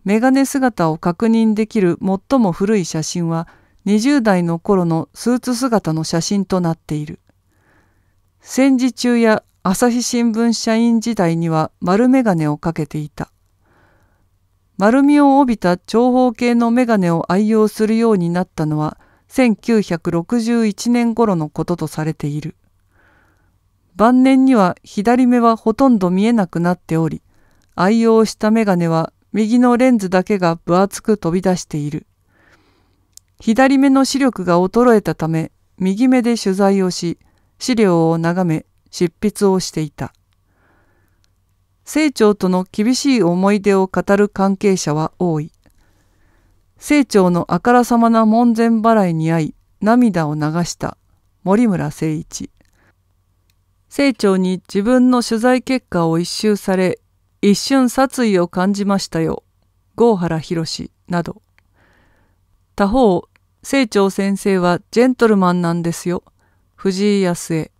眼鏡姿を確認できる最も古い写真は20代の頃のスーツ姿の写真となっている。戦時中や朝日新聞社員時代には丸眼鏡をかけていた。丸みを帯びた長方形のメガネを愛用するようになったのは1961年頃のこととされている。晩年には左目はほとんど見えなくなっており、愛用したメガネは右のレンズだけが分厚く飛び出している。左目の視力が衰えたため、右目で取材をし、資料を眺め、執筆をしていた。清張との厳しい思い出を語る関係者は多い。清張のあからさまな門前払いに遭い、涙を流した森村誠一。清張に自分の取材結果を一周され、一瞬殺意を感じましたよ。郷原博など。他方、清張先生はジェントルマンなんですよ。藤井康恵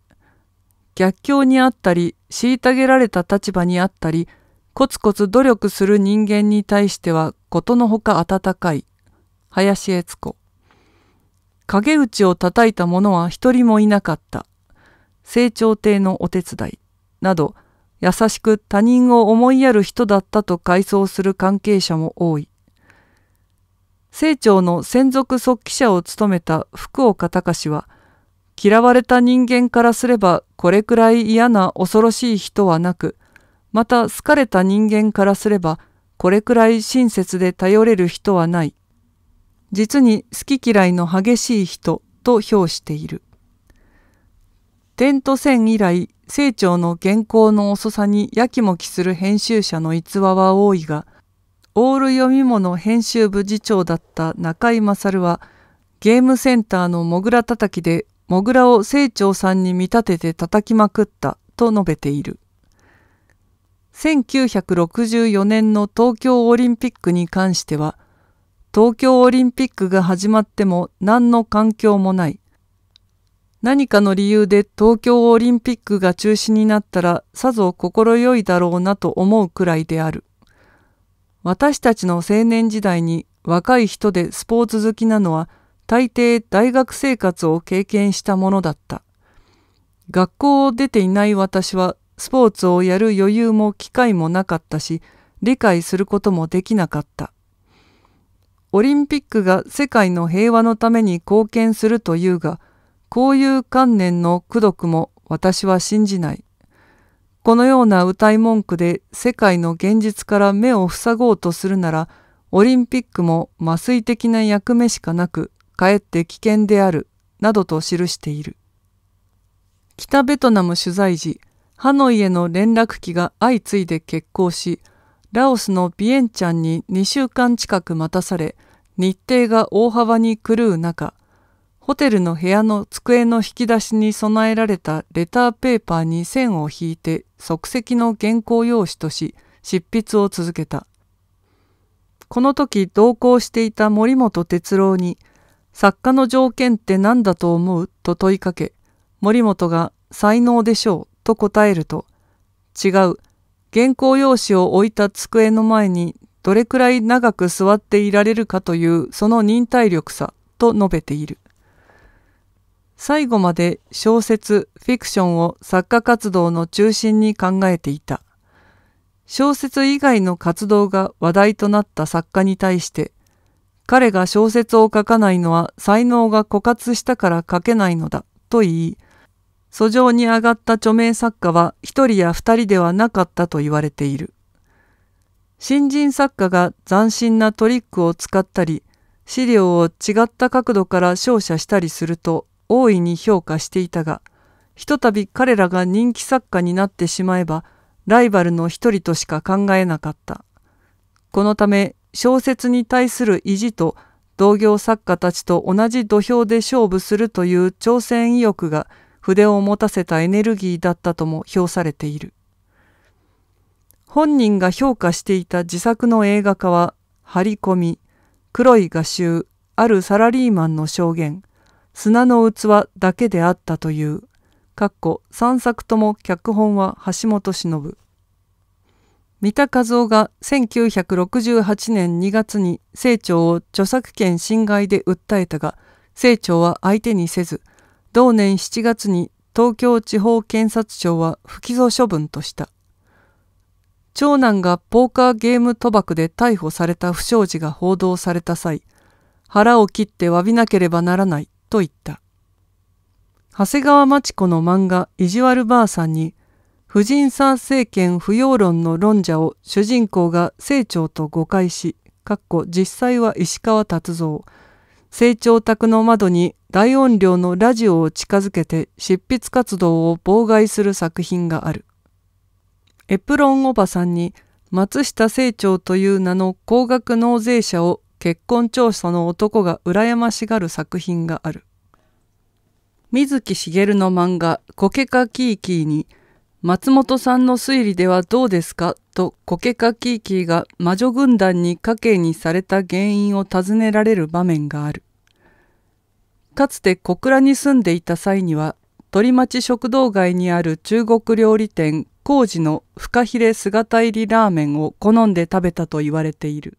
逆境にあったり、虐げられた立場にあったり、コツコツ努力する人間に対してはことのほか温かい。林悦子。陰口を叩いた者は一人もいなかった。成長亭のお手伝い。など、優しく他人を思いやる人だったと回想する関係者も多い。清張の専属速記者を務めた福岡隆は、嫌われた人間からすればこれくらい嫌な恐ろしい人はなく、また好かれた人間からすればこれくらい親切で頼れる人はない。実に好き嫌いの激しい人と評している。点と線以来、清張の原稿の遅さにやきもきする編集者の逸話は多いが、オール読み物編集部次長だった中井勝は、ゲームセンターのモグラ叩きで、モグラを清張さんに見立てて叩きまくったと述べている。1964年の東京オリンピックに関しては、東京オリンピックが始まっても何の環境もない。何かの理由で東京オリンピックが中止になったらさぞ快いだろうなと思うくらいである。私たちの青年時代に若い人でスポーツ好きなのは大抵大学生活を経験したものだった。学校を出ていない私はスポーツをやる余裕も機会もなかったし理解することもできなかった。オリンピックが世界の平和のために貢献するというがこういう観念の功徳も私は信じない。このような歌い文句で世界の現実から目を塞ごうとするなら、オリンピックも麻酔的な役目しかなく、かえって危険である、などと記している。北ベトナム取材時、ハノイへの連絡機が相次いで欠航し、ラオスのビエンチャンに2週間近く待たされ、日程が大幅に狂う中、ホテルの部屋の机の引き出しに備えられたレターペーパーに線を引いて即席の原稿用紙とし執筆を続けた。この時同行していた森本哲郎に作家の条件って何だと思うと問いかけ森本が才能でしょうと答えると違う原稿用紙を置いた机の前にどれくらい長く座っていられるかというその忍耐力さと述べている。最後まで小説、フィクションを作家活動の中心に考えていた。小説以外の活動が話題となった作家に対して、彼が小説を書かないのは才能が枯渇したから書けないのだと言い、訴状に上がった著名作家は一人や二人ではなかったと言われている。新人作家が斬新なトリックを使ったり、資料を違った角度から照射したりすると大いに評価していたがひとたび彼らが人気作家になってしまえばライバルの一人としか考えなかったこのため小説に対する意地と同業作家たちと同じ土俵で勝負するという挑戦意欲が筆を持たせたエネルギーだったとも評されている本人が評価していた自作の映画化は「張り込み」「黒い画集」「あるサラリーマンの証言」砂の器だけであったという、かっこ3作とも脚本は橋本忍。三田和夫が1968年2月に清張を著作権侵害で訴えたが、清張は相手にせず、同年7月に東京地方検察庁は不起訴処分とした。長男がポーカーゲーム賭博で逮捕された不祥事が報道された際、腹を切って詫びなければならないと言った。長谷川町子の漫画意地悪ばあさんに、婦人参政権不要論の論者を主人公が清張と誤解し、かっこ実際は石川達三、清張宅の窓に大音量のラジオを近づけて執筆活動を妨害する作品がある。エプロンおばさんに松下清張という名の高額納税者を結婚調査の男が羨ましがる作品がある。水木しげるの漫画「コケカキーキー」に松本さんの推理ではどうですかとコケカキーキーが魔女軍団に家計にされた原因を尋ねられる場面がある。かつて小倉に住んでいた際には鳥町食堂街にある中国料理店工事のフカヒレ姿入りラーメンを好んで食べたと言われている。